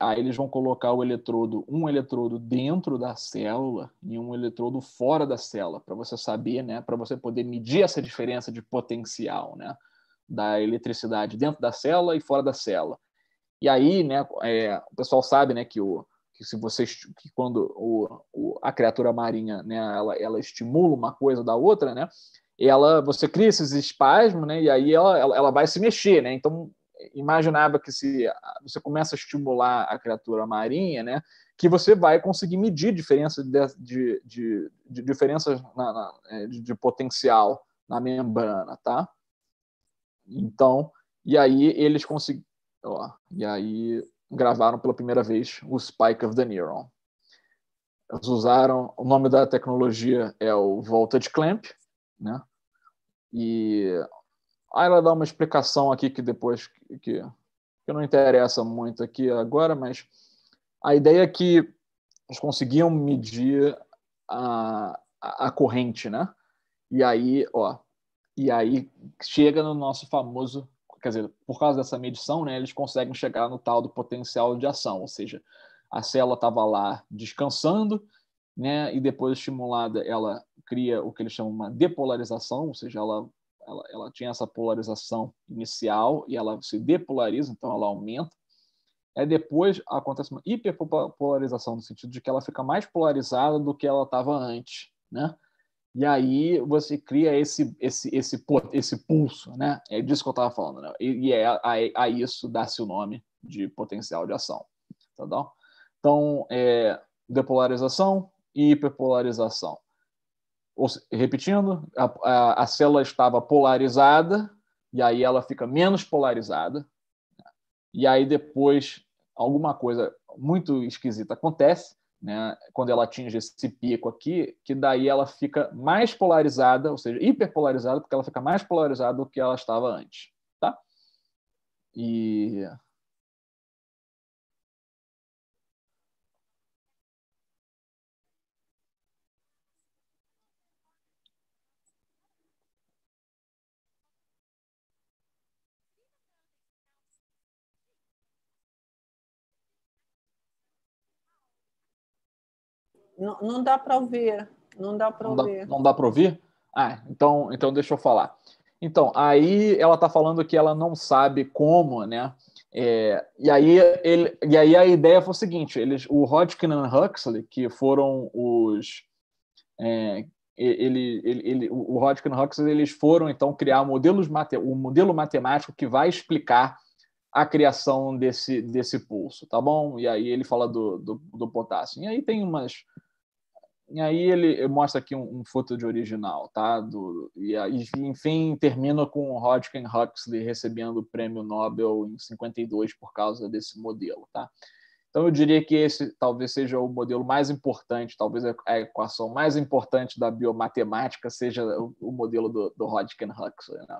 Aí eles vão colocar o eletrodo, um eletrodo dentro da célula e um eletrodo fora da célula, para você saber, né, para você poder medir essa diferença de potencial, né, da eletricidade dentro da célula e fora da célula. E aí, né, é, o pessoal sabe, né, que o que se você que quando o, o, a criatura marinha, né, ela, ela estimula uma coisa da outra, né, ela você cria esses espasmos, né, e aí ela, ela, ela vai se mexer, né. Então imaginava que se você começa a estimular a criatura marinha, né, que você vai conseguir medir diferença de, de, de, de diferenças na, na, é, de, potencial na membrana, tá? Então, e aí eles conseguiram, e aí gravaram pela primeira vez o Spike of the Neuron. Eles usaram, o nome da tecnologia é o Voltage Clamp, né? E Aí ah, ela dá uma explicação aqui que depois que, que, não interessa muito aqui agora, mas a ideia é que eles conseguiam medir a, a, a corrente, né? E aí, ó, e aí chega no nosso famoso, quer dizer, por causa dessa medição, né, eles conseguem chegar no tal do potencial de ação, ou seja, a célula estava lá descansando, né, e depois estimulada, ela cria o que eles chamam uma depolarização, ou seja, ela ela, ela tinha essa polarização inicial e ela se depolariza, então ela aumenta. é depois acontece uma hiperpolarização, no sentido de que ela fica mais polarizada do que ela estava antes, né? E aí você cria esse, esse, esse, esse pulso, né? É disso que eu estava falando, né? E, e é, a, a isso dá-se o nome de potencial de ação, tá bom? Então, é, depolarização e hiperpolarização. Ou, repetindo, a, a, a célula estava polarizada, e aí ela fica menos polarizada, e aí depois alguma coisa muito esquisita acontece, né, quando ela atinge esse pico aqui, que daí ela fica mais polarizada, ou seja, hiperpolarizada, porque ela fica mais polarizada do que ela estava antes, tá? E Não, não dá para ouvir. Não dá para ouvir. Não dá, para ouvir? Ah, então, então deixa eu falar. Então, aí ela está falando que ela não sabe como, né? É, e, aí ele, e aí a ideia foi o seguinte: eles, o Hodgkin e Huxley, que foram os. É, ele, ele, ele, o Hodgkin e Huxley eles foram então criar modelos mate, o modelo matemático que vai explicar a criação desse, desse pulso, tá bom? E aí ele fala do, do, do potássio. E aí tem umas. E aí ele mostra aqui um, um foto de original, tá? Do, e aí, enfim, termina com Hodgkin Huxley recebendo o prêmio Nobel em 52 por causa desse modelo, tá? Então eu diria que esse talvez seja o modelo mais importante, talvez a equação mais importante da biomatemática seja o, o modelo do, do Hodgkin Huxley, né?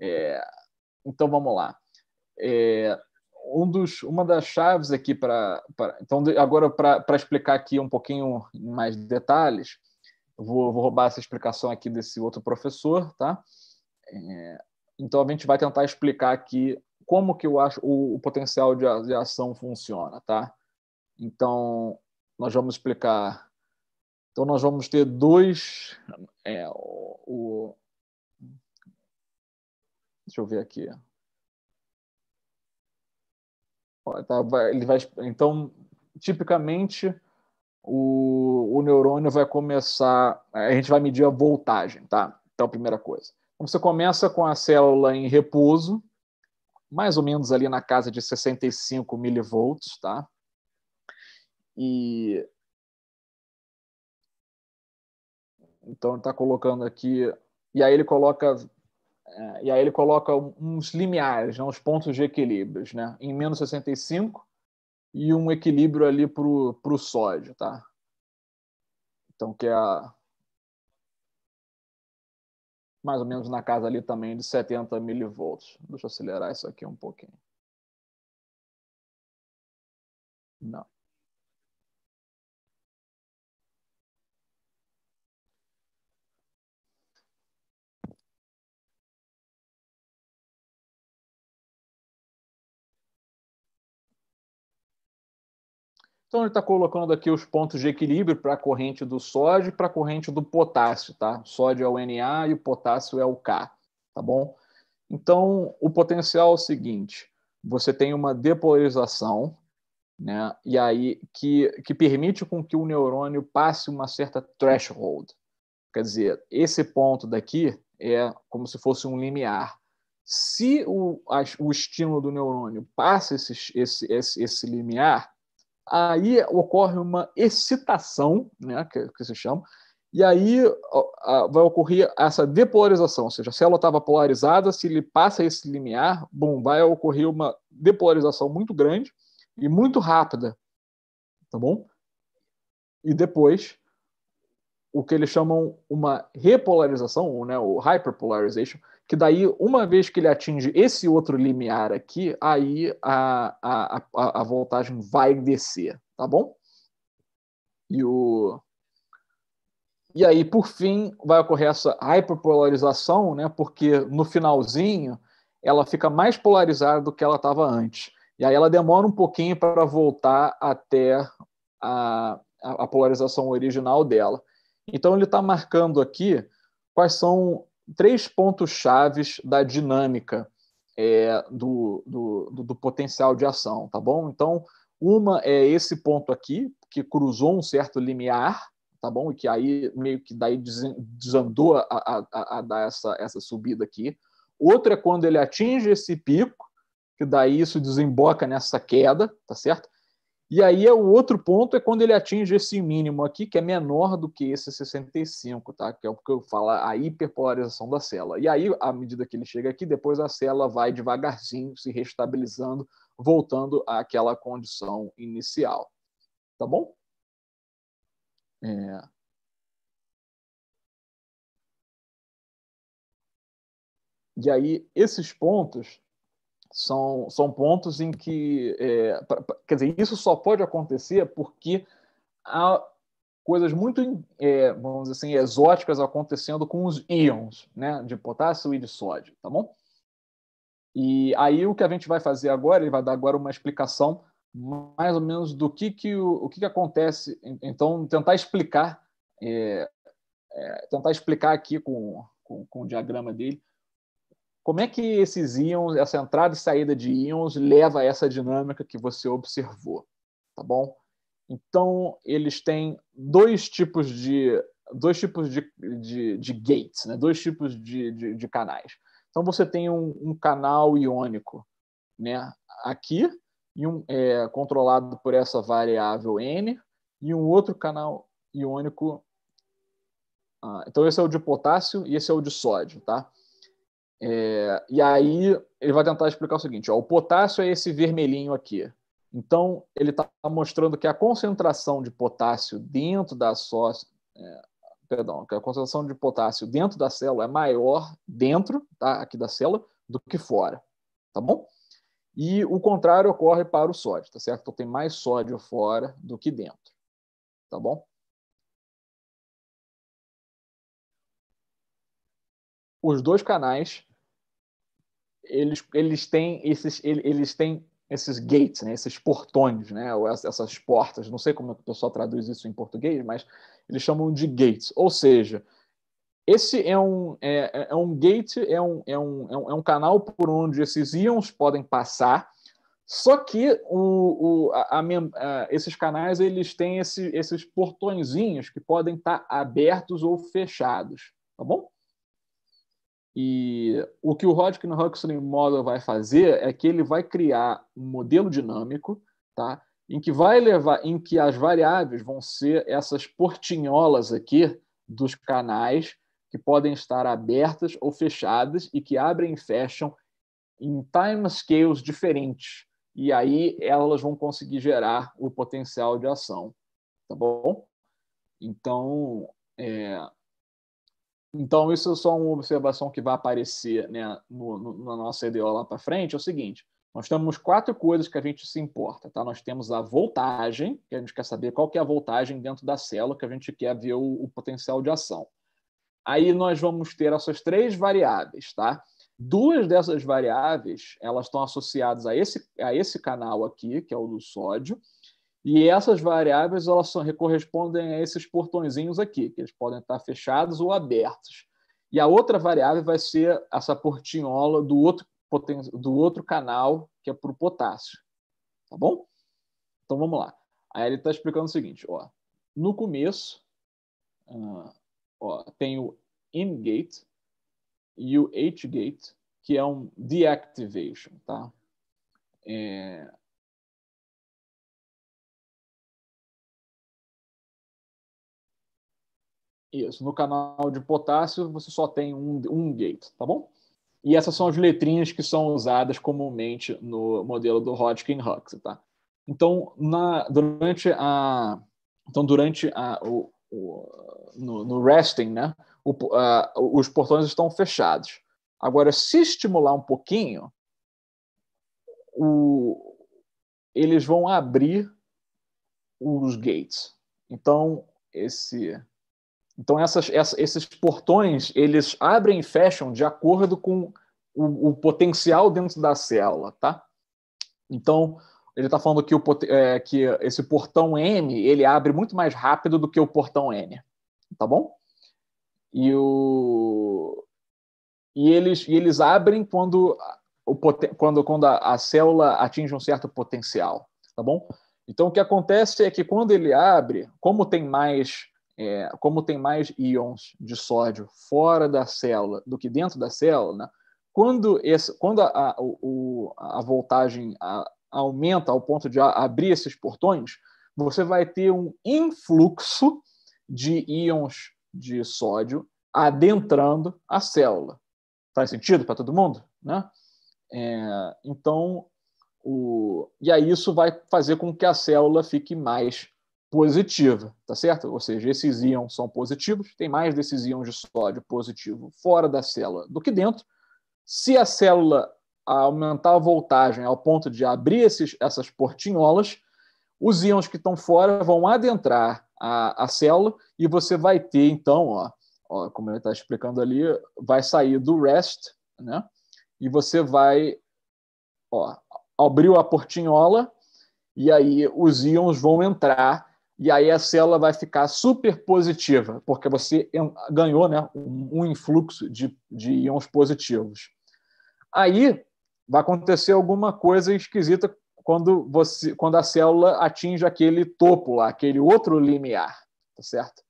É, então vamos lá. É, um dos, uma das chaves aqui para. Então, agora, para explicar aqui um pouquinho mais detalhes, vou, vou roubar essa explicação aqui desse outro professor, tá? É, então, a gente vai tentar explicar aqui como que eu acho o, o potencial de, de ação funciona, tá? Então, nós vamos explicar. Então, nós vamos ter dois. É, o, o, deixa eu ver aqui. Tá, vai, ele vai, então, tipicamente, o, o neurônio vai começar. A gente vai medir a voltagem, tá? Então, a primeira coisa. Então, você começa com a célula em repouso, mais ou menos ali na casa de 65 milivolts, tá? E então ele está colocando aqui e aí ele coloca é, e aí ele coloca uns limiares, né, uns pontos de equilíbrios, né? Em menos 65 e um equilíbrio ali para o sódio, tá? Então, que é mais ou menos na casa ali também de 70 milivolts. Deixa eu acelerar isso aqui um pouquinho. Não. Então ele está colocando aqui os pontos de equilíbrio para a corrente do sódio e para a corrente do potássio, tá? O sódio é o Na e o potássio é o K, tá bom? Então o potencial é o seguinte: você tem uma depolarização, né? E aí que, que permite com que o neurônio passe uma certa threshold. Quer dizer, esse ponto daqui é como se fosse um limiar. Se o, o estímulo do neurônio passa esse, esse, esse, esse limiar, aí ocorre uma excitação, né, que, que se chama, e aí a, a, vai ocorrer essa depolarização, ou seja, a célula estava polarizada, se ele passa esse limiar, bom, vai ocorrer uma depolarização muito grande e muito rápida, tá bom? E depois o que eles chamam uma repolarização, ou, né, o hyperpolarization, que daí, uma vez que ele atinge esse outro limiar aqui, aí a, a, a, a voltagem vai descer, tá bom? E o... E aí, por fim, vai ocorrer essa hiperpolarização, né? porque no finalzinho ela fica mais polarizada do que ela estava antes. E aí ela demora um pouquinho para voltar até a, a, polarização original dela. Então ele está marcando aqui quais são três pontos chaves da dinâmica é, do, do, do, potencial de ação, tá bom? Então, uma é esse ponto aqui, que cruzou um certo limiar, tá bom? E que aí meio que daí desandou a, a, a dar essa, essa subida aqui. Outra é quando ele atinge esse pico, que daí isso desemboca nessa queda, tá certo? E aí é o outro ponto é quando ele atinge esse mínimo aqui, que é menor do que esse 65, tá? Que é o que eu falo, a hiperpolarização da célula. E aí, à medida que ele chega aqui, depois a célula vai devagarzinho se restabilizando, voltando àquela condição inicial. Tá bom? É... E aí, esses pontos são, são pontos em que. É, pra, pra, quer dizer, isso só pode acontecer porque há coisas muito, é, vamos dizer assim, exóticas acontecendo com os íons, né? De potássio e de sódio, tá bom? E aí o que a gente vai fazer agora, ele vai dar agora uma explicação mais ou menos do que, que, o, o que, que acontece. Então, tentar explicar, é, é, tentar explicar aqui com, com, com, o diagrama dele como é que esses íons, essa entrada e saída de íons leva a essa dinâmica que você observou, tá bom? Então, eles têm dois tipos de dois tipos de, de, de gates, né? dois tipos de, de, de canais. Então, você tem um, um, canal iônico né? aqui, e um, é, controlado por essa variável N, e um outro canal iônico. Ah, então, esse é o de potássio e esse é o de sódio, tá? É, e aí ele vai tentar explicar o seguinte: ó, o potássio é esse vermelhinho aqui. Então ele está mostrando que a concentração de potássio dentro da só, é, perdão, que a concentração de potássio dentro da célula é maior dentro, tá, aqui da célula, do que fora, tá bom? E o contrário ocorre para o sódio, tá certo? Então tem mais sódio fora do que dentro, tá bom? Os dois canais eles, eles têm esses eles têm esses gates, né? esses portões, né? ou essas portas, não sei como é o pessoal traduz isso em português, mas eles chamam de gates. Ou seja, esse é um, é, é, é um gate, é, é um, é, um, é, um, canal por onde esses íons podem passar, só que o, o, a, a, a, esses canais eles têm esse, esses portõezinhos que podem estar abertos ou fechados, tá bom? E o que o Hodgkin Huxley Model vai fazer é que ele vai criar um modelo dinâmico, tá? Em que vai levar, em que as variáveis vão ser essas portinholas aqui dos canais que podem estar abertas ou fechadas e que abrem e fecham em time scales diferentes. E aí elas vão conseguir gerar o potencial de ação, tá bom? Então, é, então, isso é só uma observação que vai aparecer né, no, no, na nossa EDO lá para frente, é o seguinte, nós temos quatro coisas que a gente se importa, tá? Nós temos a voltagem, que a gente quer saber qual que é a voltagem dentro da célula, que a gente quer ver o, o potencial de ação. Aí nós vamos ter essas três variáveis, tá? Duas dessas variáveis, elas estão associadas a esse, a esse canal aqui, que é o do sódio, e essas variáveis elas são, correspondem a esses portõezinhos aqui, que eles podem estar fechados ou abertos. E a outra variável vai ser essa portinhola do outro, do outro canal, que é para o potássio. Tá bom? Então vamos lá. Aí ele está explicando o seguinte: ó, no começo, uh, ó, tem o in gate e o h gate, que é um deactivation. Tá? É, Isso, no canal de potássio você só tem um, um gate, tá bom? E essas são as letrinhas que são usadas comumente no modelo do Hodgkin-Huxley, tá? Então, na, durante a, então, durante a, o, o, no, no, resting, né, o, a, os portões estão fechados. Agora, se estimular um pouquinho, eles vão abrir os gates. Então, esse então, essas, essa, esses portões eles abrem e fecham de acordo com o, o potencial dentro da célula, tá? Então, ele está falando que, o, é, que esse portão M ele abre muito mais rápido do que o portão N, tá bom? E, o, e, eles, e eles abrem quando, o, quando, quando a, a célula atinge um certo potencial, tá bom? Então, o que acontece é que quando ele abre, como tem mais é, como tem mais íons de sódio fora da célula do que dentro da célula, quando, esse, quando a, a, o, a voltagem a, aumenta ao ponto de abrir esses portões, você vai ter um influxo de íons de sódio adentrando a célula. Faz sentido para todo mundo? Né? É, então, o, e aí isso vai fazer com que a célula fique mais positiva, tá certo? Ou seja, esses íons são positivos, tem mais desses íons de sódio positivo fora da célula do que dentro. Se a célula aumentar a voltagem ao ponto de abrir esses, essas portinholas, os íons que estão fora vão adentrar a, a célula e você vai ter, então, ó, ó como ele está explicando ali, vai sair do REST, né? E você vai, ó, abriu a portinhola e aí os íons vão entrar e aí a célula vai ficar super positiva, porque você ganhou né, um influxo de, de íons positivos. Aí vai acontecer alguma coisa esquisita quando, você, quando a célula atinge aquele topo lá, aquele outro limiar, tá certo?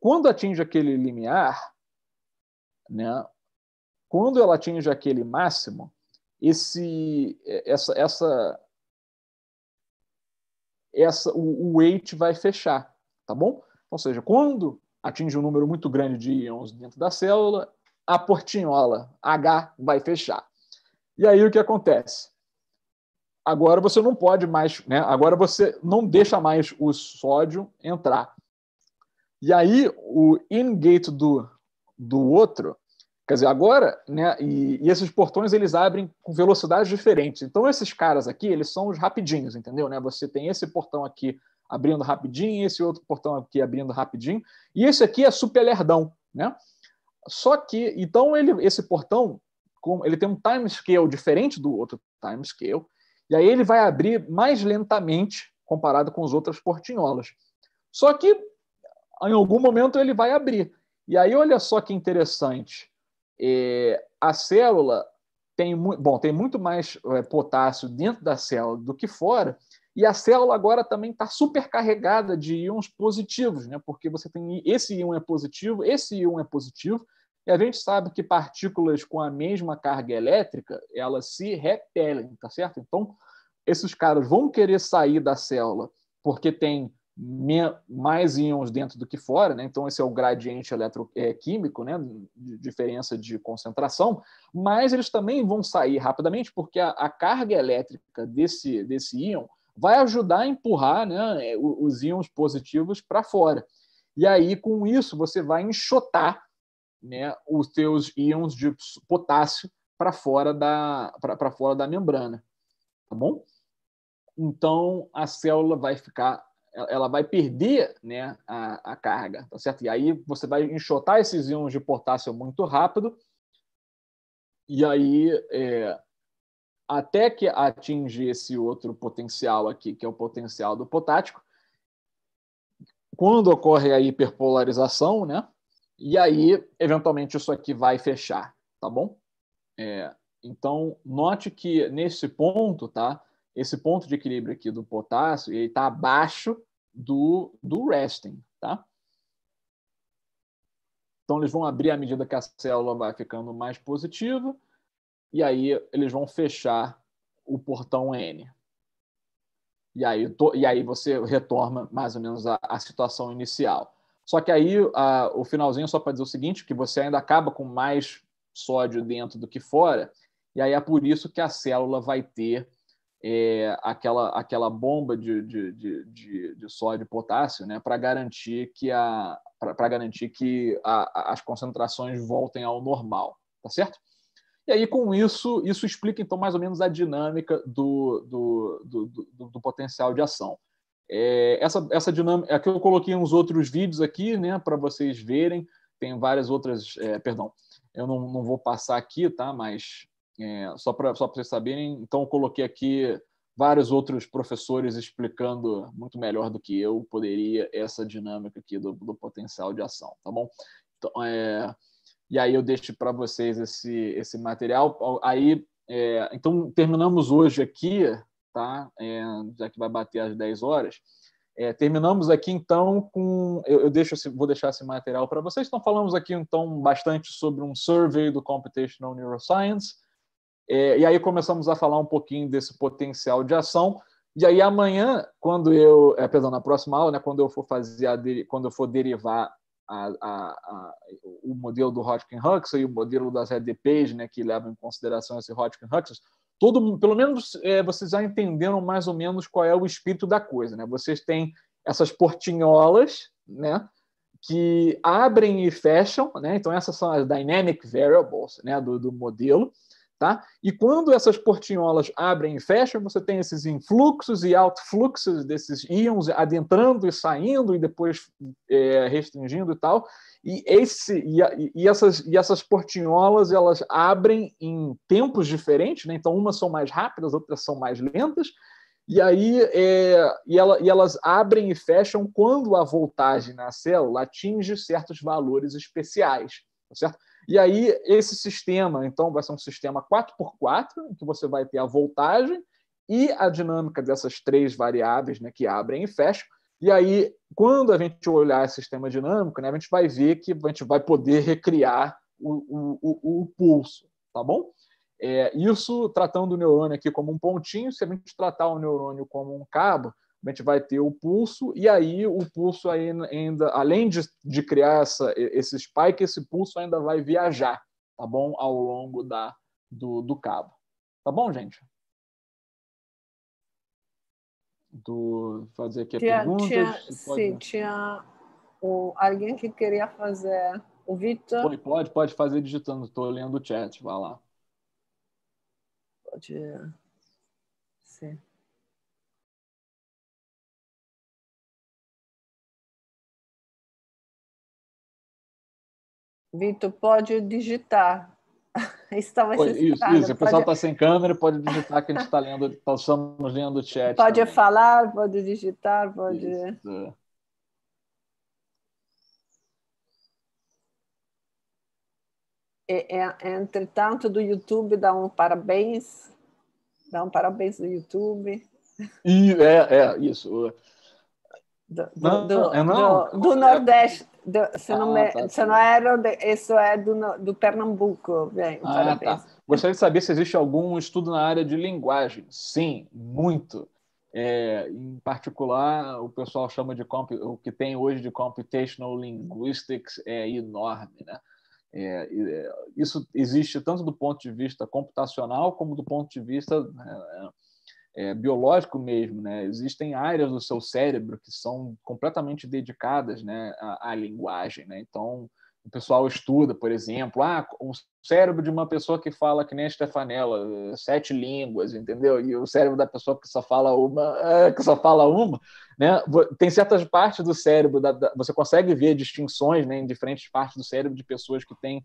Quando atinge aquele limiar, né, quando ela atinge aquele máximo, esse, essa, essa essa, o, o weight vai fechar, tá bom? Ou seja, quando atinge um número muito grande de íons dentro da célula, a portinhola H vai fechar. E aí o que acontece? Agora você não pode mais, né? agora você não deixa mais o sódio entrar. E aí o in-gate do, do outro Quer dizer, agora, né, e, e, esses portões eles abrem com velocidades diferentes. Então, esses caras aqui, eles são os rapidinhos, entendeu? Né? Você tem esse portão aqui abrindo rapidinho, esse outro portão aqui abrindo rapidinho, e esse aqui é super lerdão, né? Só que, então, ele, esse portão, ele tem um time scale diferente do outro time scale, e aí ele vai abrir mais lentamente comparado com as outras portinholas. Só que, em algum momento, ele vai abrir. E aí, olha só que interessante é, a célula tem, bom, tem muito mais é, potássio dentro da célula do que fora, e a célula agora também está supercarregada de íons positivos, né? porque você tem esse íon é positivo, esse íon é positivo, e a gente sabe que partículas com a mesma carga elétrica, elas se repelem, tá certo? Então, esses caras vão querer sair da célula porque tem mais íons dentro do que fora, né? então esse é o gradiente eletroquímico, é, né? de diferença de concentração, mas eles também vão sair rapidamente, porque a, a carga elétrica desse, desse íon vai ajudar a empurrar né? É, os íons positivos para fora. E aí, com isso, você vai enxotar né? os seus íons de potássio para fora, fora da membrana. Tá bom? Então, a célula vai ficar ela vai perder né, a, a carga, tá certo? E aí você vai enxotar esses íons de potássio muito rápido, e aí é, até que atinge esse outro potencial aqui, que é o potencial do potático, quando ocorre a hiperpolarização, né? E aí, eventualmente, isso aqui vai fechar, tá bom? É, então, note que nesse ponto, tá? esse ponto de equilíbrio aqui do potássio ele está abaixo do, do resting, tá? Então eles vão abrir à medida que a célula vai ficando mais positiva e aí eles vão fechar o portão N. E aí, e aí você retorna mais ou menos a, a situação inicial. Só que aí a, o finalzinho só para dizer o seguinte, que você ainda acaba com mais sódio dentro do que fora, e aí é por isso que a célula vai ter é, aquela, aquela bomba de, de, de, de, de sódio e potássio né, para garantir que, a, pra, pra garantir que a, as concentrações voltem ao normal, tá certo? E aí, com isso, isso explica, então, mais ou menos a dinâmica do, do, do, do, do potencial de ação. É, essa, essa dinâmica... Aqui é eu coloquei uns outros vídeos aqui, né, para vocês verem. Tem várias outras... É, perdão, eu não, não vou passar aqui, tá? Mas é, só para só vocês saberem, então eu coloquei aqui vários outros professores explicando muito melhor do que eu poderia essa dinâmica aqui do, do potencial de ação, tá bom? Então, é, e aí eu deixo para vocês esse, esse material. Aí, é, então, terminamos hoje aqui, tá? É, já que vai bater às 10 horas. É, terminamos aqui, então, com... Eu, eu deixo, vou deixar esse material para vocês. Então, falamos aqui, então, bastante sobre um survey do Computational Neuroscience, é, e aí começamos a falar um pouquinho desse potencial de ação. E aí amanhã, quando eu, é, perdão, na próxima aula, né, quando eu for fazer a, quando eu for derivar a, a, a, o modelo do Hodgkin-Huxley, o modelo das RDPs, né, que levam em consideração esse Hodgkin-Huxley, todo, pelo menos é, vocês já entenderam mais ou menos qual é o espírito da coisa, né? Vocês têm essas portinholas, né? que abrem e fecham, né? Então essas são as dynamic variables, né, do, do modelo. Tá? E quando essas portinholas abrem e fecham, você tem esses influxos e outfluxos desses íons adentrando e saindo e depois é, restringindo e tal. E, esse, e, e, essas, e essas portinholas elas abrem em tempos diferentes, né? então umas são mais rápidas, outras são mais lentas. E aí é, e, ela, e elas abrem e fecham quando a voltagem na célula atinge certos valores especiais, tá certo? E aí, esse sistema, então, vai ser um sistema 4x4, em que você vai ter a voltagem e a dinâmica dessas três variáveis né, que abrem e fecham. E aí, quando a gente olhar esse sistema dinâmico, né, a gente vai ver que a gente vai poder recriar o, o, o pulso, tá bom? É, isso tratando o neurônio aqui como um pontinho, se a gente tratar o neurônio como um cabo, a gente vai ter o pulso, e aí o pulso ainda, além de, de criar essa, esse spike, esse pulso ainda vai viajar, tá bom? Ao longo da, do, do cabo. Tá bom, gente? Do, fazer aqui a tinha, pergunta. Tinha, pode... Sim, tinha o, alguém que queria fazer. O Victor. Pode, pode, pode fazer digitando, estou lendo o chat, vai lá. Pode. Sim. Vitor, pode digitar. Estava <laughs> Oi, isso, tá isso. O pessoal está sem câmera, pode digitar que a gente está lendo, tá estamos lendo o chat. Pode também. falar, pode digitar, pode. Isso. É, é, é, entretanto, do YouTube, dá um parabéns. Dá um parabéns do YouTube. E, é, é, isso. Do, do, do, do Nordeste. Do, se, ah, não me, tá, se tá. não era, isso é do, do Pernambuco. Bem, ah, tá. Gostaria de saber se existe algum estudo na área de linguagem. Sim, muito. É, em particular, o pessoal chama de comp, o que tem hoje de computational linguistics é enorme, né? É, é isso existe tanto do ponto de vista computacional como do ponto de vista né, é, biológico mesmo, né? Existem áreas do seu cérebro que são completamente dedicadas, né, à, à linguagem, né? Então, o pessoal estuda, por exemplo, ah, o cérebro de uma pessoa que fala que nem a Stefanella, eh, sete línguas, entendeu? E o cérebro da pessoa que só fala uma, eh, que só fala uma, né? Tem certas partes do cérebro, da, da, você consegue ver distinções né, em diferentes partes do cérebro de pessoas que têm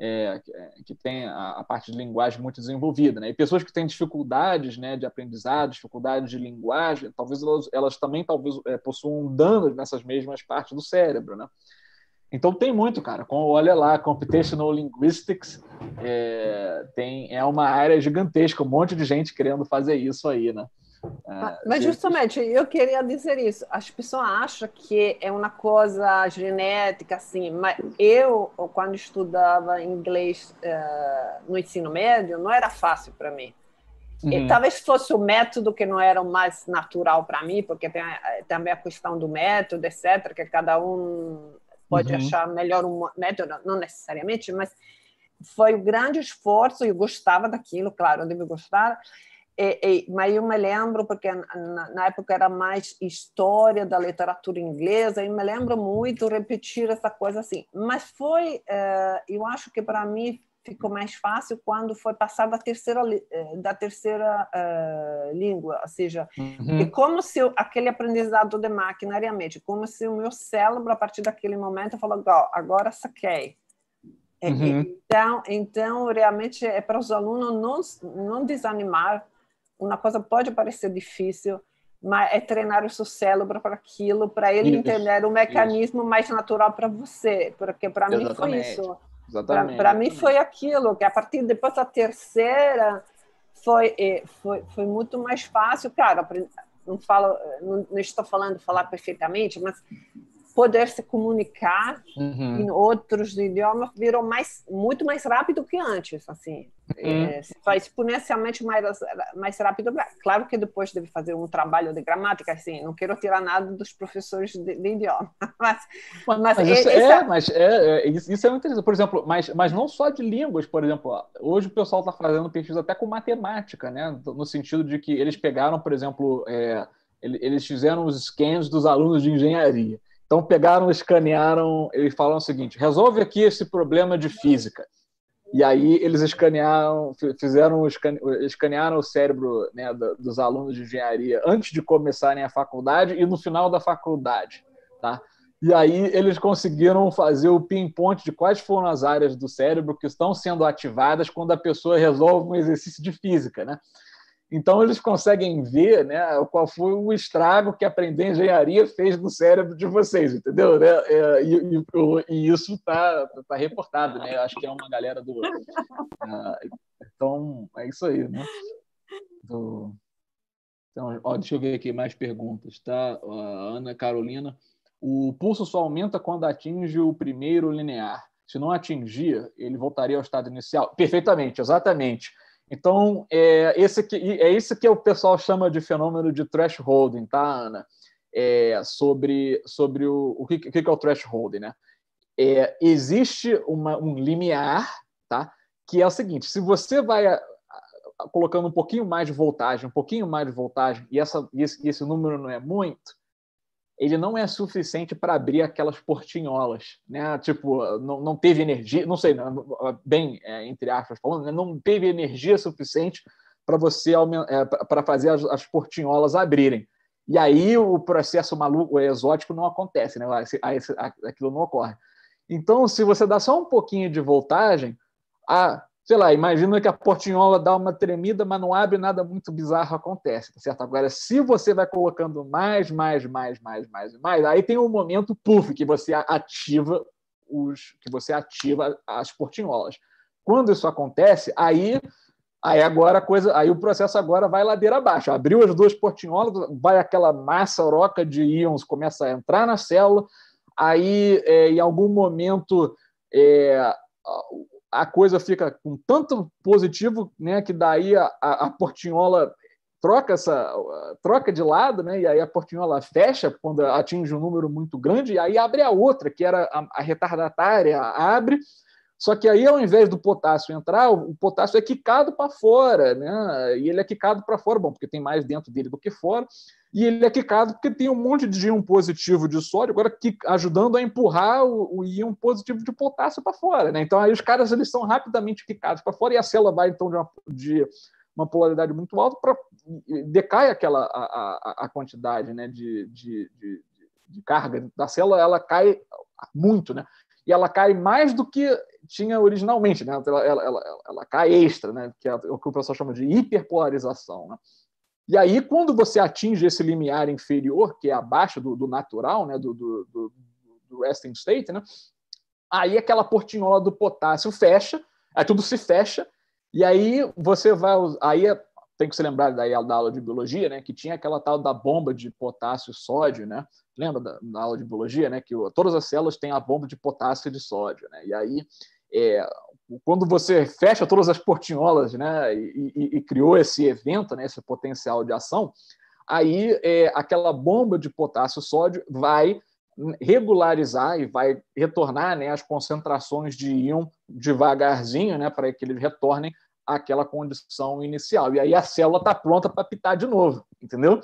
é, é, que tem a, a, parte de linguagem muito desenvolvida, né? E pessoas que têm dificuldades, né, de aprendizado, dificuldades de linguagem, talvez elas, elas também talvez é, possuam danos nessas mesmas partes do cérebro, né? Então tem muito, cara. Com, olha lá, computational linguistics é, tem é uma área gigantesca, um monte de gente querendo fazer isso aí, né? Ah, mas justamente eu queria dizer isso. As pessoas acham que é uma coisa genética, assim, mas eu, quando estudava inglês uh, no ensino médio, não era fácil para mim. Uhum. E talvez fosse o método que não era o mais natural para mim, porque tem também a questão do método, etc., que cada um pode uhum. achar melhor um método, não necessariamente, mas foi um grande esforço e eu gostava daquilo, claro, eu devo gostar e, é, e, é, mas eu me lembro, porque na, na, época era mais história da literatura inglesa, e me lembro muito repetir essa coisa assim. Mas foi, eh, eu acho que para mim ficou mais fácil quando foi passar eh, da terceira da terceira uh, língua, ou seja, uhum. é como se eu, aquele aprendizado de maquinariamente, como se o meu cérebro a partir daquele momento falou, agora saquei. É, uhum. Então, então realmente é para os alunos não não desanimar uma coisa pode parecer difícil, mas é treinar o seu cérebro para aquilo, para ele isso, entender o mecanismo isso. mais natural para você, porque para mim foi isso. Para mim foi aquilo, que a partir depois da terceira foi, é, foi, foi muito mais fácil. Claro, não, falo, não, não estou falando falar perfeitamente, mas poder se comunicar uhum. em outros idiomas virou mais, muito mais rápido que antes, assim. Uhum. É, faz exponencialmente mais, mais rápido. Claro que depois deve fazer um trabalho de gramática, assim, não quero tirar nada dos professores de, de idioma. <laughs> Mas, mas, mas isso, é, é, mas é, é, isso é interessante. Por exemplo, mas, mas não só de línguas, por exemplo, hoje o pessoal está fazendo pesquisa até com matemática, né? No sentido de que eles pegaram, por exemplo, é, eles fizeram os scans dos alunos de engenharia. Então pegaram, escanearam e falaram o seguinte: resolve aqui esse problema de física. E aí eles escanearam, fizeram escanearam o cérebro né, dos alunos de engenharia antes de começarem a faculdade e no final da faculdade, tá? E aí eles conseguiram fazer o pinpoint de quais foram as áreas do cérebro que estão sendo ativadas quando a pessoa resolve um exercício de física, né? Então, eles conseguem ver né, qual foi o estrago que aprender engenharia fez no cérebro de vocês, entendeu? Né? É, e, e, e, isso está tá reportado, né? Eu acho que é uma galera do. Uh, então, é isso aí, né? Do... Então, ó, deixa eu ver aqui mais perguntas, tá? Ana Carolina. O pulso só aumenta quando atinge o primeiro linear. Se não atingir, ele voltaria ao estado inicial. Perfeitamente, exatamente. Então, é, esse que, é isso que o pessoal chama de fenômeno de thresholding, tá, Ana? É, sobre sobre o, o, que, o que é o thresholding, né? É, existe uma, um limiar, tá? Que é o seguinte, se você vai a, a, colocando um pouquinho mais de voltagem, um pouquinho mais de voltagem, e, essa, e esse, e esse número não é muito, ele não é suficiente para abrir aquelas portinholas, né? Tipo, não, não teve energia, não sei, né? bem é, entre aspas falando, né? não teve energia suficiente para você é, para fazer as, as, portinholas abrirem. E aí o processo maluco, exótico não acontece, né? Aquilo não ocorre. Então, se você dá só um pouquinho de voltagem, a sei lá, imagina que a portinhola dá uma tremida, mas não abre nada muito bizarro acontece, tá certo? Agora, se você vai colocando mais, mais, mais, mais, mais, mais, aí tem um momento puff que você ativa os que você ativa as portinholas. Quando isso acontece, aí aí agora coisa, aí o processo agora vai ladeira abaixo. Abriu as duas portinholas, vai aquela massa roca de íons começa a entrar na célula, aí é, em algum momento é, a coisa fica com tanto positivo, né, que daí a, a Portinhola troca essa troca de lado, né? E aí a portinhola fecha quando atinge um número muito grande, e aí abre a outra, que era a, a retardatária, abre. Só que aí, ao invés do potássio entrar, o, potássio é quicado para fora, né? E ele é quicado para fora, bom, porque tem mais dentro dele do que fora e ele é quicado porque tem um monte de íon positivo de sódio, agora que, ajudando a empurrar o, o íon positivo de potássio para fora. Né? Então aí os caras eles são rapidamente quicados para fora e a célula vai então de uma, de uma polaridade muito alta, para decai aquela a, a, a quantidade né, de, de, de, de carga da célula, ela cai muito, né? E ela cai mais do que tinha originalmente, né? Ela, ela, ela, ela cai extra, né? Que é o que o pessoal chama de hiperpolarização. Né? E aí, quando você atinge esse limiar inferior, que é abaixo do, do natural, né, do, do, do, resting state, né, aí aquela portinhola do potássio fecha, aí tudo se fecha, e aí você vai. Aí é, tem que se lembrar daí da aula de biologia, né, que tinha aquela tal da bomba de potássio e sódio, né? Lembra da, da, aula de biologia, né, que todas as células têm a bomba de potássio e de sódio, né? E aí é, quando você fecha todas as portinholas né, e, e, e criou esse evento, né, esse potencial de ação, aí é, aquela bomba de potássio sódio vai regularizar e vai retornar né, as concentrações de íon devagarzinho né, para que eles retornem àquela condição inicial. E aí a célula está pronta para pitar de novo, entendeu?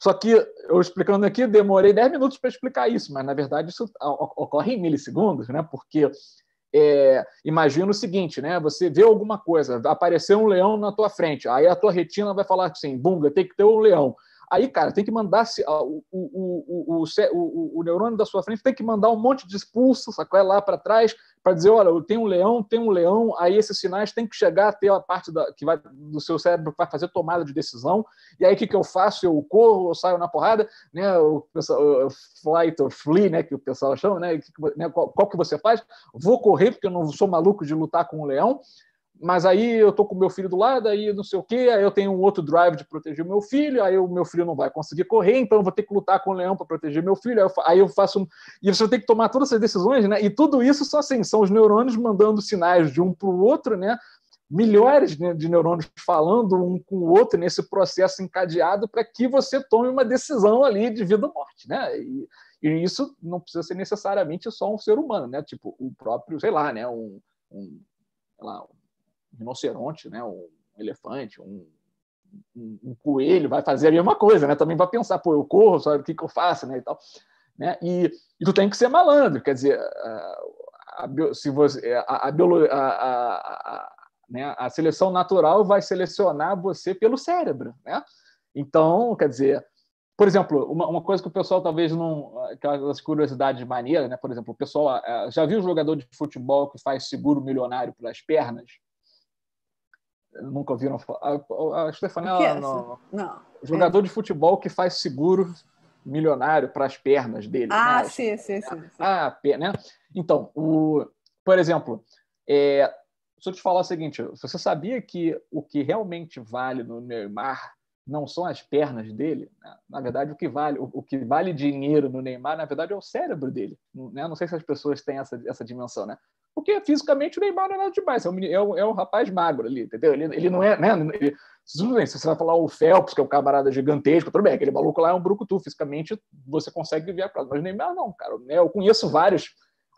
Só que eu explicando aqui, demorei 10 minutos para explicar isso, mas na verdade isso ocorre em milissegundos, né? Porque é, imagina o seguinte, né? Você vê alguma coisa, apareceu um leão na tua frente, aí a tua retina vai falar assim, bunga, tem que ter um leão. Aí, cara, tem que mandar o, o, o, o, neurônio da sua frente tem que mandar um monte de expulso, sacou? É lá para trás, para dizer, olha, eu tenho um leão, tenho um leão, aí esses sinais têm que chegar até a parte da, que vai, do seu cérebro que vai fazer tomada de decisão, e aí o que, que eu faço? Eu corro, eu saio na porrada, né, o, o, o flight or flee, né, que o pessoal chama, né, que, né qual, qual, que você faz? Vou correr, porque eu não sou maluco de lutar com um leão, mas aí eu tô com meu filho do lado, aí não sei o que aí eu tenho um outro drive de proteger o meu filho, aí o meu filho não vai conseguir correr, então eu vou ter que lutar com o leão para proteger meu filho, aí eu, aí eu faço um... e você tem que tomar todas essas decisões, né? E tudo isso são assim, são os neurônios mandando sinais de um para o outro, né? Milhares de neurônios falando um com o outro nesse processo encadeado para que você tome uma decisão ali de vida ou morte, né? E, e isso não precisa ser necessariamente só um ser humano, né? Tipo, o próprio, sei lá, né? Um, um sei lá, um rinoceronte, né? um elefante, um, um, um, coelho, vai fazer a mesma coisa, né? Também vai pensar, pô, eu corro, sabe o que, que eu faço, né? E tal. Né? E, e tu tem que ser malandro, quer dizer, a, a, se você, a, a, né? a seleção natural vai selecionar você pelo cérebro, né? Então, quer dizer, por exemplo, uma, uma coisa que o pessoal talvez não. aquelas curiosidades maneiras, né? Por exemplo, o pessoal. Eh, já viu jogador de futebol que faz seguro milionário pelas pernas? Nunca ouviram falar. A, ah, a ah, é não, não. É. Jogador é. de futebol que faz seguro milionário para as pernas dele. Ah, né? sim, sim, sim, sim. Ah, pé, né? Então, o, por exemplo, é, se eu te falar o seguinte, você sabia que o que realmente vale no Neymar não são as pernas dele? Né? Na verdade, o que vale, o, o, que vale dinheiro no Neymar, na verdade, é o cérebro dele. Né? Não sei se as pessoas têm essa, essa dimensão, né? porque fisicamente o Neymar não é nada demais, é um, é um, é um rapaz magro ali, entendeu? Ele, ele não é, né? Ele, se você vai falar o Phelps, que é um camarada gigantesco, tudo bem, aquele maluco lá é um brucutu, fisicamente você consegue ver a prazo, mas o Neymar não, cara. Né? Eu conheço vários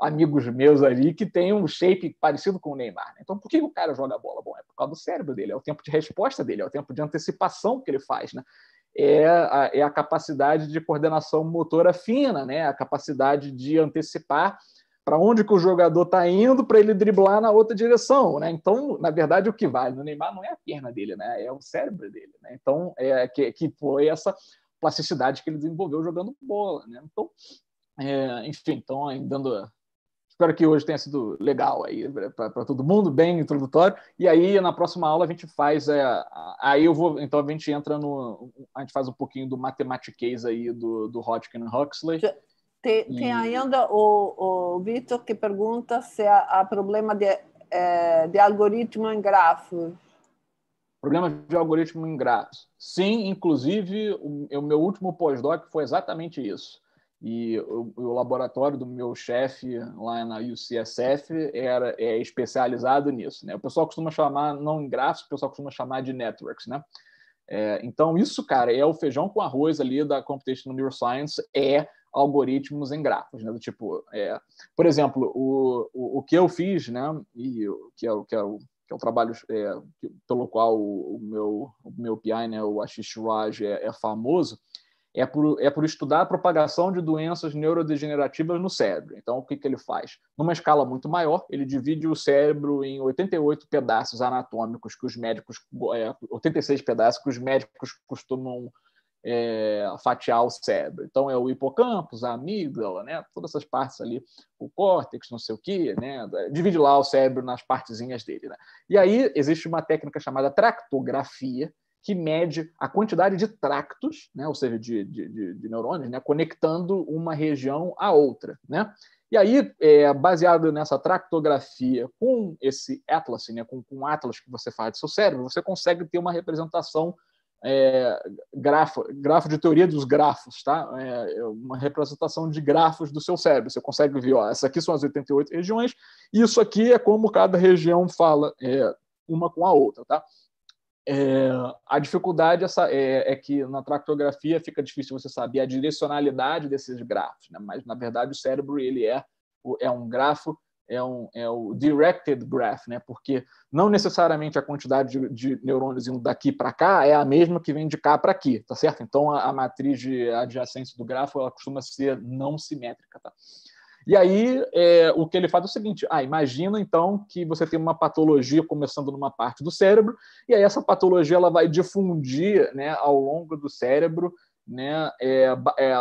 amigos meus ali que têm um shape parecido com o Neymar. Né? Então, por que o cara joga a bola? Bom, é por causa do cérebro dele, é o tempo de resposta dele, é o tempo de antecipação que ele faz, né? É a, é a capacidade de coordenação motora fina, né? A capacidade de antecipar para onde que o jogador está indo para ele driblar na outra direção, né? Então, na verdade, o que vale no Neymar não é a perna dele, né? É o cérebro dele, né? Então, é que, que foi essa plasticidade que ele desenvolveu jogando bola, né? Então, é, enfim, então, dando Espero que hoje tenha sido legal aí para todo mundo, bem introdutório. E aí, na próxima aula, a gente faz. É, aí eu vou. Então a gente entra no. A gente faz um pouquinho do mathematiquez aí do, do Hodgkin Huxley. Tem, tem ainda o, o Vitor que pergunta se há, há problema de, é, de algoritmo em grafos. Problema de algoritmo em grafos. Sim, inclusive, o, o meu último pós-doc foi exatamente isso. E o, o laboratório do meu chefe lá na UCSF era, é especializado nisso. Né? O pessoal costuma chamar, não em grafos, o pessoal costuma chamar de networks. Né? É, então, isso, cara, é o feijão com arroz ali da Computational Neuroscience, é algoritmos em grafos, né? Do tipo, é, por exemplo, o, o, o, que eu fiz, né? E que é o que é o que é o trabalho é, que, pelo qual o, o, meu o meu PI, né? O Ashish Raj é, é famoso. É por, é por estudar a propagação de doenças neurodegenerativas no cérebro. Então, o que, que ele faz? Numa escala muito maior, ele divide o cérebro em 88 pedaços anatômicos que os médicos, 86 é, pedaços que os médicos costumam é, fatiar o cérebro. Então, é o hipocampo, a amígdala, né? todas essas partes ali, o córtex, não sei o quê, né? divide lá o cérebro nas partezinhas dele. Né? E aí existe uma técnica chamada tractografia, que mede a quantidade de tractos, né? ou seja, de, de, de, de neurônios, né? conectando uma região à outra. Né? E aí, é, baseado nessa tractografia com esse atlas, né? com, com o atlas que você faz do seu cérebro, você consegue ter uma representação é, grafo, grafo de teoria dos grafos, tá? É, é uma representação de grafos do seu cérebro. Você consegue ver, ó, essas aqui são as 88 regiões, isso aqui é como cada região fala é, uma com a outra, tá? É, a dificuldade essa, é, é, é, que na tractografia fica difícil você saber a direcionalidade desses grafos, né? mas na verdade o cérebro ele é, é um grafo é, um, é o directed graph, né? porque não necessariamente a quantidade de, de neurônios indo daqui para cá é a mesma que vem de cá para aqui, tá certo? Então a, a, matriz de adjacência do grafo ela costuma ser não simétrica. Tá? E aí é, o que ele faz é o seguinte: ah, imagina então que você tem uma patologia começando numa parte do cérebro, e aí essa patologia ela vai difundir né, ao longo do cérebro né, é, é,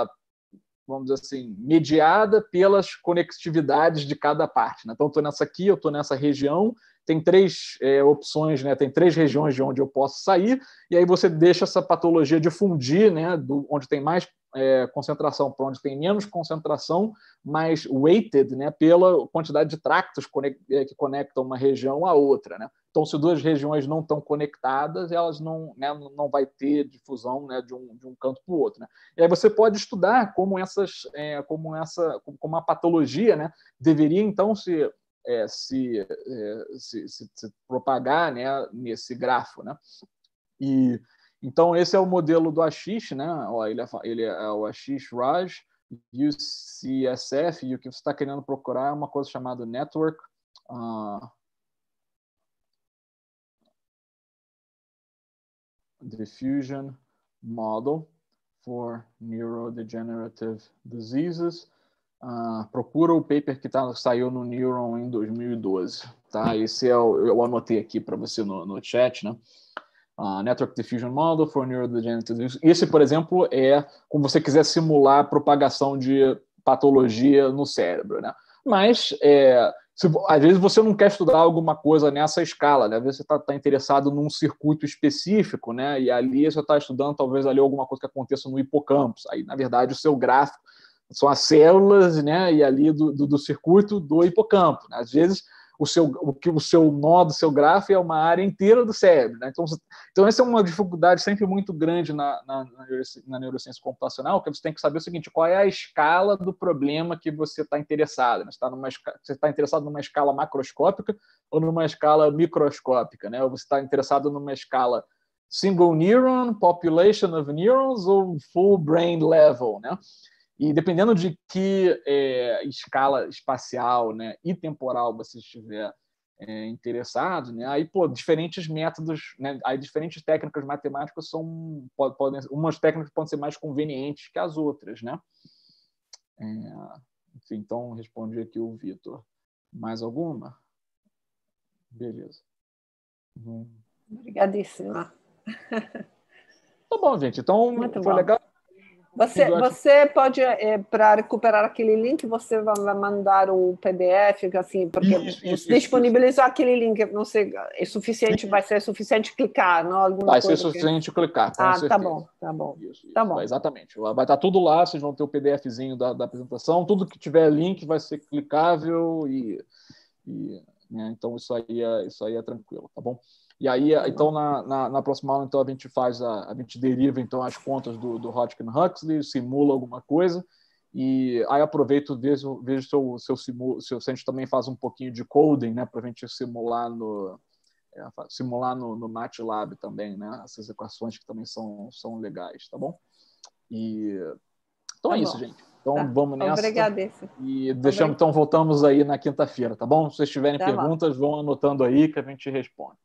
vamos dizer assim, mediada pelas conectividades de cada parte. Né? Então, estou nessa aqui, eu estou nessa região, tem três é, opções, né? tem três regiões de onde eu posso sair, e aí você deixa essa patologia difundir, né? Do, onde tem mais é, concentração para onde tem menos concentração, mais weighted né? pela quantidade de tractos que é, conectam uma região à outra. Né? Então, se duas regiões não estão conectadas, elas não, né, não vai ter difusão né, de, um, de um canto para o outro. Né? E aí você pode estudar como essas, é, como essa, como a patologia né, deveria então se, é, se, é, se, se, se, propagar né, nesse grafo. Né? E então esse é o modelo do Ashish, né? ele, é, ele é o Ashish Raj, UCSF, e o que você está querendo procurar é uma coisa chamada network. Uh, diffusion model for neurodegenerative diseases. Uh, procura o paper que tá, saiu no Neuron em 2012, tá? Esse é o, eu anotei aqui para você no, no chat, né? Uh, Network Diffusion Model for Neurodegenerative Diseases. Esse, por exemplo, é como você quiser simular propagação de patologia no cérebro, né? Mas é, se, às vezes você não quer estudar alguma coisa nessa escala, né? Às vezes você está tá interessado num circuito específico, né? E ali você está estudando talvez ali alguma coisa que aconteça no hipocampo. Aí, na verdade, o seu gráfico são as células, né? E ali do, do, do circuito do hipocampo. Né? Às vezes o seu, o, que, o seu nó do seu grafo é uma área inteira do cérebro. Né? Então, então, essa é uma dificuldade sempre muito grande na, na, na, neurociência computacional, que você tem que saber o seguinte, qual é a escala do problema que você está interessado. Né? Você está tá interessado numa escala macroscópica ou numa escala microscópica, né? ou você está interessado numa escala single neuron, population of neurons ou full brain level, né? E dependendo de que é, escala espacial né, e temporal você estiver é, interessado, né, aí pô, diferentes métodos, né, aí diferentes técnicas matemáticas são podem, umas técnicas podem ser mais convenientes que as outras, né? É, enfim, então respondi aqui o Vitor. Mais alguma? Beleza. Hum. Obrigadíssima. Tá bom, gente. Então Muito foi bom. legal. Você, você pode, é, eh, para recuperar aquele link, você vai mandar o PDF, assim, porque isso, isso, disponibilizou isso. aquele link, não sei, é suficiente, vai ser suficiente clicar, não? Alguma vai ser suficiente que... clicar, com Ah, tá certeza. tá bom, tá bom. Tá bom. Vai, exatamente. Vai estar tá tudo lá, vocês vão ter o PDFzinho da, da apresentação, tudo que tiver link vai ser clicável e... e né? Então, isso aí, é, isso aí é tranquilo, tá bom? E aí, então, na, na, na, próxima aula, então, a gente faz a, a gente deriva então as contas do, do Hodgkin Huxley, simula alguma coisa, e aí aproveito vejo, vejo se, eu, se, eu simulo, se, eu, se a gente também faz um pouquinho de coding, né, para a gente simular no é, simular no, no MATLAB também, né, essas equações que também são, são legais, tá bom? E então tá é bom. isso, gente. Então tá. vamos nessa. Obrigada. E deixamos, então voltamos aí na quinta-feira, tá bom? Se vocês tiverem tá perguntas, vão anotando aí que a gente responde.